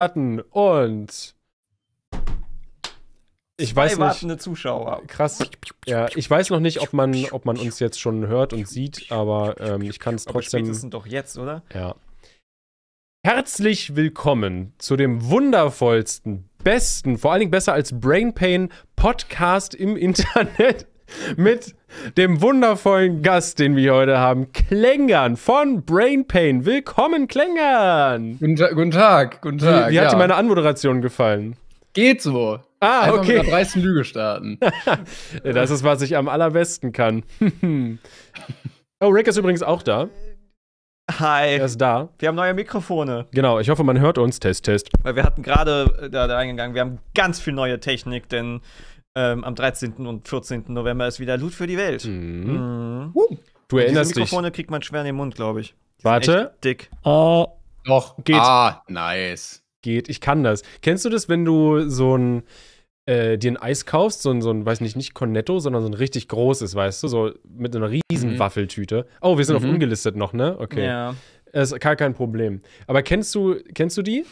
Warten und ich weiß nicht. Zuschauer. Krass. Ja, ich weiß noch nicht, ob man, ob man uns jetzt schon hört und sieht, aber ähm, ich kann es trotzdem. Spätestens doch jetzt, oder? Ja. Herzlich willkommen zu dem wundervollsten, besten, vor allen Dingen besser als Brain Pain Podcast im Internet mit dem wundervollen Gast, den wir heute haben, Klängern von Brain Pain. Willkommen, Klängern! Guten, Ta guten Tag, guten Tag. Wie, wie ja. hat dir meine Anmoderation gefallen? Geht so. Ah, Einfach okay. Mit einer dreisten Lüge starten. das ist, was ich am allerbesten kann. oh, Rick ist übrigens auch da. Hi. Er ist da. Wir haben neue Mikrofone. Genau, ich hoffe, man hört uns. Test, Test. Weil wir hatten gerade äh, da, da eingegangen, wir haben ganz viel neue Technik, denn ähm, am 13. und 14. November ist wieder Loot für die Welt. Mhm. Mhm. Uh. Du erinnerst diese Mikrofone dich. kriegt man schwer in den Mund, glaube ich. Die Warte. dick. Oh. Doch, geht. Ah, nice. Geht, ich kann das. Kennst du das, wenn du so ein äh, dir ein Eis kaufst, so ein, so ein, weiß nicht, nicht Cornetto, sondern so ein richtig großes, weißt du, so mit einer riesen mhm. Waffeltüte. Oh, wir sind mhm. auf ungelistet noch, ne? Okay. Ja. Das ist gar kein Problem. Aber kennst du, kennst du die?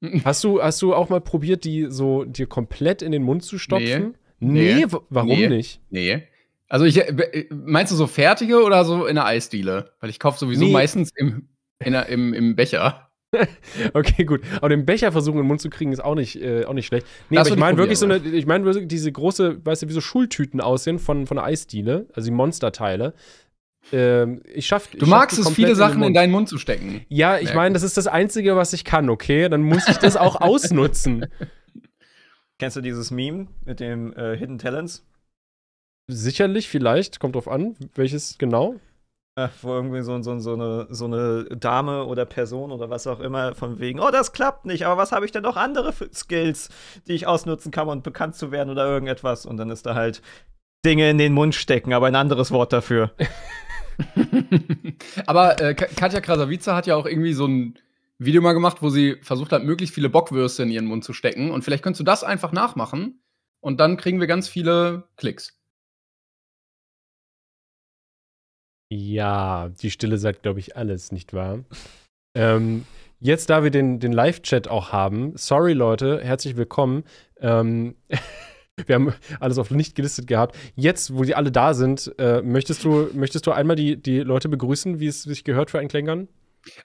Mhm. hast du, hast du auch mal probiert, die so dir komplett in den Mund zu stopfen? Nee. Nee, nee warum nee, nicht? Nee. Also ich äh, äh, meinst du so fertige oder so in der Eisdiele? Weil ich kaufe sowieso nee. meistens im, der, im, im Becher. okay, gut. Aber den Becher versuchen in den Mund zu kriegen, ist auch nicht, äh, auch nicht schlecht. Nee, aber ich meine wirklich so eine, ich meine wirklich diese große, weißt du, wie so Schultüten aussehen von, von der Eisdiele, also die Monsterteile. Ähm, ich schaff, du ich magst es, viele Sachen in, in, deinen Mund zu stecken. Ja, ich meine, das ist das Einzige, was ich kann, okay? Dann muss ich das auch ausnutzen. Kennst du dieses Meme mit dem äh, Hidden Talents? Sicherlich, vielleicht, kommt drauf an, welches genau. Ach, äh, wo irgendwie so, so, so, eine, so eine Dame oder Person oder was auch immer von wegen, oh, das klappt nicht, aber was habe ich denn noch andere Skills, die ich ausnutzen kann, um bekannt zu werden oder irgendetwas? Und dann ist da halt Dinge in den Mund stecken, aber ein anderes Wort dafür. aber äh, Katja Krasavica hat ja auch irgendwie so ein Video mal gemacht, wo sie versucht hat, möglichst viele Bockwürste in ihren Mund zu stecken. Und vielleicht könntest du das einfach nachmachen und dann kriegen wir ganz viele Klicks. Ja, die Stille sagt, glaube ich, alles, nicht wahr? ähm, jetzt, da wir den, den Live-Chat auch haben, sorry Leute, herzlich willkommen. Ähm, wir haben alles auf nicht gelistet gehabt. Jetzt, wo die alle da sind, äh, möchtest, du, möchtest du einmal die, die Leute begrüßen, wie es sich gehört für einen Klängern?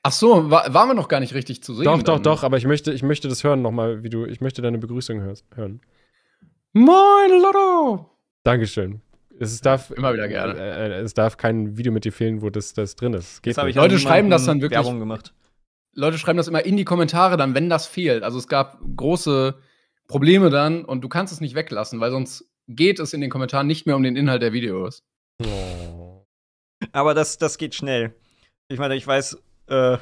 Ach so, war, waren wir noch gar nicht richtig zu sehen. Doch, doch, doch, aber ich möchte, ich möchte das hören nochmal, wie du, ich möchte deine Begrüßung hörst, hören. Moin, Lotto! Dankeschön. Es darf immer wieder gerne. Äh, äh, es darf kein Video mit dir fehlen, wo das, das drin ist. Geht das Leute schreiben das dann wirklich. Werbung gemacht. Leute schreiben das immer in die Kommentare dann, wenn das fehlt. Also es gab große Probleme dann und du kannst es nicht weglassen, weil sonst geht es in den Kommentaren nicht mehr um den Inhalt der Videos. Oh. Aber das, das geht schnell. Ich meine, ich weiß, äh,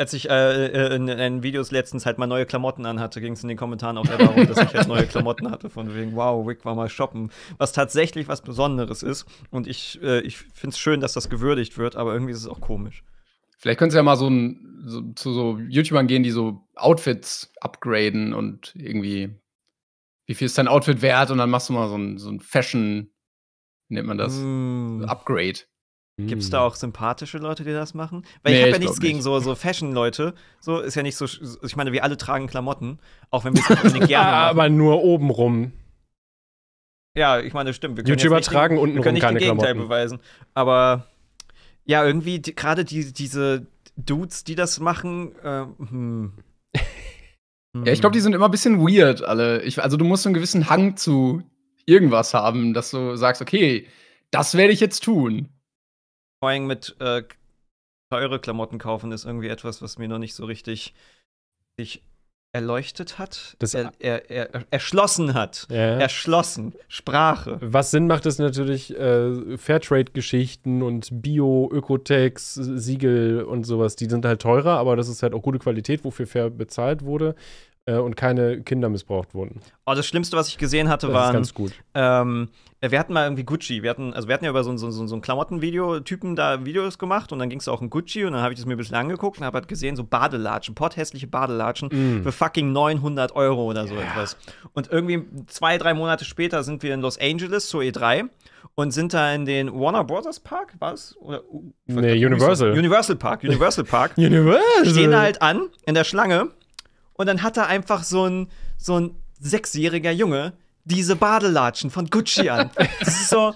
als ich äh, äh, in, in Videos letztens halt mal neue Klamotten anhatte, ging es in den Kommentaren auch darum, dass ich halt neue Klamotten hatte, von wegen, wow, Wick war mal shoppen, was tatsächlich was Besonderes ist. Und ich, äh, ich finde es schön, dass das gewürdigt wird, aber irgendwie ist es auch komisch. Vielleicht könntest du ja mal so, ein, so zu so YouTubern gehen, die so Outfits upgraden und irgendwie, wie viel ist dein Outfit wert? Und dann machst du mal so ein, so ein Fashion, nennt man das, mm. Upgrade. Gibt es hm. da auch sympathische Leute, die das machen? Weil nee, ich habe ja nichts gegen nicht. so, so Fashion-Leute. So ist ja nicht so. Ich meine, wir alle tragen Klamotten, auch wenn wir es nicht gerne machen. Aber nur oben rum. Ja, ich meine, stimmt. Wir können YouTuber tragen unten rum keine Gegenteil Klamotten. beweisen. Aber ja, irgendwie die, gerade die, diese Dudes, die das machen. Äh, hm. ja, ich glaube, die sind immer ein bisschen weird alle. Ich, also du musst so einen gewissen Hang zu irgendwas haben, dass du sagst, okay, das werde ich jetzt tun. Vor mit äh, teure Klamotten kaufen ist irgendwie etwas, was mir noch nicht so richtig sich erleuchtet hat, das er, er, er, erschlossen hat, ja. erschlossen, Sprache. Was Sinn macht, ist natürlich äh, Fairtrade-Geschichten und Bio, Ökotex, Siegel und sowas. Die sind halt teurer, aber das ist halt auch gute Qualität, wofür fair bezahlt wurde. Äh, und keine Kinder missbraucht wurden. Oh, das Schlimmste, was ich gesehen hatte, das waren. ganz gut. Ähm, äh, wir hatten mal irgendwie Gucci. Wir hatten, also wir hatten ja über so, so, so, so ein Klamottenvideo-Typen da Videos gemacht und dann ging es auch um Gucci und dann habe ich das mir ein bisschen angeguckt und habe halt gesehen, so Badelatschen, potthässliche Badelatschen mm. für fucking 900 Euro oder so yeah. etwas. Und irgendwie zwei, drei Monate später sind wir in Los Angeles zur E3 und sind da in den Warner Brothers Park, was? Oder, nee, Universal. Universal Park, Universal Park. Universal. Stehen halt an in der Schlange und dann hat er einfach so ein, so ein sechsjähriger Junge diese Badelatschen von Gucci an. Das ist so.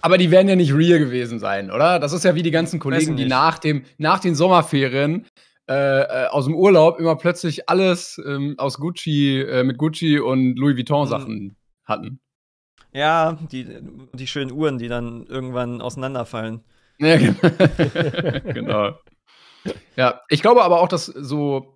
Aber die werden ja nicht real gewesen sein, oder? Das ist ja wie die ganzen Kollegen, die nach, dem, nach den Sommerferien äh, äh, aus dem Urlaub immer plötzlich alles ähm, aus Gucci, äh, mit Gucci und Louis Vuitton-Sachen mhm. hatten. Ja, die, die schönen Uhren, die dann irgendwann auseinanderfallen. Ja, genau. genau. Ja, ich glaube aber auch, dass so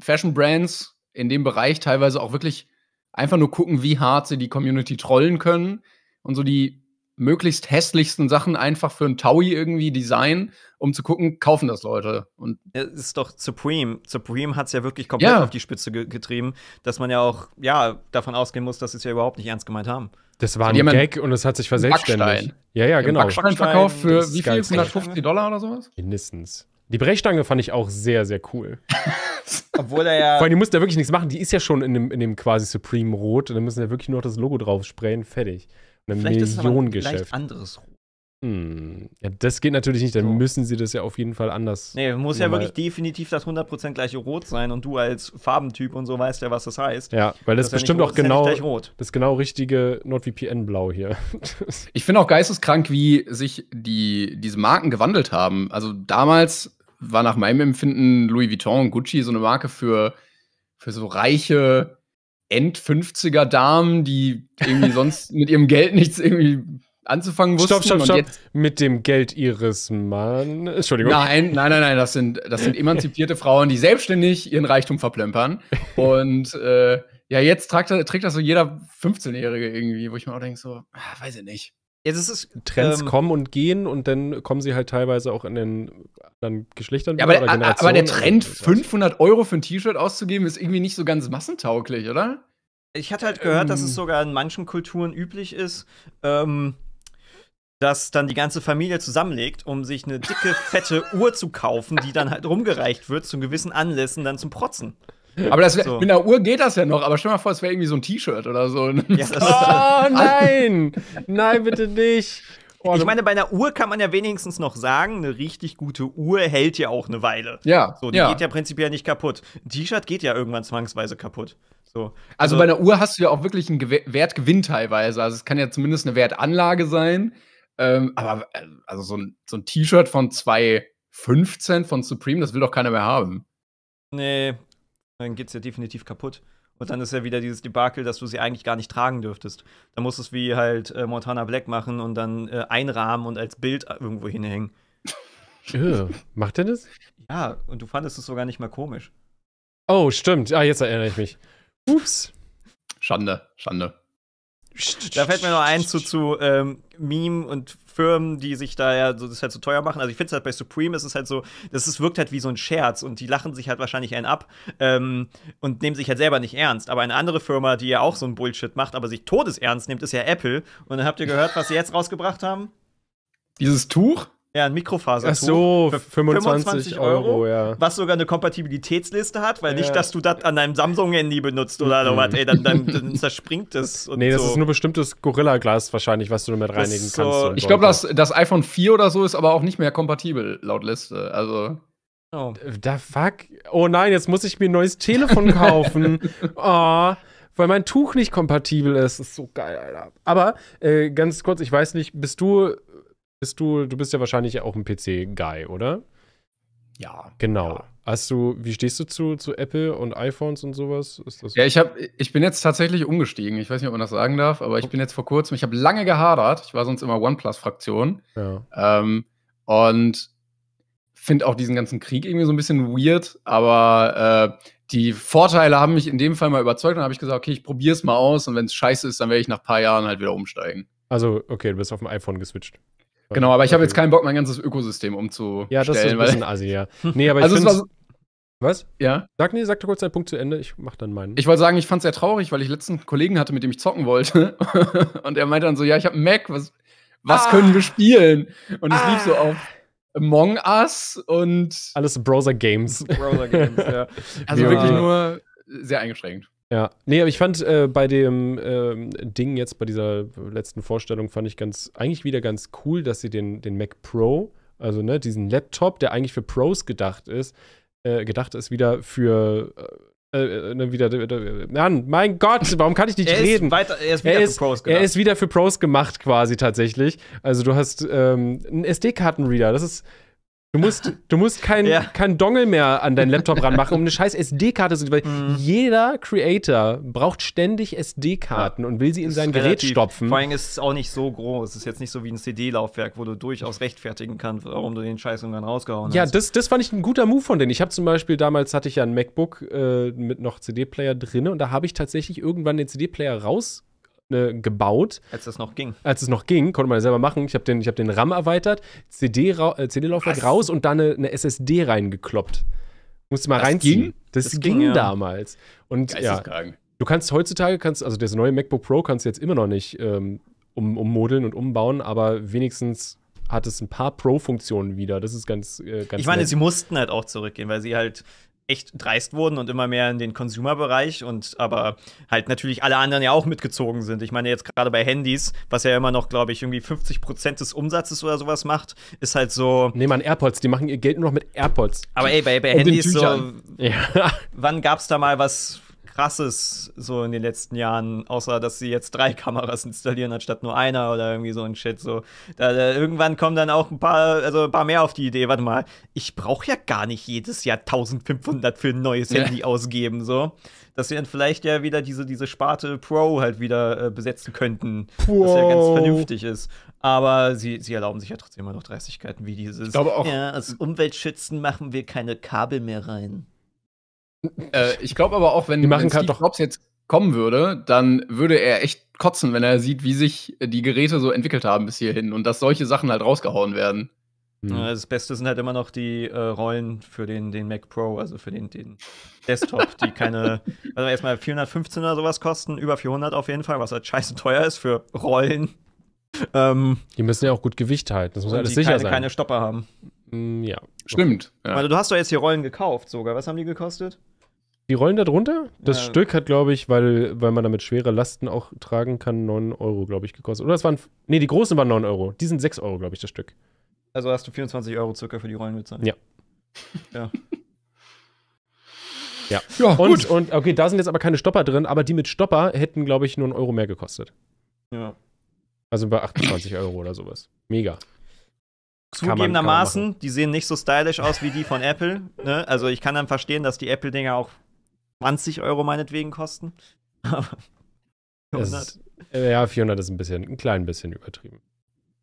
Fashion Brands in dem Bereich teilweise auch wirklich einfach nur gucken, wie hart sie die Community trollen können und so die möglichst hässlichsten Sachen einfach für ein Taui irgendwie designen, um zu gucken, kaufen das Leute. Und es ist doch Supreme. Supreme hat es ja wirklich komplett ja. auf die Spitze ge getrieben, dass man ja auch ja, davon ausgehen muss, dass sie es ja überhaupt nicht ernst gemeint haben. Das war also ein Gag und es hat sich verselbstständigt. Backstein. Ja, ja, genau. Backstein verkauft für wie viel? 150 Dollar oder sowas? Mindestens. Die Brechstange fand ich auch sehr, sehr cool. Obwohl er ja. Vor allem, die mussten ja wirklich nichts machen. Die ist ja schon in dem, in dem quasi Supreme Rot. Und dann müssen ja wirklich nur noch das Logo drauf sprayen. Fertig. Und ein Millionengeschäft. Ist anderes Rot. Hm. Ja, das geht natürlich nicht. Dann so. müssen sie das ja auf jeden Fall anders. Nee, muss ja wirklich definitiv das 100% gleiche Rot sein. Und du als Farbentyp und so weißt ja, was das heißt. Ja, weil das, das bestimmt auch genau ja das genau richtige NordVPN-Blau hier. ich finde auch geisteskrank, wie sich die, diese Marken gewandelt haben. Also damals war nach meinem Empfinden Louis Vuitton und Gucci so eine Marke für, für so reiche End-50er-Damen, die irgendwie sonst mit ihrem Geld nichts irgendwie anzufangen wussten. Stopp, stopp, stopp. Mit dem Geld ihres Mannes. Entschuldigung. Nein, nein, nein, nein. Das sind, das sind emanzipierte Frauen, die selbstständig ihren Reichtum verplempern. Und äh, ja, jetzt trägt, trägt das so jeder 15-Jährige irgendwie, wo ich mir auch denke, so, ah, weiß ich nicht. Jetzt ist Trends ähm, kommen und gehen und dann kommen sie halt teilweise auch in den anderen Geschlechtern. Ja, aber, der, aber der Trend, 500 Euro für ein T-Shirt auszugeben, ist irgendwie nicht so ganz massentauglich, oder? Ich hatte halt gehört, ähm, dass es ähm. sogar in manchen Kulturen üblich ist, ähm, dass dann die ganze Familie zusammenlegt, um sich eine dicke, fette Uhr zu kaufen, die dann halt rumgereicht wird zu gewissen Anlässen, dann zum Protzen. Aber das wär, so. mit einer Uhr geht das ja noch, aber stell mal vor, es wäre irgendwie so ein T-Shirt oder so. Ja, oh nein! nein, bitte nicht! Oh, ich meine, bei einer Uhr kann man ja wenigstens noch sagen, eine richtig gute Uhr hält ja auch eine Weile. Ja. So, die ja. geht ja prinzipiell nicht kaputt. Ein T-Shirt geht ja irgendwann zwangsweise kaputt. So. Also, also, bei einer Uhr hast du ja auch wirklich einen Gew Wertgewinn teilweise. Also es kann ja zumindest eine Wertanlage sein. Ähm, aber also so ein, so ein T-Shirt von 2,15 von Supreme, das will doch keiner mehr haben. Nee, dann geht es ja definitiv kaputt. Und dann ist ja wieder dieses Debakel, dass du sie eigentlich gar nicht tragen dürftest. Da musst du es wie halt äh, Montana Black machen und dann äh, einrahmen und als Bild irgendwo hinhängen. Äh, macht er das? Ja, und du fandest es sogar nicht mal komisch. Oh, stimmt. Ah, jetzt erinnere ich mich. Ups. Schande, Schande. Da fällt mir noch eins zu, zu ähm, Meme und Firmen, die sich da ja so, das halt so teuer machen. Also ich finde es halt bei Supreme ist es halt so, das ist, wirkt halt wie so ein Scherz und die lachen sich halt wahrscheinlich einen ab ähm, und nehmen sich halt selber nicht ernst. Aber eine andere Firma, die ja auch so ein Bullshit macht, aber sich todesernst nimmt, ist ja Apple. Und dann habt ihr gehört, was sie jetzt rausgebracht haben? Dieses Tuch? Ja, ein Mikrofasertuch. Ach so, 25, 25 Euro, Euro, ja. Was sogar eine Kompatibilitätsliste hat, weil ja. nicht, dass du das an deinem Samsung-Handy benutzt oder so mhm. was, ey, dann, dann, dann zerspringt es. Und nee, das so. ist nur bestimmtes Gorilla-Glas wahrscheinlich, was du damit reinigen das kannst. So ich glaube, das, das iPhone 4 oder so ist aber auch nicht mehr kompatibel, laut Liste. Also. Oh. Äh, da fuck. Oh nein, jetzt muss ich mir ein neues Telefon kaufen. oh weil mein Tuch nicht kompatibel ist. Das ist so geil, Alter. Aber äh, ganz kurz, ich weiß nicht, bist du bist du, du bist ja wahrscheinlich auch ein PC-Guy, oder? Ja. Genau. Ja. Hast du, wie stehst du zu, zu Apple und iPhones und sowas? ja, ich, hab, ich bin jetzt tatsächlich umgestiegen. Ich weiß nicht, ob man das sagen darf, aber ich bin jetzt vor kurzem, ich habe lange gehadert. Ich war sonst immer OnePlus-Fraktion. Ja. Ähm, und finde auch diesen ganzen Krieg irgendwie so ein bisschen weird, aber äh, die Vorteile haben mich in dem Fall mal überzeugt und habe ich gesagt, okay, ich probiere es mal aus und wenn es scheiße ist, dann werde ich nach ein paar Jahren halt wieder umsteigen. Also, okay, du bist auf dem iPhone geswitcht. Genau, aber ich habe jetzt keinen Bock, mein ganzes Ökosystem umzustellen. Ja, das ist ein bisschen assi, ja. Nee, aber also ich also was? Ja. Sag nee, sag kurz deinen Punkt zu Ende, ich mach dann meinen. Ich wollte sagen, ich fand's sehr traurig, weil ich letzten Kollegen hatte, mit dem ich zocken wollte. und er meinte dann so, ja, ich hab einen Mac, was, was ah. können wir spielen? Und es ah. lief so ah. auf Among Us und Alles Browser Games. Browser Games, ja. Also ja. wirklich nur sehr eingeschränkt. Ja, nee, aber ich fand äh, bei dem ähm, Ding jetzt, bei dieser letzten Vorstellung, fand ich ganz, eigentlich wieder ganz cool, dass sie den, den Mac Pro, also ne, diesen Laptop, der eigentlich für Pros gedacht ist, äh, gedacht ist, wieder für äh, äh, ne, wieder, äh, äh, Mann, mein Gott, warum kann ich nicht er reden? weiter, er ist wieder er ist, für Pros gemacht. Er ist wieder für Pros gemacht, quasi tatsächlich. Also du hast ähm, einen SD-Kartenreader. Das ist Du musst, du musst kein, ja. kein Dongle mehr an deinen Laptop ranmachen, um eine scheiß SD-Karte zu. Weil mm. jeder Creator braucht ständig SD-Karten ja. und will sie in sein Gerät stopfen. Vor allem ist es auch nicht so groß. Es ist jetzt nicht so wie ein CD-Laufwerk, wo du durchaus rechtfertigen kannst, warum du den Scheiß irgendwann rausgehauen ja, hast. Ja, das, das fand ich ein guter Move von denen. Ich habe zum Beispiel damals hatte ich ja ein MacBook äh, mit noch CD-Player drin und da habe ich tatsächlich irgendwann den CD-Player raus äh, gebaut. Als es noch ging. Als es noch ging, konnte man ja selber machen. Ich habe den, hab den RAM erweitert, CD-Laufwerk äh, CD raus und da eine, eine SSD reingekloppt. Musste mal das reinziehen. Ging? Das, das, ging, ging ja. damals. Und ja, du kannst heutzutage, kannst, also das neue MacBook Pro kannst du jetzt immer noch nicht ähm, um, ummodeln und umbauen, aber wenigstens hat es ein paar Pro-Funktionen wieder. Das ist ganz, äh, ganz Ich meine, nett. sie mussten halt auch zurückgehen, weil sie halt echt dreist wurden und immer mehr in den Consumer-Bereich und aber halt natürlich alle anderen ja auch mitgezogen sind. Ich meine, jetzt gerade bei Handys, was ja immer noch, glaube ich, irgendwie 50 Prozent des Umsatzes oder sowas macht, ist halt so. Nee, an AirPods, die machen ihr Geld nur noch mit AirPods. Aber ey, bei, bei Handys so. Ja. Wann gab es da mal was krasses so in den letzten Jahren, außer dass sie jetzt drei Kameras installieren anstatt nur einer oder irgendwie so ein Shit. So. Da, da, irgendwann kommen dann auch ein paar, also ein paar mehr auf die Idee, warte mal, ich brauche ja gar nicht jedes Jahr 1500 für ein neues ja. Handy ausgeben, so. Dass wir dann vielleicht ja wieder diese, diese Sparte Pro halt wieder äh, besetzen könnten, Pro. was ja ganz vernünftig ist. Aber sie, sie erlauben sich ja trotzdem immer noch Dreistigkeiten wie dieses. Ich glaube auch. Ja, aus Umweltschützen machen wir keine Kabel mehr rein. Äh, ich glaube aber auch, wenn, die machen wenn Steve doch Jobs jetzt kommen würde, dann würde er echt kotzen, wenn er sieht, wie sich die Geräte so entwickelt haben bis hierhin und dass solche Sachen halt rausgehauen werden. Mhm. Das Beste sind halt immer noch die äh, Rollen für den, den Mac Pro, also für den, den Desktop, die keine, also erstmal 415 oder sowas kosten, über 400 auf jeden Fall, was halt scheiße teuer ist für Rollen. Ähm, die müssen ja auch gut Gewicht halten, das muss alles sicher keine, sein. keine Stopper haben. Mm, ja. Stimmt. Ja. Weil du hast doch jetzt hier Rollen gekauft sogar, was haben die gekostet? Die rollen da drunter. Das ja. Stück hat, glaube ich, weil, weil man damit schwere Lasten auch tragen kann, 9 Euro, glaube ich, gekostet. Oder es waren. Nee, die großen waren 9 Euro. Die sind 6 Euro, glaube ich, das Stück. Also hast du 24 Euro circa für die Rollen bezahlt. Ja. Ja. ja. ja. und, gut. und okay, da sind jetzt aber keine Stopper drin, aber die mit Stopper hätten, glaube ich, nur einen Euro mehr gekostet. Ja. Also bei 28 Euro oder sowas. Mega. Zugegebenermaßen, die sehen nicht so stylisch aus wie die von Apple. Ne? Also ich kann dann verstehen, dass die Apple-Dinger auch 20 Euro meinetwegen kosten. Aber 400. Ist, ja, 400 ist ein bisschen, ein klein bisschen übertrieben.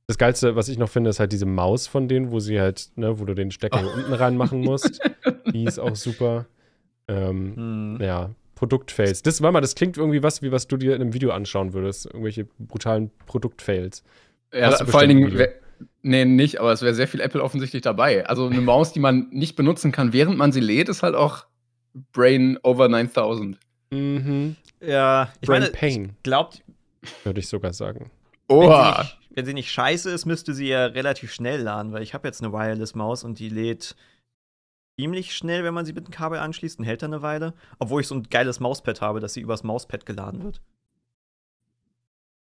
Das Geilste, was ich noch finde, ist halt diese Maus von denen, wo sie halt, ne, wo du den Stecker oh. unten reinmachen musst. Die ist auch super. Ähm, hm. Ja, Produktfails. Das, warte mal, das klingt irgendwie was, wie was du dir in einem Video anschauen würdest. Irgendwelche brutalen Produktfails. Ja, vor allen Dingen, nee, nicht, aber es wäre sehr viel Apple offensichtlich dabei. Also eine Maus, die man nicht benutzen kann, während man sie lädt, ist halt auch Brain over 9000. Mhm. Ja, ich Brain meine, Pain. Glaubt. Würde ich sogar sagen. Oha. Wenn sie, nicht, wenn sie nicht scheiße ist, müsste sie ja relativ schnell laden, weil ich habe jetzt eine Wireless-Maus und die lädt ziemlich schnell, wenn man sie mit dem Kabel anschließt und hält dann eine Weile. Obwohl ich so ein geiles Mauspad habe, dass sie übers Mauspad geladen wird.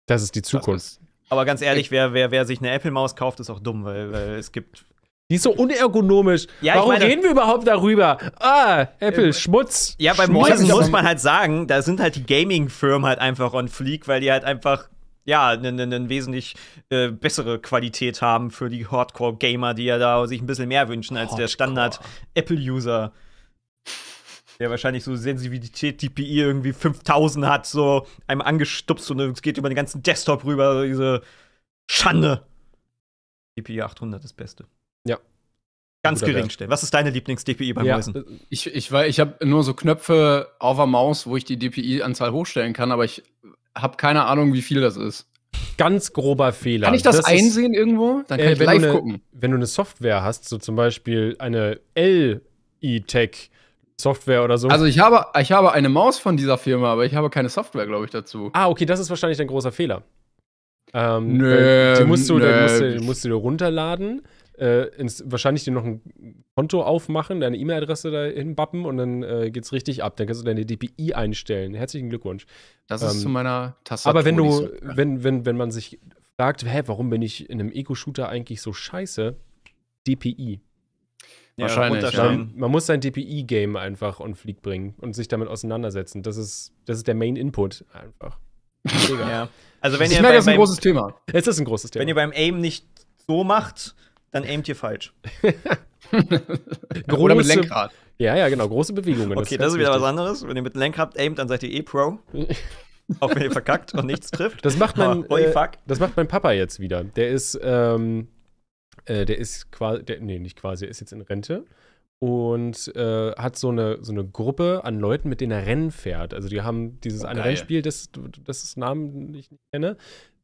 Das ist die Zukunft. aber ganz ehrlich, wer, wer, wer sich eine Apple-Maus kauft, ist auch dumm, weil, weil es gibt die ist so unergonomisch. Ja, Warum meine, reden wir überhaupt darüber? Ah, Apple, äh, Schmutz. Ja, bei Mäusen muss man halt sagen, da sind halt die Gaming-Firmen halt einfach on fleek, weil die halt einfach ja, eine ne, ne wesentlich äh, bessere Qualität haben für die Hardcore-Gamer, die ja da sich ein bisschen mehr wünschen als Hardcore. der Standard-Apple-User. Der wahrscheinlich so Sensibilität DPI irgendwie 5000 hat, so einem angestupst und es geht über den ganzen Desktop rüber, so diese Schande. DPI 800 ist das Beste. Ja. Ganz Guter gering stellen. Was ist deine Lieblings-DPI bei ja, Mäusen? Ich, ich, ich habe nur so Knöpfe auf der Maus, wo ich die DPI-Anzahl hochstellen kann, aber ich habe keine Ahnung, wie viel das ist. Ganz grober Fehler. Kann ich das, das einsehen ist, irgendwo? Dann kann äh, ich live eine, gucken. Wenn du eine Software hast, so zum Beispiel eine l LI-Tech, Software oder so. Also ich habe, ich habe eine Maus von dieser Firma, aber ich habe keine Software, glaube ich, dazu. Ah, okay, das ist wahrscheinlich ein großer Fehler. Ähm, nö, die musst du, nö. Musst du, musst du dir runterladen äh, ins, wahrscheinlich dir noch ein Konto aufmachen, deine E-Mail-Adresse dahin bappen und dann äh, geht's richtig ab. Dann kannst du deine DPI einstellen. Herzlichen Glückwunsch. Das ähm, ist zu meiner Tastatur. Aber wenn du, wenn, wenn, wenn man sich fragt, hä, warum bin ich in einem Eco-Shooter eigentlich so scheiße? DPI. Ja, Wahrscheinlich. Ja. Man, muss sein DPI-Game einfach und Flieg bringen und sich damit auseinandersetzen. Das ist, das ist der Main-Input einfach. ja. Also wenn ich ihr merke, das ist ein großes Thema. Es ist ein großes Thema. Wenn ihr beim Aim nicht so macht, dann aimt ihr falsch. Große, Oder mit Lenkrad. Ja, ja, genau, große Bewegungen. Okay, das ist, das ist wieder wichtig. was anderes. Wenn ihr mit Lenkrad aimt, dann seid ihr eh Pro. auch wenn ihr verkackt und nichts trifft. Das macht mein, oh, äh, das macht mein Papa jetzt wieder. Der ist, ähm, äh, der ist quasi, der, nee, nicht quasi, er ist jetzt in Rente und äh, hat so eine, so eine Gruppe an Leuten, mit denen er Rennen fährt. Also die haben dieses oh, eine Rennspiel, das, das Namen ich nicht kenne.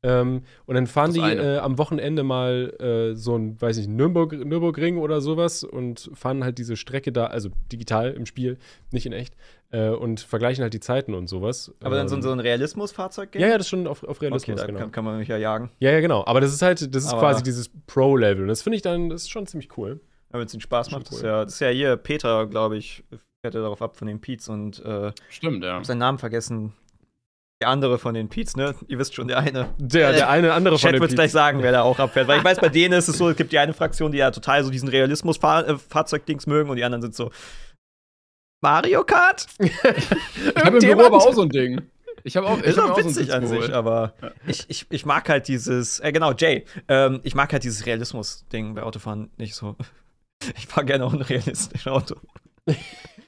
Ähm, und dann fahren das die äh, am Wochenende mal äh, so ein, weiß ich, Nürnberg, Nürburgring oder sowas und fahren halt diese Strecke da, also digital im Spiel, nicht in echt, äh, und vergleichen halt die Zeiten und sowas. Aber dann so, ein ähm, Realismusfahrzeug? Ja, ja, das ist schon auf, auf Realismus, okay, da genau. kann, kann, man mich ja jagen. Ja, ja, genau. Aber das ist halt, das ist Aber quasi dieses Pro-Level. Und das finde ich dann, das ist schon ziemlich cool. Ja, Wenn es den Spaß das macht, cool. ist ja, das ist ja hier Peter, glaube ich, fährt ja darauf ab von den Pietz und äh, Stimmt, ja. seinen Namen vergessen, der andere von den Peets, ne? Ihr wisst schon, der eine. Der, der eine andere Chat von den Chat wird gleich sagen, wer da auch abfährt. Weil ich weiß, bei denen ist es so, es gibt die eine Fraktion, die ja total so diesen Realismus-Fahrzeugdings äh, mögen und die anderen sind so Mario Kart? ich habe im Büro aber auch so ein Ding. Ich habe auch, ich ist hab auch witzig so an sich, aber ich, ich, ich mag halt dieses, äh, genau, Jay, ähm, ich mag halt dieses Realismus-Ding bei Autofahren nicht so. Ich fahre gerne auch ein realistisches Auto.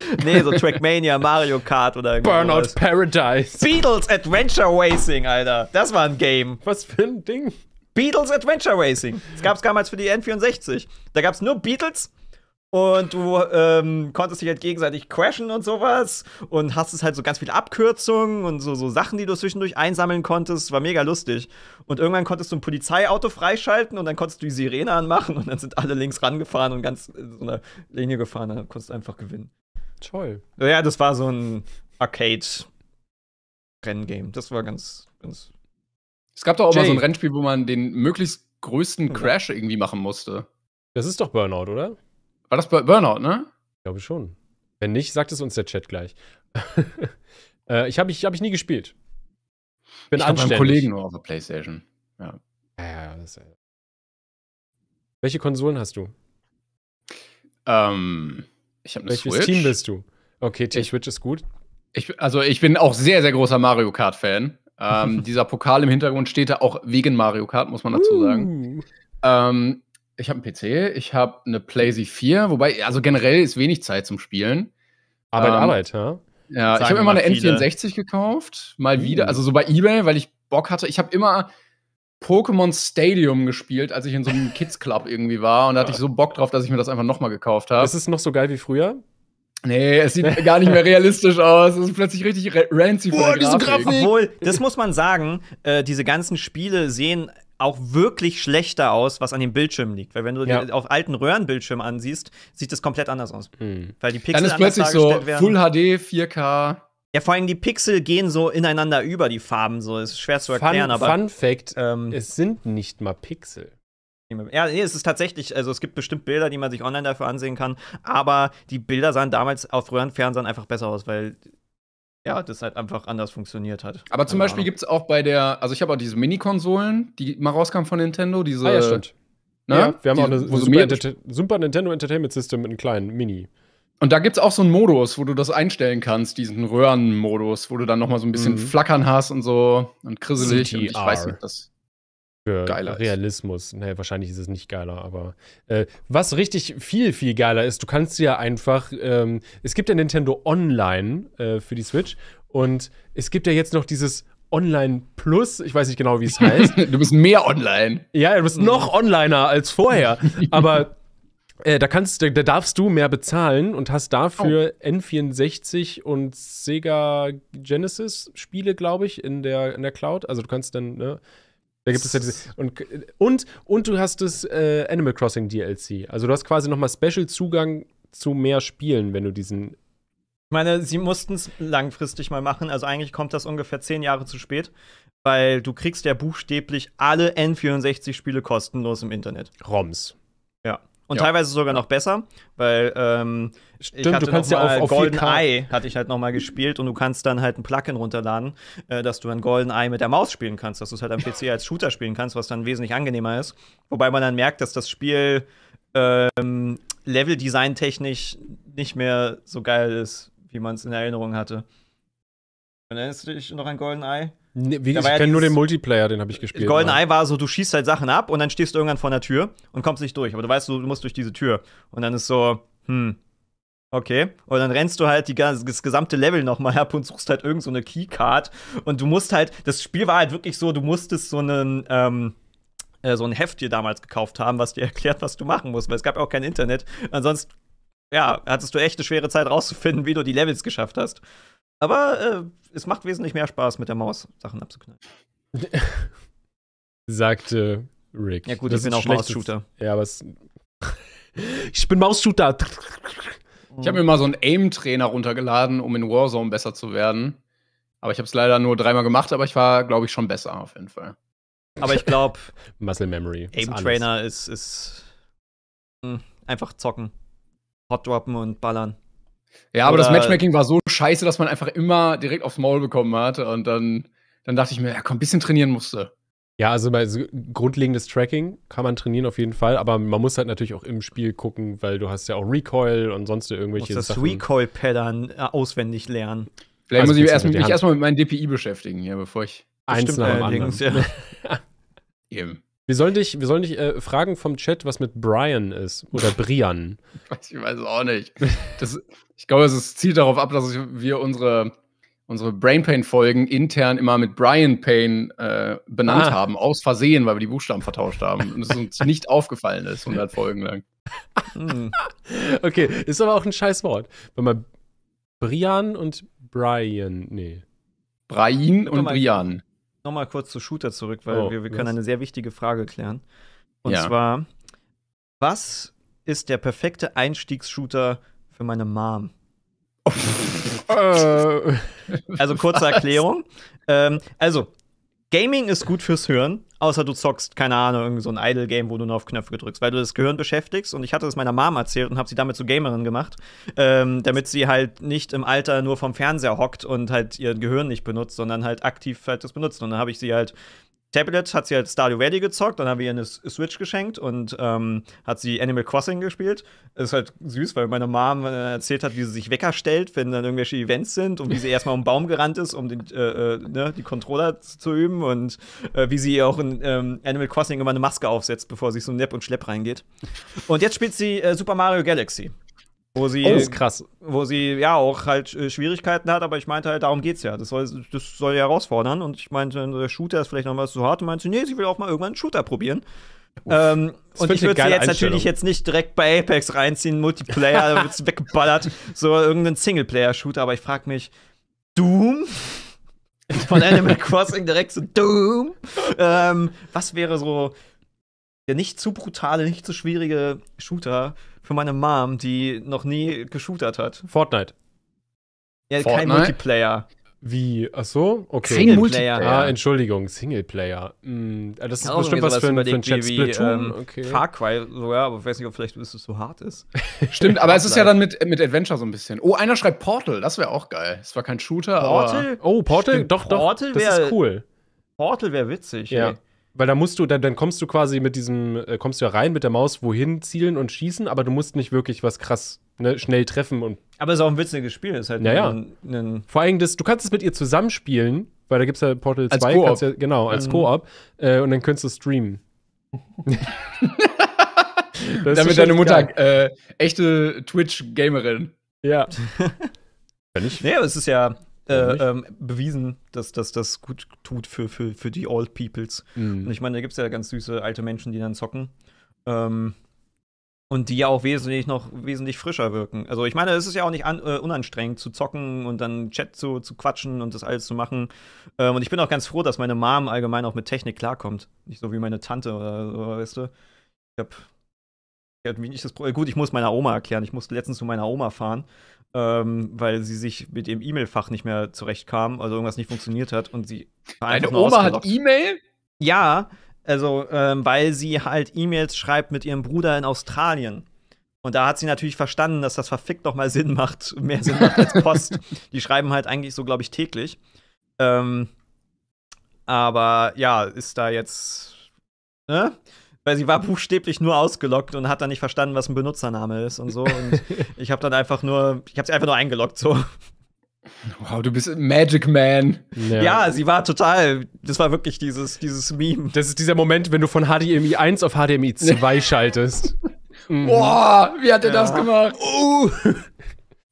Nee, so Trackmania, Mario Kart oder irgendwas. Burnout was. Paradise. Beatles Adventure Racing, Alter. Das war ein Game. Was für ein Ding. Beatles Adventure Racing. Das gab es damals für die N64. Da gab es nur Beatles und du ähm, konntest dich halt gegenseitig crashen und sowas und hast es halt so ganz viele Abkürzungen und so, so Sachen, die du zwischendurch einsammeln konntest. War mega lustig. Und irgendwann konntest du ein Polizeiauto freischalten und dann konntest du die Sirene anmachen und dann sind alle links rangefahren und ganz in äh, so eine Linie gefahren. Dann konntest du einfach gewinnen. Toll. Ja, das war so ein Arcade-Renngame. Das war ganz, ganz. Es gab doch auch Jay. mal so ein Rennspiel, wo man den möglichst größten Crash irgendwie machen musste. Das ist doch Burnout, oder? War das Burnout, ne? Ich glaube schon. Wenn nicht, sagt es uns der Chat gleich. äh, ich habe ich, hab ich nie gespielt. Bin ich anständig. Kollegen nur auf der Playstation. Ja. Ja, ja, das, ja. Welche Konsolen hast du? Ähm, ich habe eine Welches Switch. Team bist du? Okay, Team ich, Switch ist gut. Ich, also ich bin auch sehr, sehr großer Mario Kart Fan. Ähm, dieser Pokal im Hintergrund steht da auch wegen Mario Kart, muss man dazu sagen. Uh. Ähm, ich habe einen PC, ich habe eine PlayStation 4, wobei, also generell ist wenig Zeit zum Spielen. Aber in ähm, Arbeit, ja. Ja, sagen ich habe immer eine viele. N64 gekauft, mal wieder, uh. also so bei eBay, weil ich Bock hatte. Ich habe immer, Pokémon Stadium gespielt, als ich in so einem Kids Club irgendwie war. Und da hatte ich so Bock drauf, dass ich mir das einfach nochmal gekauft habe. Ist es noch so geil wie früher? Nee, es sieht gar nicht mehr realistisch aus. Es ist plötzlich richtig rancy von der Grafik. Grafik. Obwohl, das muss man sagen, äh, diese ganzen Spiele sehen auch wirklich schlechter aus, was an dem Bildschirm liegt. Weil wenn du ja. auf alten Röhrenbildschirm ansiehst, sieht das komplett anders aus. Mhm. Weil die Pixel Dann ist plötzlich so werden. Full HD, 4K. Ja, vor allem die Pixel gehen so ineinander über, die Farben so. ist schwer zu erklären, Fun, aber. Fun Fact: ähm, Es sind nicht mal Pixel. Ja, nee, es ist tatsächlich, also es gibt bestimmt Bilder, die man sich online dafür ansehen kann, aber die Bilder sahen damals auf früheren Fernsehern einfach besser aus, weil ja, das halt einfach anders funktioniert hat. Aber zum Beispiel gibt es auch bei der, also ich habe auch diese Mini-Konsolen, die mal rauskamen von Nintendo, diese. Ah, ja, stimmt. Na? Ne? Ja, wir haben die, auch eine Super, Super Nintendo Entertainment System mit einem kleinen Mini. Und da gibt es auch so einen Modus, wo du das einstellen kannst, diesen Röhrenmodus, wo du dann nochmal so ein bisschen mhm. Flackern hast und so und krisselig. CTR. Und ich weiß nicht, ob das für geiler Realismus. Ist. Naja, wahrscheinlich ist es nicht geiler, aber äh, was richtig viel, viel geiler ist, du kannst ja einfach, ähm, es gibt ja Nintendo Online äh, für die Switch und es gibt ja jetzt noch dieses Online Plus, ich weiß nicht genau, wie es heißt. du bist mehr online. Ja, du bist noch mhm. onliner als vorher. Aber äh, da, kannst, da, da, darfst du mehr bezahlen und hast dafür oh. N64 und Sega Genesis Spiele, glaube ich, in der, in der Cloud. Also du kannst dann, ne? Da gibt es ja diese, und, und, und du hast das äh, Animal Crossing DLC. Also du hast quasi nochmal Special-Zugang zu mehr Spielen, wenn du diesen. Ich meine, sie mussten es langfristig mal machen. Also eigentlich kommt das ungefähr zehn Jahre zu spät, weil du kriegst ja buchstäblich alle N64-Spiele kostenlos im Internet. ROMs. Und ja. teilweise sogar noch besser, weil ähm, Stimmt, ich hatte du kannst ja auf, auf Golden 4K. Eye hatte ich halt noch mal gespielt und du kannst dann halt ein Plugin runterladen, äh, dass du dann Golden Eye mit der Maus spielen kannst, dass du es halt am PC als Shooter spielen kannst, was dann wesentlich angenehmer ist. Wobei man dann merkt, dass das Spiel ähm, Level-Design technisch nicht mehr so geil ist, wie man es in Erinnerung hatte. Erinnerst du dich noch an Golden Eye? Nee, wie, ich ja kenne nur den Multiplayer, den habe ich gespielt. Ne? Eye war so, du schießt halt Sachen ab und dann stehst du irgendwann vor einer Tür und kommst nicht durch. Aber du weißt, du musst durch diese Tür. Und dann ist so, hm, okay. Und dann rennst du halt die, das gesamte Level nochmal ab und suchst halt irgend so eine Keycard. Und du musst halt, das Spiel war halt wirklich so, du musstest so einen, ähm, äh, so ein Heft dir damals gekauft haben, was dir erklärt, was du machen musst, weil es gab ja auch kein Internet. Ansonsten, ja, hattest du echt eine schwere Zeit rauszufinden, wie du die Levels geschafft hast. Aber äh, es macht wesentlich mehr Spaß, mit der Maus Sachen abzuknallen. Sagte Rick. Ja, gut, das ich bin auch Maus-Shooter. Ja, aber es. ich bin Maus-Shooter. Ich habe mir mhm. mal so einen Aim-Trainer runtergeladen, um in Warzone besser zu werden. Aber ich habe es leider nur dreimal gemacht, aber ich war, glaube ich, schon besser auf jeden Fall. Aber ich glaube, Muscle Memory. Aim-Trainer ist, ist, ist hm, mh, einfach zocken, Hot droppen und ballern. Ja, aber Oder das Matchmaking war so scheiße, dass man einfach immer direkt aufs Maul bekommen hat. Und dann, dann dachte ich mir, ja, komm, ein bisschen trainieren musste. Ja, also bei so grundlegendes Tracking kann man trainieren auf jeden Fall, aber man muss halt natürlich auch im Spiel gucken, weil du hast ja auch Recoil und sonst irgendwelche Sachen. Du musst das Recoil-Pattern äh, auswendig lernen. Vielleicht also muss ich mich erstmal mit meinem DPI beschäftigen hier, bevor ich. Eins nach dem anderen. Ja. Eben. Wir sollen dich, wir sollen dich äh, fragen vom Chat, was mit Brian ist oder Brian. ich weiß auch nicht. Das, ich glaube, es zielt darauf ab, dass wir unsere, unsere Brain Pain Folgen intern immer mit Brian Pain äh, benannt ah. haben, aus Versehen, weil wir die Buchstaben vertauscht haben und es uns nicht aufgefallen ist 100 Folgen lang. Hm. okay, ist aber auch ein scheiß Wort. Wenn man Brian und Brian, nee. Brian und Brian nochmal kurz zu Shooter zurück, weil oh, wir, wir können eine sehr wichtige Frage klären. Und ja. zwar, was ist der perfekte Einstiegsshooter für meine Mom? Äh. also kurze Erklärung. Ähm, also, Gaming ist gut fürs Hören, außer du zockst, keine Ahnung, irgend so ein Idle-Game, wo du nur auf Knöpfe drückst, weil du das Gehirn beschäftigst. Und ich hatte das meiner Mom erzählt und habe sie damit zu Gamerin gemacht, ähm, damit sie halt nicht im Alter nur vom Fernseher hockt und halt ihr Gehirn nicht benutzt, sondern halt aktiv halt das benutzt. Und dann habe ich sie halt Tablet hat sie halt Stardew Valley gezockt, dann haben wir ihr eine Switch geschenkt und ähm, hat sie Animal Crossing gespielt. Das ist halt süß, weil meine Mom äh, erzählt hat, wie sie sich Wecker stellt, wenn dann irgendwelche Events sind und wie sie erstmal um den Baum gerannt ist, um den, äh, äh, ne, die Controller zu üben und äh, wie sie auch in ähm, Animal Crossing immer eine Maske aufsetzt, bevor sie so nepp und schlepp reingeht. Und jetzt spielt sie äh, Super Mario Galaxy. Wo sie, oh, krass. wo sie ja auch halt äh, Schwierigkeiten hat, aber ich meinte halt, darum geht's ja. Das soll, das soll ja herausfordern. Und ich meinte, äh, der Shooter ist vielleicht noch was zu hart und meinte, nee, sie will auch mal irgendwann einen Shooter probieren. Ähm, und ich würde sie jetzt natürlich jetzt nicht direkt bei Apex reinziehen, Multiplayer, da wird's weggeballert, so irgendein Singleplayer-Shooter, aber ich frag mich, Doom? Von Animal Crossing direkt so Doom? Ähm, was wäre so der nicht zu brutale, nicht zu schwierige Shooter für meine Mom, die noch nie geshootert hat. Fortnite. Ja, Fortnite? kein Multiplayer. Wie? Ach so? Okay. Singleplayer. Ah, Entschuldigung, Singleplayer. Hm, das ist ja, bestimmt was für, ein, ein Chat split Splatoon. Ähm, okay. Far Cry sogar, aber ich weiß nicht, ob vielleicht es so hart ist. Stimmt, aber es ist ja dann mit, mit Adventure so ein bisschen. Oh, einer schreibt Portal, das wäre auch geil. Es war kein Shooter, Portal? aber. Oh, Portal? Stimmt, doch, doch. Portal wär, das ist cool. Portal wäre witzig. Ja. Ey weil da musst du, dann, dann kommst du quasi mit diesem, äh, kommst du ja rein mit der Maus, wohin zielen und schießen, aber du musst nicht wirklich was krass ne, schnell treffen und. Aber es ist auch ein witziges Spiel, ist halt. Naja. Ein, ein Vor allem, das, du kannst es mit ihr zusammenspielen, weil da gibt es ja Portal 2, als ja, genau, als mhm. Koop, äh, und dann könntest du streamen. Damit deine Mutter äh, echte Twitch-Gamerin. Ja. Wenn ich. Nee, aber es ist ja, äh, ähm, bewiesen, dass das das gut tut für, für, für die Old Peoples. Mhm. Und ich meine, da gibt es ja ganz süße alte Menschen, die dann zocken. Ähm, und die ja auch wesentlich noch wesentlich frischer wirken. Also ich meine, es ist ja auch nicht an, äh, unanstrengend zu zocken und dann Chat zu, zu quatschen und das alles zu machen. Ähm, und ich bin auch ganz froh, dass meine Mom allgemein auch mit Technik klarkommt. Nicht so wie meine Tante oder so, weißt du. Ich hab, ich hab nicht das Problem. Gut, ich muss meiner Oma erklären. Ich musste letztens zu meiner Oma fahren ähm, weil sie sich mit ihrem E-Mail-Fach nicht mehr zurechtkam, also irgendwas nicht funktioniert hat und sie. Deine Oma hat E-Mail? Ja, also ähm, weil sie halt E-Mails schreibt mit ihrem Bruder in Australien. Und da hat sie natürlich verstanden, dass das verfickt nochmal Sinn macht, mehr Sinn macht als Post. Die schreiben halt eigentlich so, glaube ich, täglich. Ähm, aber ja, ist da jetzt. Ne? weil sie war buchstäblich nur ausgelockt und hat dann nicht verstanden, was ein Benutzername ist und so. Und ich habe dann einfach nur, ich habe sie einfach nur eingeloggt so. Wow, du bist Magic Man. Ja. ja. sie war total. Das war wirklich dieses, dieses Meme. Das ist dieser Moment, wenn du von HDMI 1 auf HDMI 2 schaltest. Mhm. Boah, wie hat er ja. das gemacht? Uh.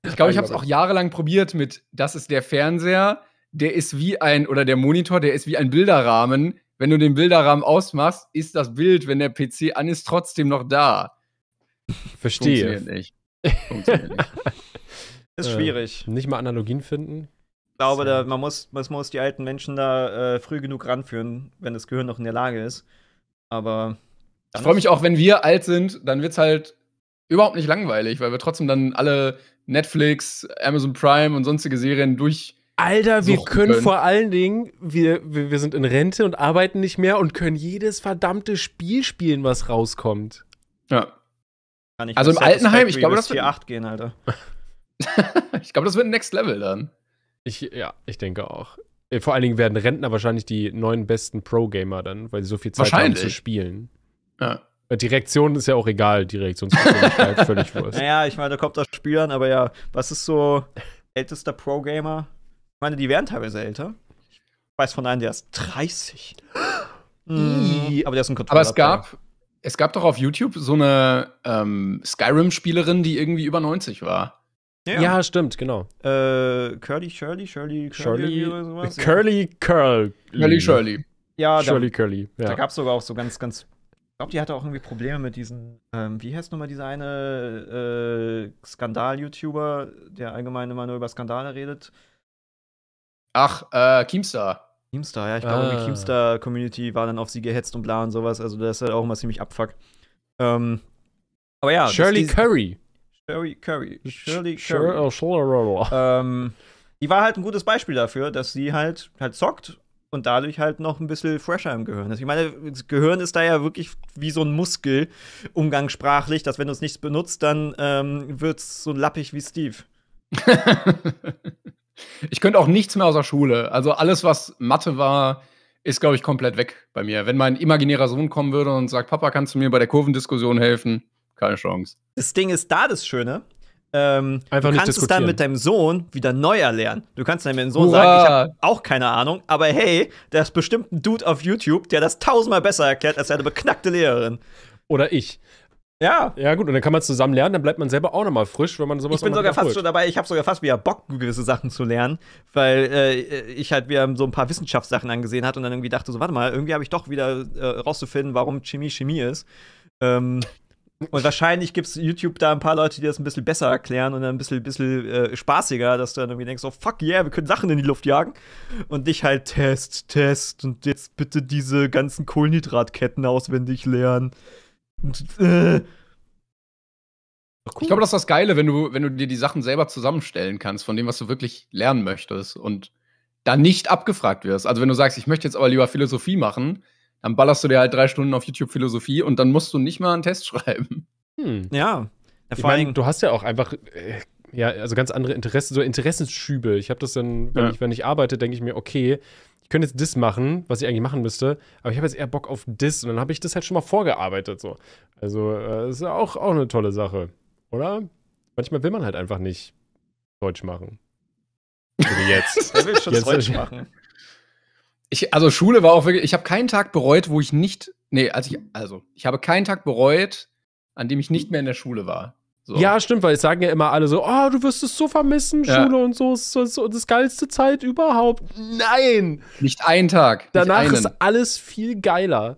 Ich glaube, ich habe es auch jahrelang probiert mit, das ist der Fernseher, der ist wie ein, oder der Monitor, der ist wie ein Bilderrahmen, wenn du den Bilderrahmen ausmachst, ist das Bild, wenn der PC an ist, trotzdem noch da. Verstehe. Funktioniert nicht. Funktioniert nicht. ist schwierig. Äh, nicht mal Analogien finden. Ich glaube, da, man, muss, man muss die alten Menschen da äh, früh genug ranführen, wenn das Gehirn noch in der Lage ist. Aber. Ich freue mich auch, wenn wir alt sind, dann wird es halt überhaupt nicht langweilig, weil wir trotzdem dann alle Netflix, Amazon Prime und sonstige Serien durch Alter, wir können, können, vor allen Dingen, wir, wir, wir sind in Rente und arbeiten nicht mehr und können jedes verdammte Spiel spielen, was rauskommt. Ja. Ich also im Altenheim, ich glaube, das wird 4, gehen, Alter. ich glaube, das wird ein Next Level dann. Ich, ja, ich denke auch. Äh, vor allen Dingen werden Rentner wahrscheinlich die neuen besten Pro-Gamer dann, weil sie so viel Zeit haben zu spielen. Ja. Äh, Direktion ist ja auch egal, Direktionsgeschwindigkeit, völlig wurscht. Naja, ich meine, da kommt das Spiel an, aber ja, was ist so ältester Pro-Gamer? Ich meine, die wären teilweise älter. Ich weiß von einem, der ist 30. Aber der ist ein Controller. Aber es gab, es gab doch auf YouTube so eine ähm, Skyrim-Spielerin, die irgendwie über 90 war. Ja, ja stimmt, genau. Äh, Curly, Shirley, Shirley, Curly, sowas, Curly, ja. Curl. Curly, Shirley. Ja, Shirley, da, Curly. Ja. Da gab es sogar auch so ganz, ganz. Ich glaube, die hatte auch irgendwie Probleme mit diesen. Ähm, wie heißt nochmal dieser eine äh, Skandal-YouTuber, der allgemein immer nur über Skandale redet? Ach, äh, Keemstar. Keemstar, ja, ich glaube, ah. die Keemstar-Community war dann auf sie gehetzt und bla und sowas. Also, das ist halt auch immer ziemlich abfuck. Ähm, aber ja. Shirley Curry. Shirley Curry. Shirley Curry. Oh, Shirley ähm, die war halt ein gutes Beispiel dafür, dass sie halt, halt zockt und dadurch halt noch ein bisschen fresher im Gehirn ist. Ich meine, das Gehirn ist da ja wirklich wie so ein Muskel, umgangssprachlich, dass wenn du es nichts benutzt, dann ähm, wird es so lappig wie Steve. Ich könnte auch nichts mehr aus der Schule. Also alles, was Mathe war, ist, glaube ich, komplett weg bei mir. Wenn mein imaginärer Sohn kommen würde und sagt, Papa, kannst du mir bei der Kurvendiskussion helfen? Keine Chance. Das Ding ist da das Schöne. Ähm, Einfach du kannst nicht es dann mit deinem Sohn wieder neu erlernen. Du kannst dann deinem Sohn Hurra. sagen, ich habe auch keine Ahnung, aber hey, da ist bestimmt ein Dude auf YouTube, der das tausendmal besser erklärt als seine beknackte Lehrerin. Oder ich. Ja. Ja, gut, und dann kann man zusammen lernen, dann bleibt man selber auch nochmal frisch, wenn man sowas Ich bin sogar fast schon dabei, ich habe sogar fast wieder Bock, gewisse Sachen zu lernen, weil äh, ich halt wieder so ein paar Wissenschaftssachen angesehen hatte und dann irgendwie dachte, so, warte mal, irgendwie habe ich doch wieder äh, rauszufinden, warum Chemie Chemie ist. Ähm, und wahrscheinlich gibt es YouTube da ein paar Leute, die das ein bisschen besser erklären und dann ein bisschen, bisschen äh, spaßiger, dass du dann irgendwie denkst, oh fuck yeah, wir können Sachen in die Luft jagen. Und dich halt Test, Test und jetzt bitte diese ganzen Kohlenhydratketten auswendig lernen. Äh. Cool. Ich glaube, das ist das Geile, wenn du, wenn du dir die Sachen selber zusammenstellen kannst, von dem, was du wirklich lernen möchtest und da nicht abgefragt wirst. Also, wenn du sagst, ich möchte jetzt aber lieber Philosophie machen, dann ballerst du dir halt drei Stunden auf YouTube Philosophie und dann musst du nicht mal einen Test schreiben. Hm. Ja. Ich meine, du hast ja auch einfach, äh, ja, also ganz andere Interessen, so Interessensschübe. Ich habe das dann, wenn, ja. ich, wenn ich arbeite, denke ich mir, okay, ich könnte jetzt das machen, was ich eigentlich machen müsste, aber ich habe jetzt eher Bock auf das und dann habe ich das halt schon mal vorgearbeitet. So. Also, das äh, ist auch, auch eine tolle Sache, oder? Manchmal will man halt einfach nicht Deutsch machen. Also jetzt. Man will schon jetzt Deutsch machen. Ich, also Schule war auch wirklich, ich habe keinen Tag bereut, wo ich nicht, nee, also ich, also ich habe keinen Tag bereut, an dem ich nicht mehr in der Schule war. So. Ja, stimmt, weil es sagen ja immer alle so, oh, du wirst es so vermissen, ja. Schule und so, ist das, das geilste Zeit überhaupt. Nein! Nicht einen Tag. Danach ist alles viel geiler.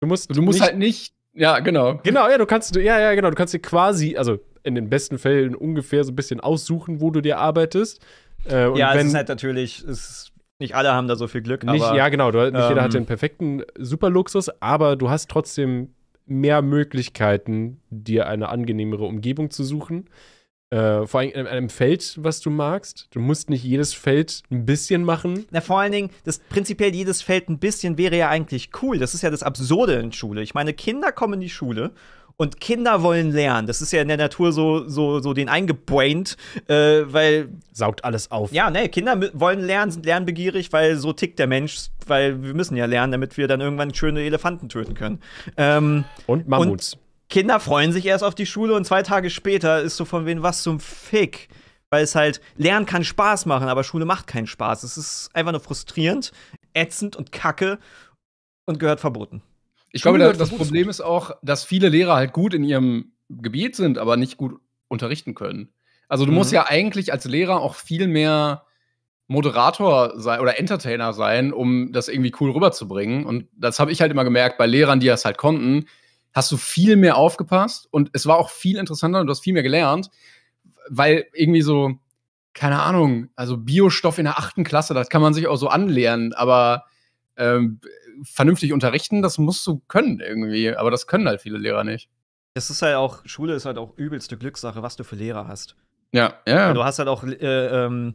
Du musst, du musst nicht, halt nicht, ja, genau. Genau, ja, du kannst, ja, ja, genau, du kannst dir quasi, also in den besten Fällen ungefähr so ein bisschen aussuchen, wo du dir arbeitest. Äh, ja, wenn, es ist halt natürlich, ist, nicht alle haben da so viel Glück, nicht, aber, Ja, genau, du, nicht ähm, jeder hat ähm, den perfekten Superluxus, aber du hast trotzdem mehr Möglichkeiten, dir eine angenehmere Umgebung zu suchen. Äh, vor allem in einem Feld, was du magst. Du musst nicht jedes Feld ein bisschen machen. Na, vor allen Dingen, das prinzipiell jedes Feld ein bisschen wäre ja eigentlich cool. Das ist ja das Absurde in Schule. Ich meine, Kinder kommen in die Schule und Kinder wollen lernen. Das ist ja in der Natur so, so, so den eingebraint, äh, weil. Saugt alles auf. Ja, ne, Kinder wollen lernen, sind lernbegierig, weil so tickt der Mensch, weil wir müssen ja lernen, damit wir dann irgendwann schöne Elefanten töten können. Ähm, und Mammuts. Und Kinder freuen sich erst auf die Schule und zwei Tage später ist so von wem was zum Fick weil es halt, Lernen kann Spaß machen, aber Schule macht keinen Spaß. Es ist einfach nur frustrierend, ätzend und kacke und gehört verboten. Ich glaube, das, das Problem ist auch, dass viele Lehrer halt gut in ihrem Gebiet sind, aber nicht gut unterrichten können. Also du mhm. musst ja eigentlich als Lehrer auch viel mehr Moderator sein oder Entertainer sein, um das irgendwie cool rüberzubringen. Und das habe ich halt immer gemerkt bei Lehrern, die das halt konnten, hast du viel mehr aufgepasst und es war auch viel interessanter und du hast viel mehr gelernt, weil irgendwie so, keine Ahnung, also Biostoff in der achten Klasse, das kann man sich auch so anlernen, aber ähm, vernünftig unterrichten, das musst du können irgendwie. Aber das können halt viele Lehrer nicht. Es ist halt auch, Schule ist halt auch übelste Glückssache, was du für Lehrer hast. Ja, ja. Du hast halt auch, äh, ähm,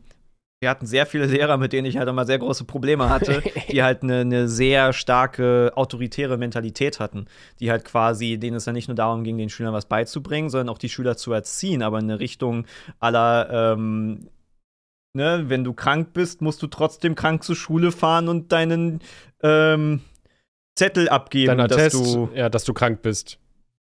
wir hatten sehr viele Lehrer, mit denen ich halt immer sehr große Probleme hatte, die halt eine, eine sehr starke autoritäre Mentalität hatten, die halt quasi, denen es ja nicht nur darum ging, den Schülern was beizubringen, sondern auch die Schüler zu erziehen, aber in eine Richtung aller ähm, ne, wenn du krank bist, musst du trotzdem krank zur Schule fahren und deinen ähm, Zettel abgeben, Deiner dass Test, du ja, dass du krank bist.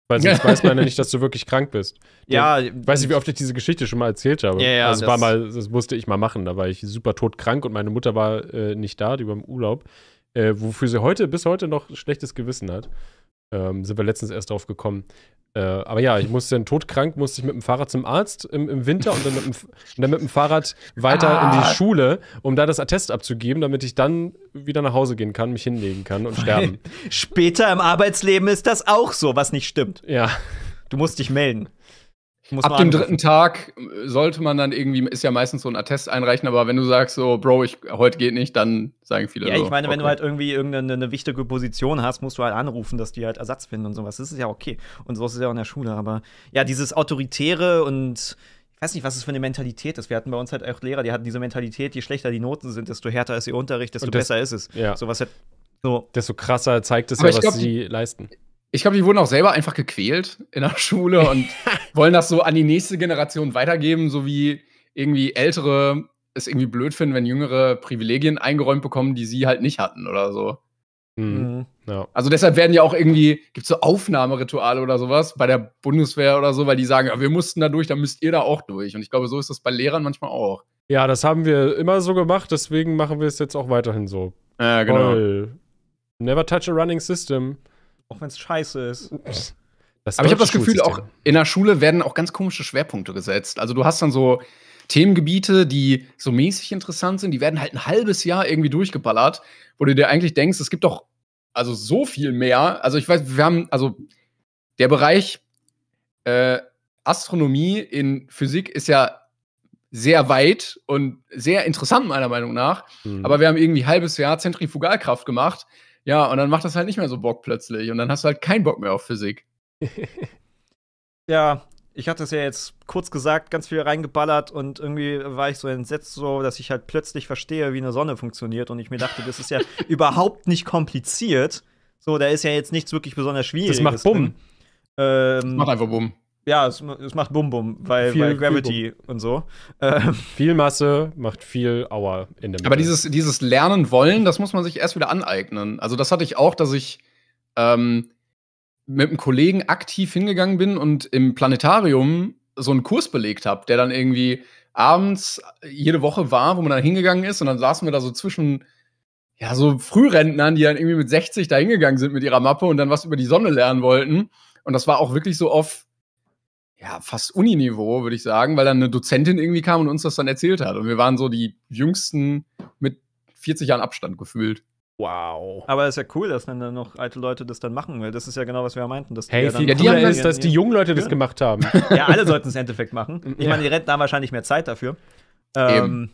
Weil sonst weiß man ja nicht, dass du wirklich krank bist. Ja, ich weiß nicht, wie oft ich diese Geschichte schon mal erzählt habe. Ja, ja, also das, war mal, das musste ich mal machen. Da war ich super todkrank und meine Mutter war äh, nicht da, die war im Urlaub. Äh, wofür sie heute bis heute noch schlechtes Gewissen hat. Ähm, sind wir letztens erst drauf gekommen. Äh, aber ja, ich musste dann todkrank, musste ich mit dem Fahrrad zum Arzt im, im Winter und dann, mit dem, dann mit dem Fahrrad weiter ah. in die ah. Schule, um da das Attest abzugeben, damit ich dann wieder nach Hause gehen kann, mich hinlegen kann und sterben. Später im Arbeitsleben ist das auch so, was nicht stimmt. Ja. Du musst dich melden. Muss Ab dem dritten Tag äh, sollte man dann irgendwie, ist ja meistens so ein Attest einreichen, aber wenn du sagst so, Bro, ich heute geht nicht, dann sagen viele. Ja, so, ich meine, okay. wenn du halt irgendwie irgendeine wichtige Position hast, musst du halt anrufen, dass die halt Ersatz finden und sowas. Das ist ja okay. Und so ist es ja auch in der Schule. Aber ja, dieses Autoritäre und ich weiß nicht, was es für eine Mentalität ist. Wir hatten bei uns halt auch Lehrer, die hatten diese Mentalität, je schlechter die Noten sind, desto härter ist ihr Unterricht, desto das, besser ist es. Ja. Sowas halt so. Desto krasser zeigt es aber ja, was glaub, sie leisten ich glaube, die wurden auch selber einfach gequält in der Schule und wollen das so an die nächste Generation weitergeben, so wie irgendwie ältere es irgendwie blöd finden, wenn jüngere Privilegien eingeräumt bekommen, die sie halt nicht hatten oder so. Mhm. mhm. Ja. Also deshalb werden ja auch irgendwie, gibt es so Aufnahmerituale oder sowas bei der Bundeswehr oder so, weil die sagen, ja, wir mussten da durch, dann müsst ihr da auch durch. Und ich glaube, so ist das bei Lehrern manchmal auch. Ja, das haben wir immer so gemacht, deswegen machen wir es jetzt auch weiterhin so. Ja, genau. Voll. Never touch a running system. Auch wenn es scheiße ist. Aber ich habe das Gefühl, auch in der Schule werden auch ganz komische Schwerpunkte gesetzt. Also du hast dann so Themengebiete, die so mäßig interessant sind, die werden halt ein halbes Jahr irgendwie durchgeballert, wo du dir eigentlich denkst, es gibt doch also so viel mehr. Also ich weiß, wir haben, also der Bereich äh, Astronomie in Physik ist ja sehr weit und sehr interessant meiner Meinung nach. Mhm. Aber wir haben irgendwie ein halbes Jahr Zentrifugalkraft gemacht. Ja, und dann macht das halt nicht mehr so Bock plötzlich. Und dann hast du halt keinen Bock mehr auf Physik. ja, ich hatte es ja jetzt kurz gesagt, ganz viel reingeballert und irgendwie war ich so entsetzt, so dass ich halt plötzlich verstehe, wie eine Sonne funktioniert. Und ich mir dachte, das ist ja überhaupt nicht kompliziert. So, da ist ja jetzt nichts wirklich besonders schwieriges. Das macht Bumm. Ähm, das macht einfach Bumm ja, es, es macht Bum-Bum, weil, weil, Gravity und so. Ähm. Viel Masse macht viel Aua in dem. Aber dieses, dieses Lernen wollen, das muss man sich erst wieder aneignen. Also, das hatte ich auch, dass ich ähm, mit einem Kollegen aktiv hingegangen bin und im Planetarium so einen Kurs belegt habe, der dann irgendwie abends äh, jede Woche war, wo man dann hingegangen ist und dann saßen wir da so zwischen ja, so Frührentnern, die dann irgendwie mit 60 da hingegangen sind mit ihrer Mappe und dann was über die Sonne lernen wollten. Und das war auch wirklich so oft ja, fast Uniniveau, würde ich sagen, weil dann eine Dozentin irgendwie kam und uns das dann erzählt hat. Und wir waren so die jüngsten mit 40 Jahren Abstand gefühlt. Wow. Aber ist ja cool, dass dann noch alte Leute das dann machen, weil das ist ja genau, was wir ja meinten. Dass hey, die, ja, die haben das, dass die jungen Leute das gemacht haben. Ja, alle sollten es im Endeffekt machen. Ich meine, die retten da wahrscheinlich mehr Zeit dafür. Ähm,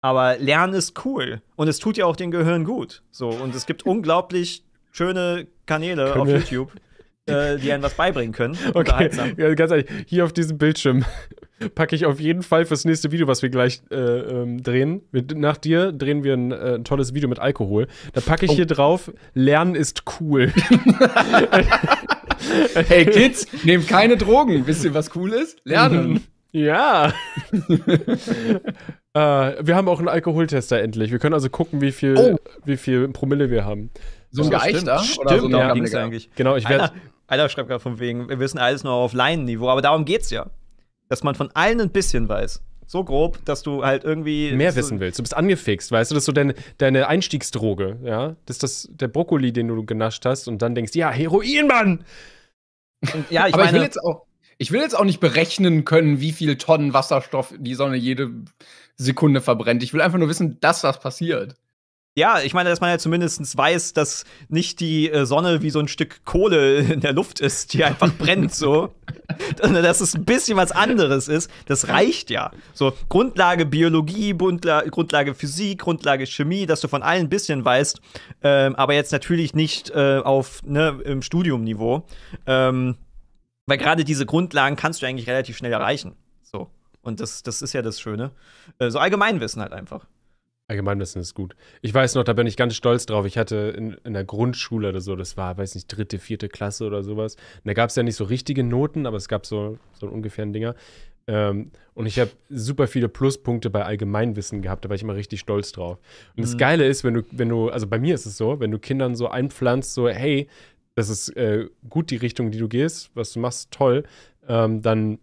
aber Lernen ist cool. Und es tut ja auch dem Gehirn gut. So, und es gibt unglaublich schöne Kanäle Können auf YouTube äh, die einem was beibringen können. Okay, ja, ganz ehrlich, hier auf diesem Bildschirm packe ich auf jeden Fall fürs nächste Video, was wir gleich äh, ähm, drehen. Wir, nach dir drehen wir ein, äh, tolles Video mit Alkohol. Da packe ich oh. hier drauf, Lernen ist cool. hey Kids, nehmt keine Drogen. Wisst ihr, was cool ist? Lernen. Mhm. Ja. äh, wir haben auch einen Alkoholtester endlich. Wir können also gucken, wie viel, oh. wie viel Promille wir haben. So ein Geeichter? Stimmt, oder so ein ja, eigentlich. Genau, ich werde Alter schreibt gerade von wegen, wir wissen alles nur auf Leinenniveau, aber darum geht's ja. Dass man von allen ein bisschen weiß. So grob, dass du halt irgendwie. Mehr so wissen willst. Du bist angefixt, weißt du? Das ist so deine, deine Einstiegsdroge, ja? Das ist das, der Brokkoli, den du genascht hast und dann denkst, ja, Heroin, Mann! ja, ich aber meine, ich will jetzt auch. Ich will jetzt auch nicht berechnen können, wie viel Tonnen Wasserstoff die Sonne jede Sekunde verbrennt. Ich will einfach nur wissen, dass das passiert. Ja, ich meine, dass man ja zumindest weiß, dass nicht die äh, Sonne wie so ein Stück Kohle in der Luft ist, die einfach brennt so. dass es ein bisschen was anderes ist, das reicht ja. So Grundlage Biologie, Grundlage Physik, Grundlage Chemie, dass du von allen ein bisschen weißt, ähm, aber jetzt natürlich nicht äh, auf ne, im Studiumniveau. Ähm, weil gerade diese Grundlagen kannst du eigentlich relativ schnell erreichen. So. Und das, das ist ja das Schöne. Äh, so Allgemeinwissen halt einfach. Allgemeinwissen ist gut. Ich weiß noch, da bin ich ganz stolz drauf. Ich hatte in, in der Grundschule oder so, das war, weiß nicht, dritte, vierte Klasse oder sowas. Und da gab es ja nicht so richtige Noten, aber es gab so, so ein Dinger. Ähm, und ich habe super viele Pluspunkte bei Allgemeinwissen gehabt, da war ich immer richtig stolz drauf. Und das mhm. Geile ist, wenn du, wenn du, also bei mir ist es so, wenn du Kindern so einpflanzt, so, hey, das ist äh, gut die Richtung, die du gehst, was du machst, toll, ähm, dann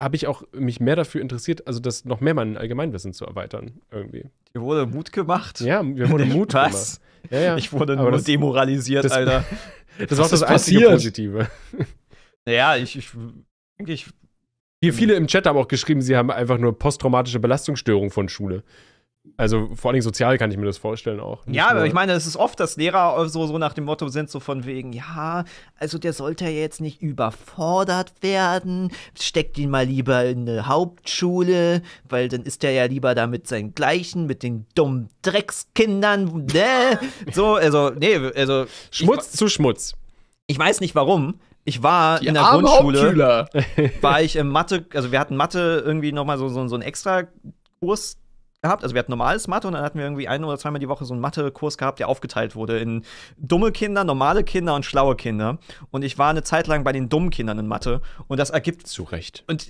habe ich auch mich mehr dafür interessiert, also das noch mehr mein Allgemeinwissen zu erweitern irgendwie. Mir wurde Mut gemacht. Ja, mir wurde Mut Was? gemacht. Ja, ja. Ich wurde nur das, demoralisiert, das, Alter. Das, das war das passiert? einzige Positive. Naja, ich, ich denke, ich. Hier viele im Chat haben auch geschrieben, sie haben einfach nur posttraumatische Belastungsstörung von Schule. Also vor allem sozial kann ich mir das vorstellen auch. ja, aber ich meine, es ist oft, dass Lehrer so, so nach dem Motto sind, so von wegen, ja, also der sollte ja jetzt nicht überfordert werden, steckt ihn mal lieber in eine Hauptschule, weil dann ist er ja lieber da mit seinen Gleichen, mit den dummen Dreckskindern, ne? So, also, nee, also. Schmutz ich, zu Schmutz. Ich weiß nicht warum, ich war Die in der Grundschule, war ich im Mathe, also wir hatten Mathe irgendwie nochmal so, so, so einen extra Kurs gehabt. Also wir hatten normales Mathe und dann hatten wir irgendwie ein oder zweimal die Woche so einen Mathe-Kurs gehabt, der aufgeteilt wurde in dumme Kinder, normale Kinder und schlaue Kinder. Und ich war eine Zeit lang bei den dummen Kindern in Mathe. Und das ergibt. Zu Recht. Und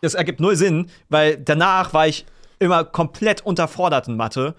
das ergibt null Sinn, weil danach war ich immer komplett unterfordert in Mathe.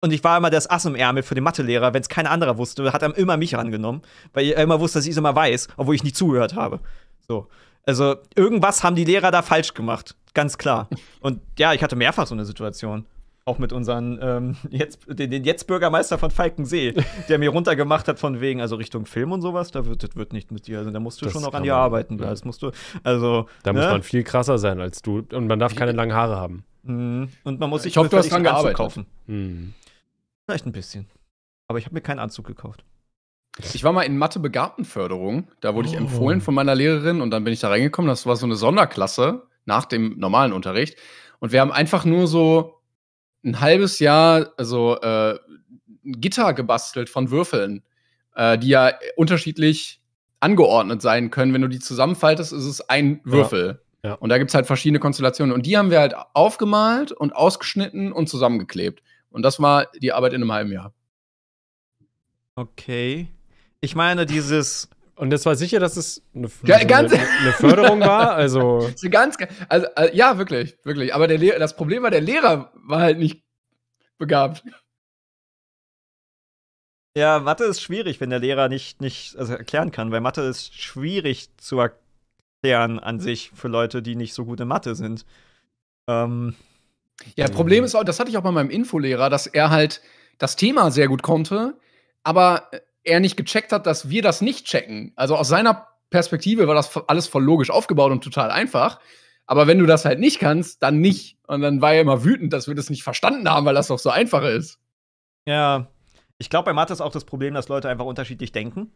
Und ich war immer das Ass im Ärmel für den Mathelehrer, wenn es kein anderer wusste, hat er immer mich rangenommen, weil er immer wusste, dass ich es immer weiß, obwohl ich nicht zugehört habe. So. Also irgendwas haben die Lehrer da falsch gemacht, ganz klar. Und ja, ich hatte mehrfach so eine Situation. Auch mit unserem ähm, jetzt, den, den, jetzt Bürgermeister von Falkensee, der mir runtergemacht hat von wegen, also Richtung Film und sowas, da wird, das wird nicht mit dir, also da musst du das schon noch an dir arbeiten. Ja. Das musst du, also. Da ne? muss man viel krasser sein als du und man darf keine langen Haare haben. Mhm. Und man muss sich ich hoffe, du hast dran gearbeitet. kaufen. Mhm. Vielleicht ein bisschen. Aber ich habe mir keinen Anzug gekauft. Ich war mal in Mathe-Begabtenförderung. Da wurde oh. ich empfohlen oh. von meiner Lehrerin und dann bin ich da reingekommen. Das war so eine Sonderklasse nach dem normalen Unterricht. Und wir haben einfach nur so ein halbes Jahr also äh, Gitter gebastelt von Würfeln, äh, die ja unterschiedlich angeordnet sein können. Wenn du die zusammenfaltest, ist es ein Würfel. Ja, ja. Und da gibt es halt verschiedene Konstellationen. Und die haben wir halt aufgemalt und ausgeschnitten und zusammengeklebt. Und das war die Arbeit in einem halben Jahr. Okay. Ich meine, dieses. Und das war sicher, dass es eine, ja, ganz, eine, eine Förderung war. Also. ganz, also, äh, ja, wirklich, wirklich. Aber der das Problem war, der Lehrer war halt nicht begabt. Ja, Mathe ist schwierig, wenn der Lehrer nicht, nicht also erklären kann, weil Mathe ist schwierig zu erklären an sich für Leute, die nicht so gut in Mathe sind. Ähm. Ja, Problem ist auch, das hatte ich auch bei meinem Infolehrer, dass er halt das Thema sehr gut konnte, aber äh, er nicht gecheckt hat, dass wir das nicht checken. Also aus seiner Perspektive war das alles voll logisch aufgebaut und total einfach. Aber wenn du das halt nicht kannst, dann nicht. Und dann war er immer wütend, dass wir das nicht verstanden haben, weil das doch so einfach ist. Ja. Ich glaube, bei Mathe ist auch das Problem, dass Leute einfach unterschiedlich denken.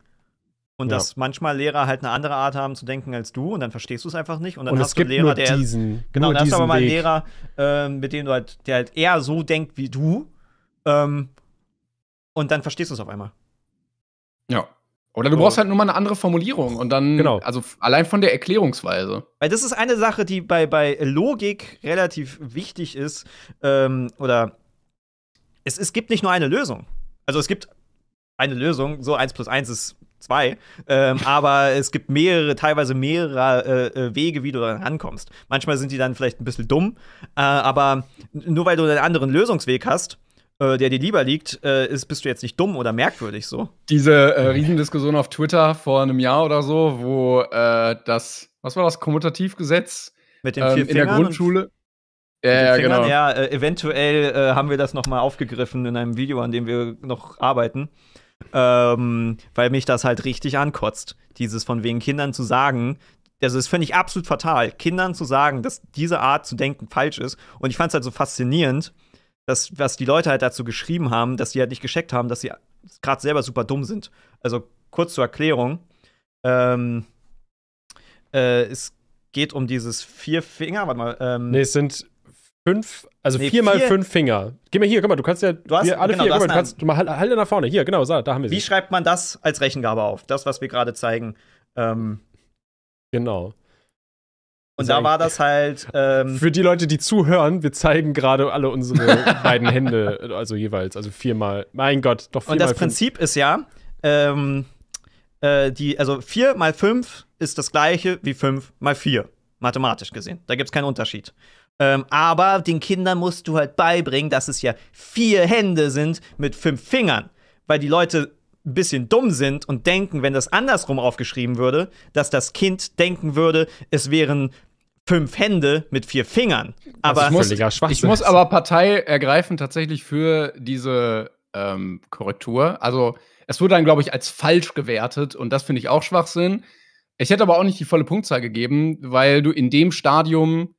Und ja. dass manchmal Lehrer halt eine andere Art haben zu denken als du und dann verstehst du es einfach nicht. Und dann und hast du einen Lehrer, der. Diesen, genau, dann hast du aber mal einen Lehrer, äh, mit dem du halt, der halt eher so denkt wie du. Ähm, und dann verstehst du es auf einmal. Ja. Oder du brauchst halt nur mal eine andere Formulierung und dann, genau. also allein von der Erklärungsweise. Weil das ist eine Sache, die bei, bei Logik relativ wichtig ist. Ähm, oder es, es gibt nicht nur eine Lösung. Also es gibt eine Lösung, so 1 plus 1 ist 2, ähm, aber es gibt mehrere, teilweise mehrere äh, äh Wege, wie du dann rankommst. Manchmal sind die dann vielleicht ein bisschen dumm, äh, aber nur weil du einen anderen Lösungsweg hast, äh, der dir lieber liegt, äh, ist, bist du jetzt nicht dumm oder merkwürdig so. Diese äh, Riesendiskussion auf Twitter vor einem Jahr oder so, wo äh, das, was war das, Kommutativgesetz mit den ähm, vier ähm, in der Grundschule. Ja, ja, genau. Ja, äh, eventuell äh, haben wir das nochmal aufgegriffen in einem Video, an dem wir noch arbeiten. Ähm, weil mich das halt richtig ankotzt, dieses von wegen Kindern zu sagen, also das finde ich absolut fatal, Kindern zu sagen, dass diese Art zu denken falsch ist. Und ich fand es halt so faszinierend, das, was die Leute halt dazu geschrieben haben, dass sie halt nicht gescheckt haben, dass sie gerade selber super dumm sind. Also kurz zur Erklärung. Ähm, äh, es geht um dieses vier Finger, warte mal. Ähm, nee, es sind fünf, also nee, vier mal fünf Finger. Geh mal hier, guck mal, du kannst ja du hast, hier, alle genau, vier, guck mal, du kannst, du mal, halt, halt nach vorne, hier, genau, da, da haben wir sie. Wie schreibt man das als Rechengabe auf? Das, was wir gerade zeigen. Ähm, genau. Und da war das halt. Ähm, Für die Leute, die zuhören, wir zeigen gerade alle unsere beiden Hände, also jeweils, also viermal. Mein Gott, doch viermal. Und das fünf. Prinzip ist ja, ähm, äh, die, also vier mal fünf ist das gleiche wie fünf mal vier, mathematisch gesehen. Da gibt es keinen Unterschied. Ähm, aber den Kindern musst du halt beibringen, dass es ja vier Hände sind mit fünf Fingern. Weil die Leute ein bisschen dumm sind und denken, wenn das andersrum aufgeschrieben würde, dass das Kind denken würde, es wären fünf Hände mit vier Fingern. Aber muss, ich muss aber Partei ergreifen tatsächlich für diese ähm, Korrektur. Also es wurde dann, glaube ich, als falsch gewertet und das finde ich auch Schwachsinn. Ich hätte aber auch nicht die volle Punktzahl gegeben, weil du in dem Stadium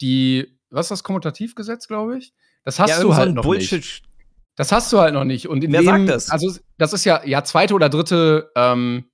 die, was ist das Kommutativgesetz, glaube ich? Das hast ja, du halt noch Bullshit. nicht. Das hast du halt noch nicht. Und in Wer dem, sagt das? Also das ist ja, ja zweite oder dritte ähm,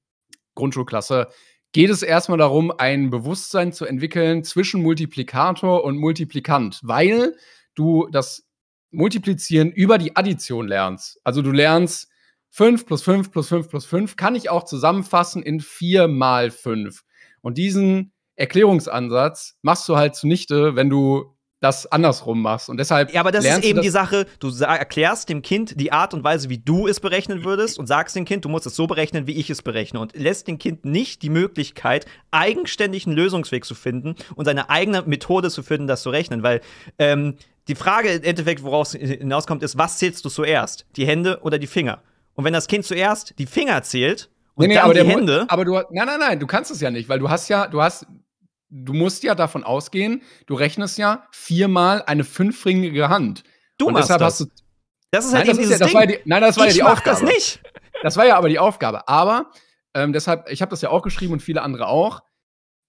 Grundschulklasse geht es erstmal darum, ein Bewusstsein zu entwickeln zwischen Multiplikator und Multiplikant, weil du das Multiplizieren über die Addition lernst. Also du lernst 5 plus 5 plus 5 plus 5, kann ich auch zusammenfassen in 4 mal 5. Und diesen Erklärungsansatz machst du halt zunichte, wenn du das andersrum machst. Und deshalb. Ja, aber das ist eben das die Sache, du erklärst dem Kind die Art und Weise, wie du es berechnen würdest und sagst dem Kind, du musst es so berechnen, wie ich es berechne. Und lässt dem Kind nicht die Möglichkeit, eigenständig einen Lösungsweg zu finden und seine eigene Methode zu finden, das zu rechnen. Weil ähm, die Frage im Endeffekt, woraus hinauskommt, ist, was zählst du zuerst? Die Hände oder die Finger? Und wenn das Kind zuerst die Finger zählt, und nee, nee, aber die Hände. Aber du, nein, nein, nein, du kannst es ja nicht, weil du hast ja, du hast du musst ja davon ausgehen, du rechnest ja viermal eine fünfringige Hand. Du Und machst das. Hast du das ist halt nein, das dieses ja, das Ding. War ja die, nein, das war ich ja die mach das nicht. Das war ja aber die Aufgabe. Aber ähm, deshalb, ich habe das ja auch geschrieben und viele andere auch.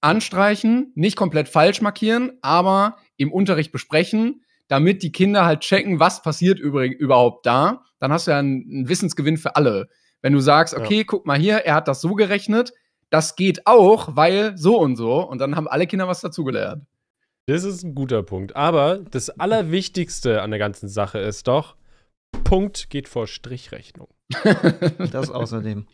Anstreichen, nicht komplett falsch markieren, aber im Unterricht besprechen, damit die Kinder halt checken, was passiert überhaupt da. Dann hast du ja einen, einen Wissensgewinn für alle. Wenn du sagst, okay, ja. guck mal hier, er hat das so gerechnet, das geht auch, weil so und so. Und dann haben alle Kinder was dazugelernt. Das ist ein guter Punkt. Aber das Allerwichtigste an der ganzen Sache ist doch, Punkt geht vor Strichrechnung. das außerdem.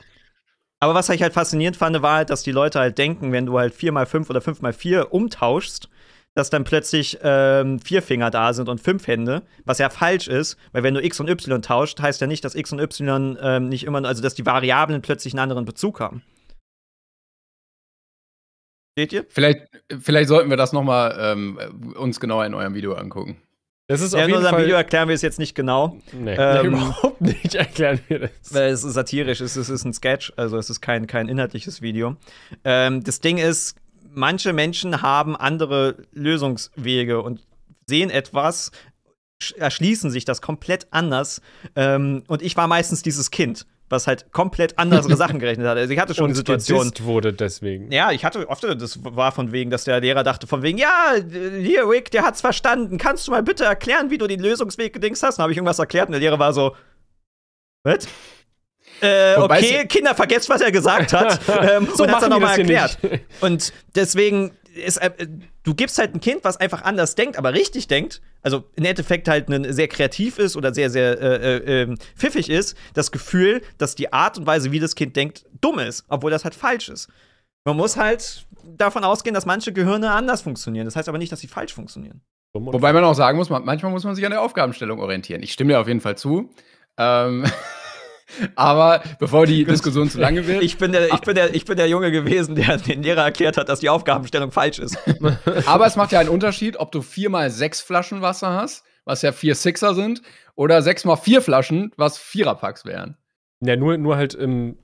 Aber was ich halt faszinierend fand, war halt, dass die Leute halt denken, wenn du halt 4 mal 5 oder 5 mal 4 umtauschst, dass dann plötzlich ähm, vier Finger da sind und fünf Hände, was ja falsch ist, weil wenn du X und Y tauscht, heißt ja nicht, dass X und Y ähm, nicht immer, also dass die Variablen plötzlich einen anderen Bezug haben. Seht ihr? Vielleicht, vielleicht sollten wir das nochmal ähm, uns genauer in eurem Video angucken. Das ist ja, auf in unserem Fall Video erklären wir es jetzt nicht genau. Nee, ähm, überhaupt nicht erklären wir das. Weil es ist satirisch, es ist, es ist ein Sketch, also es ist kein, kein inhaltliches Video. Ähm, das Ding ist, manche Menschen haben andere Lösungswege und sehen etwas, erschließen sich das komplett anders. Ähm, und ich war meistens dieses Kind was halt komplett andere Sachen gerechnet hat. Also ich hatte schon und Situationen. wurde deswegen. Ja, ich hatte oft, das war von wegen, dass der Lehrer dachte, von wegen, ja, hier, Rick, der hat's verstanden. Kannst du mal bitte erklären, wie du den Lösungsweg gedingst hast? Dann habe ich irgendwas erklärt und der Lehrer war so, was? Äh, okay, Kinder, vergesst, was er gesagt hat. ähm, so und hat er nochmal erklärt. Und deswegen ist, äh, du gibst halt ein Kind, was einfach anders denkt, aber richtig denkt, also im Endeffekt halt ein, sehr kreativ ist oder sehr, sehr äh, äh, ähm, pfiffig ist, das Gefühl, dass die Art und Weise, wie das Kind denkt, dumm ist, obwohl das halt falsch ist. Man muss halt davon ausgehen, dass manche Gehirne anders funktionieren. Das heißt aber nicht, dass sie falsch funktionieren. Wobei man auch sagen muss, manchmal muss man sich an der Aufgabenstellung orientieren. Ich stimme dir auf jeden Fall zu. Ähm Aber bevor die Diskussion zu lange wird. Ich bin, der, ich, bin der, ich bin der Junge gewesen, der den Lehrer erklärt hat, dass die Aufgabenstellung falsch ist. Aber es macht ja einen Unterschied, ob du viermal sechs Flaschen Wasser hast, was ja vier Sixer sind, oder sechs mal vier Flaschen, was Viererpacks wären. Ja, nur, nur halt im,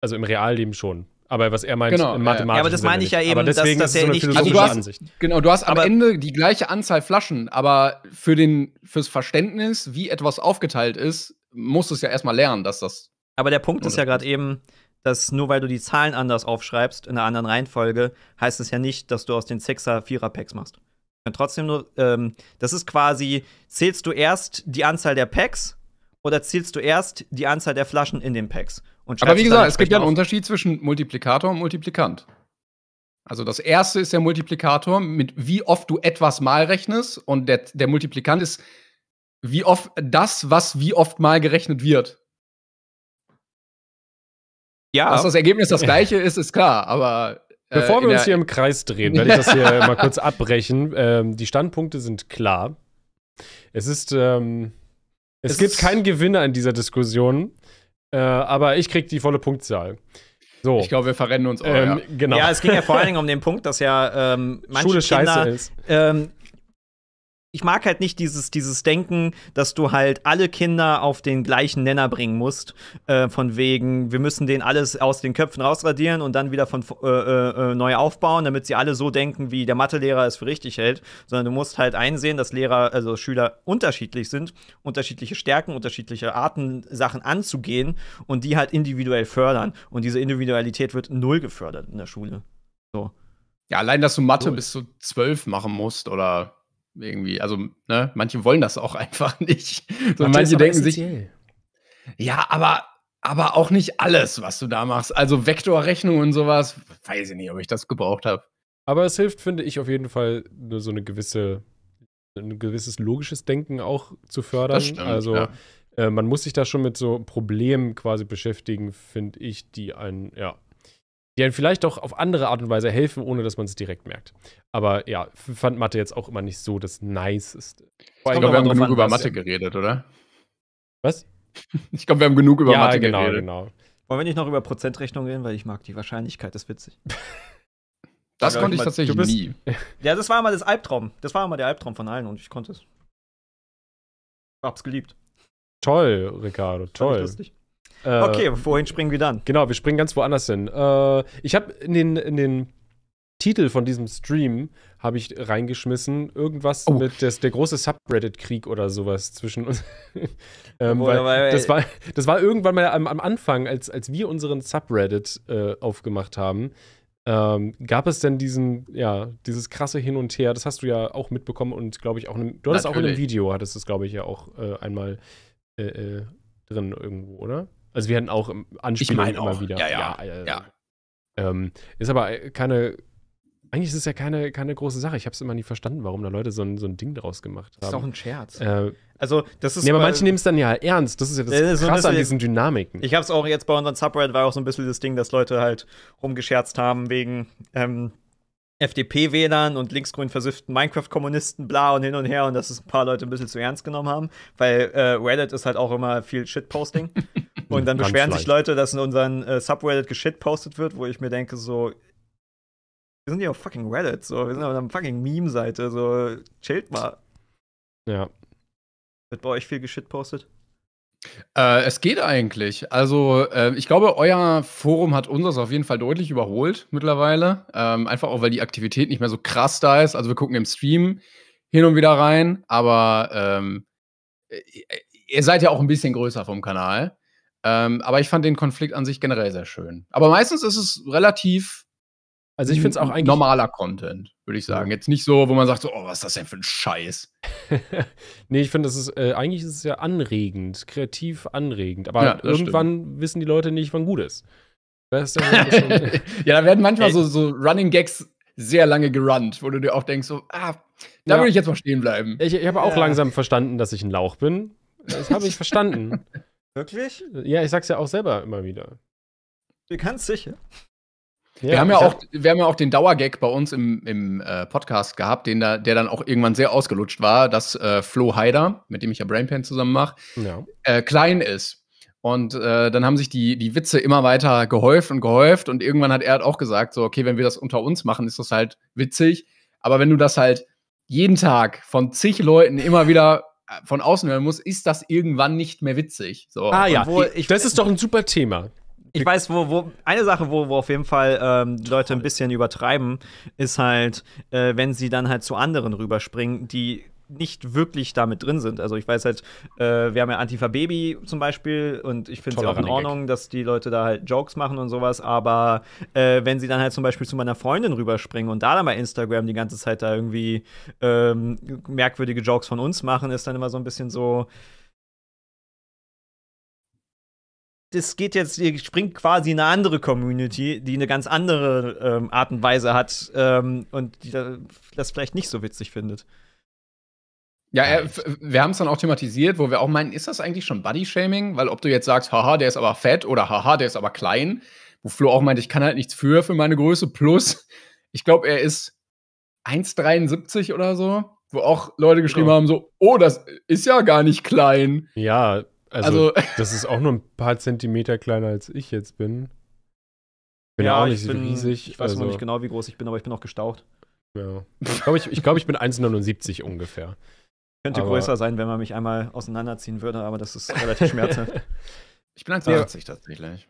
also im Realleben schon. Aber was er meint, genau, im mathematischen ja, aber das meine ich ja eben, das ist ja dass er nicht also du hast, Ansicht. Genau, du hast am Ende die gleiche Anzahl Flaschen, aber für den, fürs Verständnis, wie etwas aufgeteilt ist, musst du es ja erstmal lernen, dass das. Aber der Punkt ist ja gerade eben, dass nur weil du die Zahlen anders aufschreibst, in einer anderen Reihenfolge, heißt es ja nicht, dass du aus den 6er, 4er Packs machst. Und trotzdem nur, ähm, das ist quasi, zählst du erst die Anzahl der Packs oder zählst du erst die Anzahl der Flaschen in den Packs? Aber wie gesagt, es gibt ja einen Unterschied zwischen Multiplikator und Multiplikant. Also das erste ist der Multiplikator, mit wie oft du etwas mal rechnest und der, der Multiplikant ist wie oft das, was wie oft mal gerechnet wird. Ja. Dass das Ergebnis das gleiche ist, ist klar, aber. Äh, Bevor wir uns hier im Kreis drehen, werde ich das hier mal kurz abbrechen. Ähm, die Standpunkte sind klar. Es ist. Ähm, es, es, gibt keinen Gewinner in dieser Diskussion, äh, aber ich kriege die volle Punktzahl. So. Ich glaube, wir verrennen uns auch. Ähm, ja. Genau. ja, es ging ja vor allen Dingen um den Punkt, dass ja ähm, manche Schule Kinder, scheiße ist. Ähm, ich mag halt nicht dieses, dieses Denken, dass du halt alle Kinder auf den gleichen Nenner bringen musst. Äh, von wegen, wir müssen den alles aus den Köpfen rausradieren und dann wieder von äh, äh, äh, neu aufbauen, damit sie alle so denken, wie der Mathelehrer es für richtig hält. Sondern du musst halt einsehen, dass Lehrer, also Schüler unterschiedlich sind, unterschiedliche Stärken, unterschiedliche Arten, Sachen anzugehen und die halt individuell fördern. Und diese Individualität wird null gefördert in der Schule. So. Ja, allein, dass du Mathe so. bis zu zwölf machen musst oder irgendwie, also, ne, manche wollen das auch einfach nicht. So, manche denken essentiell. sich. Ja, aber, aber auch nicht alles, was du da machst. Also Vektorrechnung und sowas, weiß ich nicht, ob ich das gebraucht habe. Aber es hilft, finde ich, auf jeden Fall, nur ne, so eine gewisse, ein gewisses logisches Denken auch zu fördern. Das stimmt, also ja. äh, man muss sich da schon mit so Problemen quasi beschäftigen, finde ich, die einen, ja, die einem vielleicht auch auf andere Art und Weise helfen, ohne dass man es direkt merkt. Aber ja, fand Mathe jetzt auch immer nicht so das Niceste. Ich glaube, wir haben genug über Mathe geredet, oder? Was? Ich glaube, wir haben genug über ja, Mathe genau, geredet. genau. genau. Wollen wir nicht noch über Prozentrechnung reden, weil ich mag die Wahrscheinlichkeit, das ist witzig. Das, das konnte ich, mal, tatsächlich bist, nie. Ja, das war immer das Albtraum. Das war immer der Albtraum von allen und ich konnte es. Hab's geliebt. Toll, Ricardo, toll. lustig. Äh, okay, wohin springen wir dann? Genau, wir springen ganz woanders hin. Äh, ich habe in den, in den Titel von diesem Stream habe ich reingeschmissen. Irgendwas oh. mit des, der große Subreddit-Krieg oder sowas zwischen uns. ähm, weil das, war, das war irgendwann mal am, am Anfang, als, als wir unseren Subreddit äh, aufgemacht haben. Ähm, gab es denn diesen, ja, dieses krasse Hin und Her? Das hast du ja auch mitbekommen und glaube ich auch, ne, du hattest Natürlich. auch in einem Video, hattest das glaube ich ja auch äh, einmal äh, äh drin irgendwo, oder? Also wir hatten auch ähm, Anspielungen ich mein immer auch. wieder. Ja, ja. ja, ja. Ähm, ist aber äh, keine. Eigentlich ist es ja keine, keine große Sache. Ich habe es immer nie verstanden, warum da Leute so ein, so ein Ding draus gemacht haben. Das ist doch ein Scherz. Äh, also, das ist. Nee, aber manche nehmen es dann ja ernst. Das ist ja das, das ist Krasse an diesen Dynamiken. Ich habe es auch jetzt bei unseren Subreddit war auch so ein bisschen das Ding, dass Leute halt rumgescherzt haben wegen ähm, FDP-Wählern und linksgrün versifften Minecraft-Kommunisten, bla und hin und her und dass es ein paar Leute ein bisschen zu ernst genommen haben, weil äh, Reddit ist halt auch immer viel Shitposting. Und dann beschweren leicht. sich Leute, dass in unseren äh, Subreddit geschit postet wird, wo ich mir denke, so, wir sind ja auf fucking Reddit, so, wir sind auf einer fucking Meme-Seite, so, chillt mal. Ja. Wird bei euch viel geschit postet? Äh, es geht eigentlich. Also, äh, ich glaube, euer Forum hat unseres auf jeden Fall deutlich überholt mittlerweile. Ähm, einfach auch, weil die Aktivität nicht mehr so krass da ist. Also, wir gucken im Stream hin und wieder rein, aber ähm, äh, ihr seid ja auch ein bisschen größer vom Kanal. Ähm, aber ich fand den Konflikt an sich generell sehr schön. Aber meistens ist es relativ also ich finde es auch eigentlich normaler Content, würde ich sagen. Jetzt nicht so, wo man sagt, so, oh, was ist das denn für ein Scheiß? nee, ich finde, das ist äh, eigentlich ist es ja anregend, kreativ anregend. Aber ja, irgendwann stimmt. wissen die Leute nicht, wann gut ist. ist ja, da werden manchmal so, so Running Gags sehr lange gerannt, wo du dir auch denkst, so, ah, da ja. würde ich jetzt mal stehen bleiben. Ich, ich habe auch ja. langsam verstanden, dass ich ein Lauch bin. Das habe ich verstanden. Wirklich? Ja, ich sag's ja auch selber immer wieder. Bin ganz sicher. Ja, wir, haben ja auch, wir haben ja auch den Dauergag bei uns im, im äh, Podcast gehabt, den da, der dann auch irgendwann sehr ausgelutscht war, dass äh, Flo Haider, mit dem ich ja Brainpan zusammen mache, ja. äh, klein ist. Und äh, dann haben sich die, die Witze immer weiter gehäuft und gehäuft. Und irgendwann hat er halt auch gesagt, so, okay, wenn wir das unter uns machen, ist das halt witzig. Aber wenn du das halt jeden Tag von zig Leuten immer wieder von außen hören muss, ist das irgendwann nicht mehr witzig. So. Ah ja, wo, ich, das ist doch ein super Thema. Ich weiß, wo, wo eine Sache, wo, wo auf jeden Fall ähm, die Leute ein bisschen übertreiben, ist halt, äh, wenn sie dann halt zu anderen rüberspringen, die nicht wirklich damit drin sind. Also ich weiß halt, äh, wir haben ja Antifa Baby zum Beispiel und ich finde es ja auch in Ordnung, dass die Leute da halt Jokes machen und sowas, aber äh, wenn sie dann halt zum Beispiel zu meiner Freundin rüberspringen und da dann bei Instagram die ganze Zeit da irgendwie ähm, merkwürdige Jokes von uns machen, ist dann immer so ein bisschen so, das geht jetzt, ihr springt quasi in eine andere Community, die eine ganz andere ähm, Art und Weise hat ähm, und die das vielleicht nicht so witzig findet. Ja, äh, er, äh, wir haben es dann auch thematisiert, wo wir auch meinen, ist das eigentlich schon Body-Shaming? Weil ob du jetzt sagst, haha, der ist aber fett oder haha, der ist aber klein, wo Flo auch meint, ich kann halt nichts für, für meine Größe. Plus, ich glaube, er ist 1,73 oder so, wo auch Leute geschrieben genau. haben, so, oh, das ist ja gar nicht klein. Ja, also, also das ist auch nur ein paar Zentimeter kleiner, als ich jetzt bin. Bin ja, auch nicht ich bin, riesig. Ich weiß also. noch nicht genau, wie groß ich bin, aber ich bin auch gestaucht. Ja. Ich glaube, ich, ich, glaub, ich bin 1,79 ungefähr. Könnte aber größer sein, wenn man mich einmal auseinanderziehen würde, aber das ist relativ schmerzhaft. ich bin 1,80 äh, tatsächlich.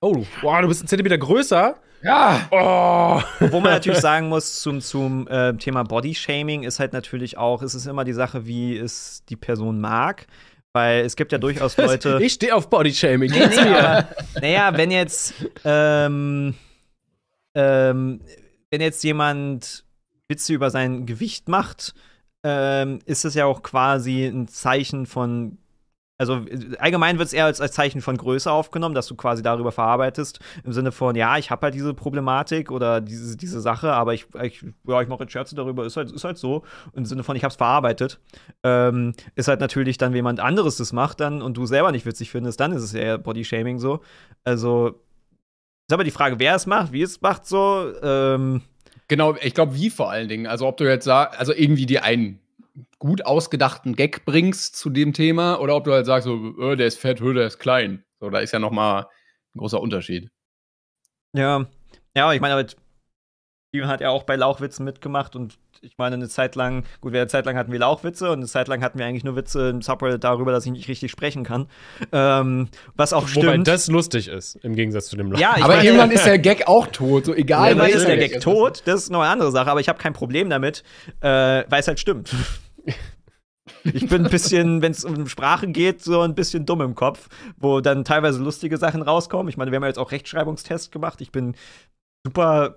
Oh, wow, du bist ein Zentimeter größer. Ja. Oh. Wo man natürlich sagen muss zum, zum äh, Thema Bodyshaming ist halt natürlich auch, es ist immer die Sache, wie es die Person mag. Weil es gibt ja durchaus Leute. Ich stehe auf Bodyshaming. Nee, nee, aber, naja, wenn jetzt, ähm, ähm, wenn jetzt jemand Witze über sein Gewicht macht ähm, ist es ja auch quasi ein Zeichen von also allgemein wird es eher als, als Zeichen von Größe aufgenommen, dass du quasi darüber verarbeitest, im Sinne von, ja, ich habe halt diese Problematik oder diese, diese Sache, aber ich, ich, ja, ich mache jetzt Scherze darüber, ist halt, ist halt so. Im Sinne von, ich habe es verarbeitet. Ähm, ist halt natürlich dann, wenn jemand anderes das macht dann und du selber nicht witzig findest, dann ist es eher Body-Shaming so. Also, ist aber die Frage, wer es macht, wie es macht so. Ähm, Genau, ich glaube, wie vor allen Dingen. Also, ob du jetzt sagst, also irgendwie die einen gut ausgedachten Gag bringst zu dem Thema oder ob du halt sagst, so, oh, der ist fett, oh, der ist klein. So, da ist ja nochmal ein großer Unterschied. Ja, ja, ich meine, aber Steven hat ja auch bei Lauchwitzen mitgemacht und ich meine, eine Zeit lang, gut, eine Zeit lang hatten wir Lauchwitze und eine Zeit lang hatten wir eigentlich nur Witze im Subreddit darüber, dass ich nicht richtig sprechen kann. Ähm, was auch Wobei stimmt. Wobei das lustig ist, im Gegensatz zu dem Lauch. Ja, aber meine, irgendwann ist der Gag auch tot, so egal. Irgendwann ist der Gag tot, das ist noch eine andere Sache, aber ich habe kein Problem damit, äh, weil es halt stimmt. Ich bin ein bisschen, wenn es um Sprache geht, so ein bisschen dumm im Kopf, wo dann teilweise lustige Sachen rauskommen. Ich meine, wir haben ja jetzt auch Rechtschreibungstests gemacht. Ich bin super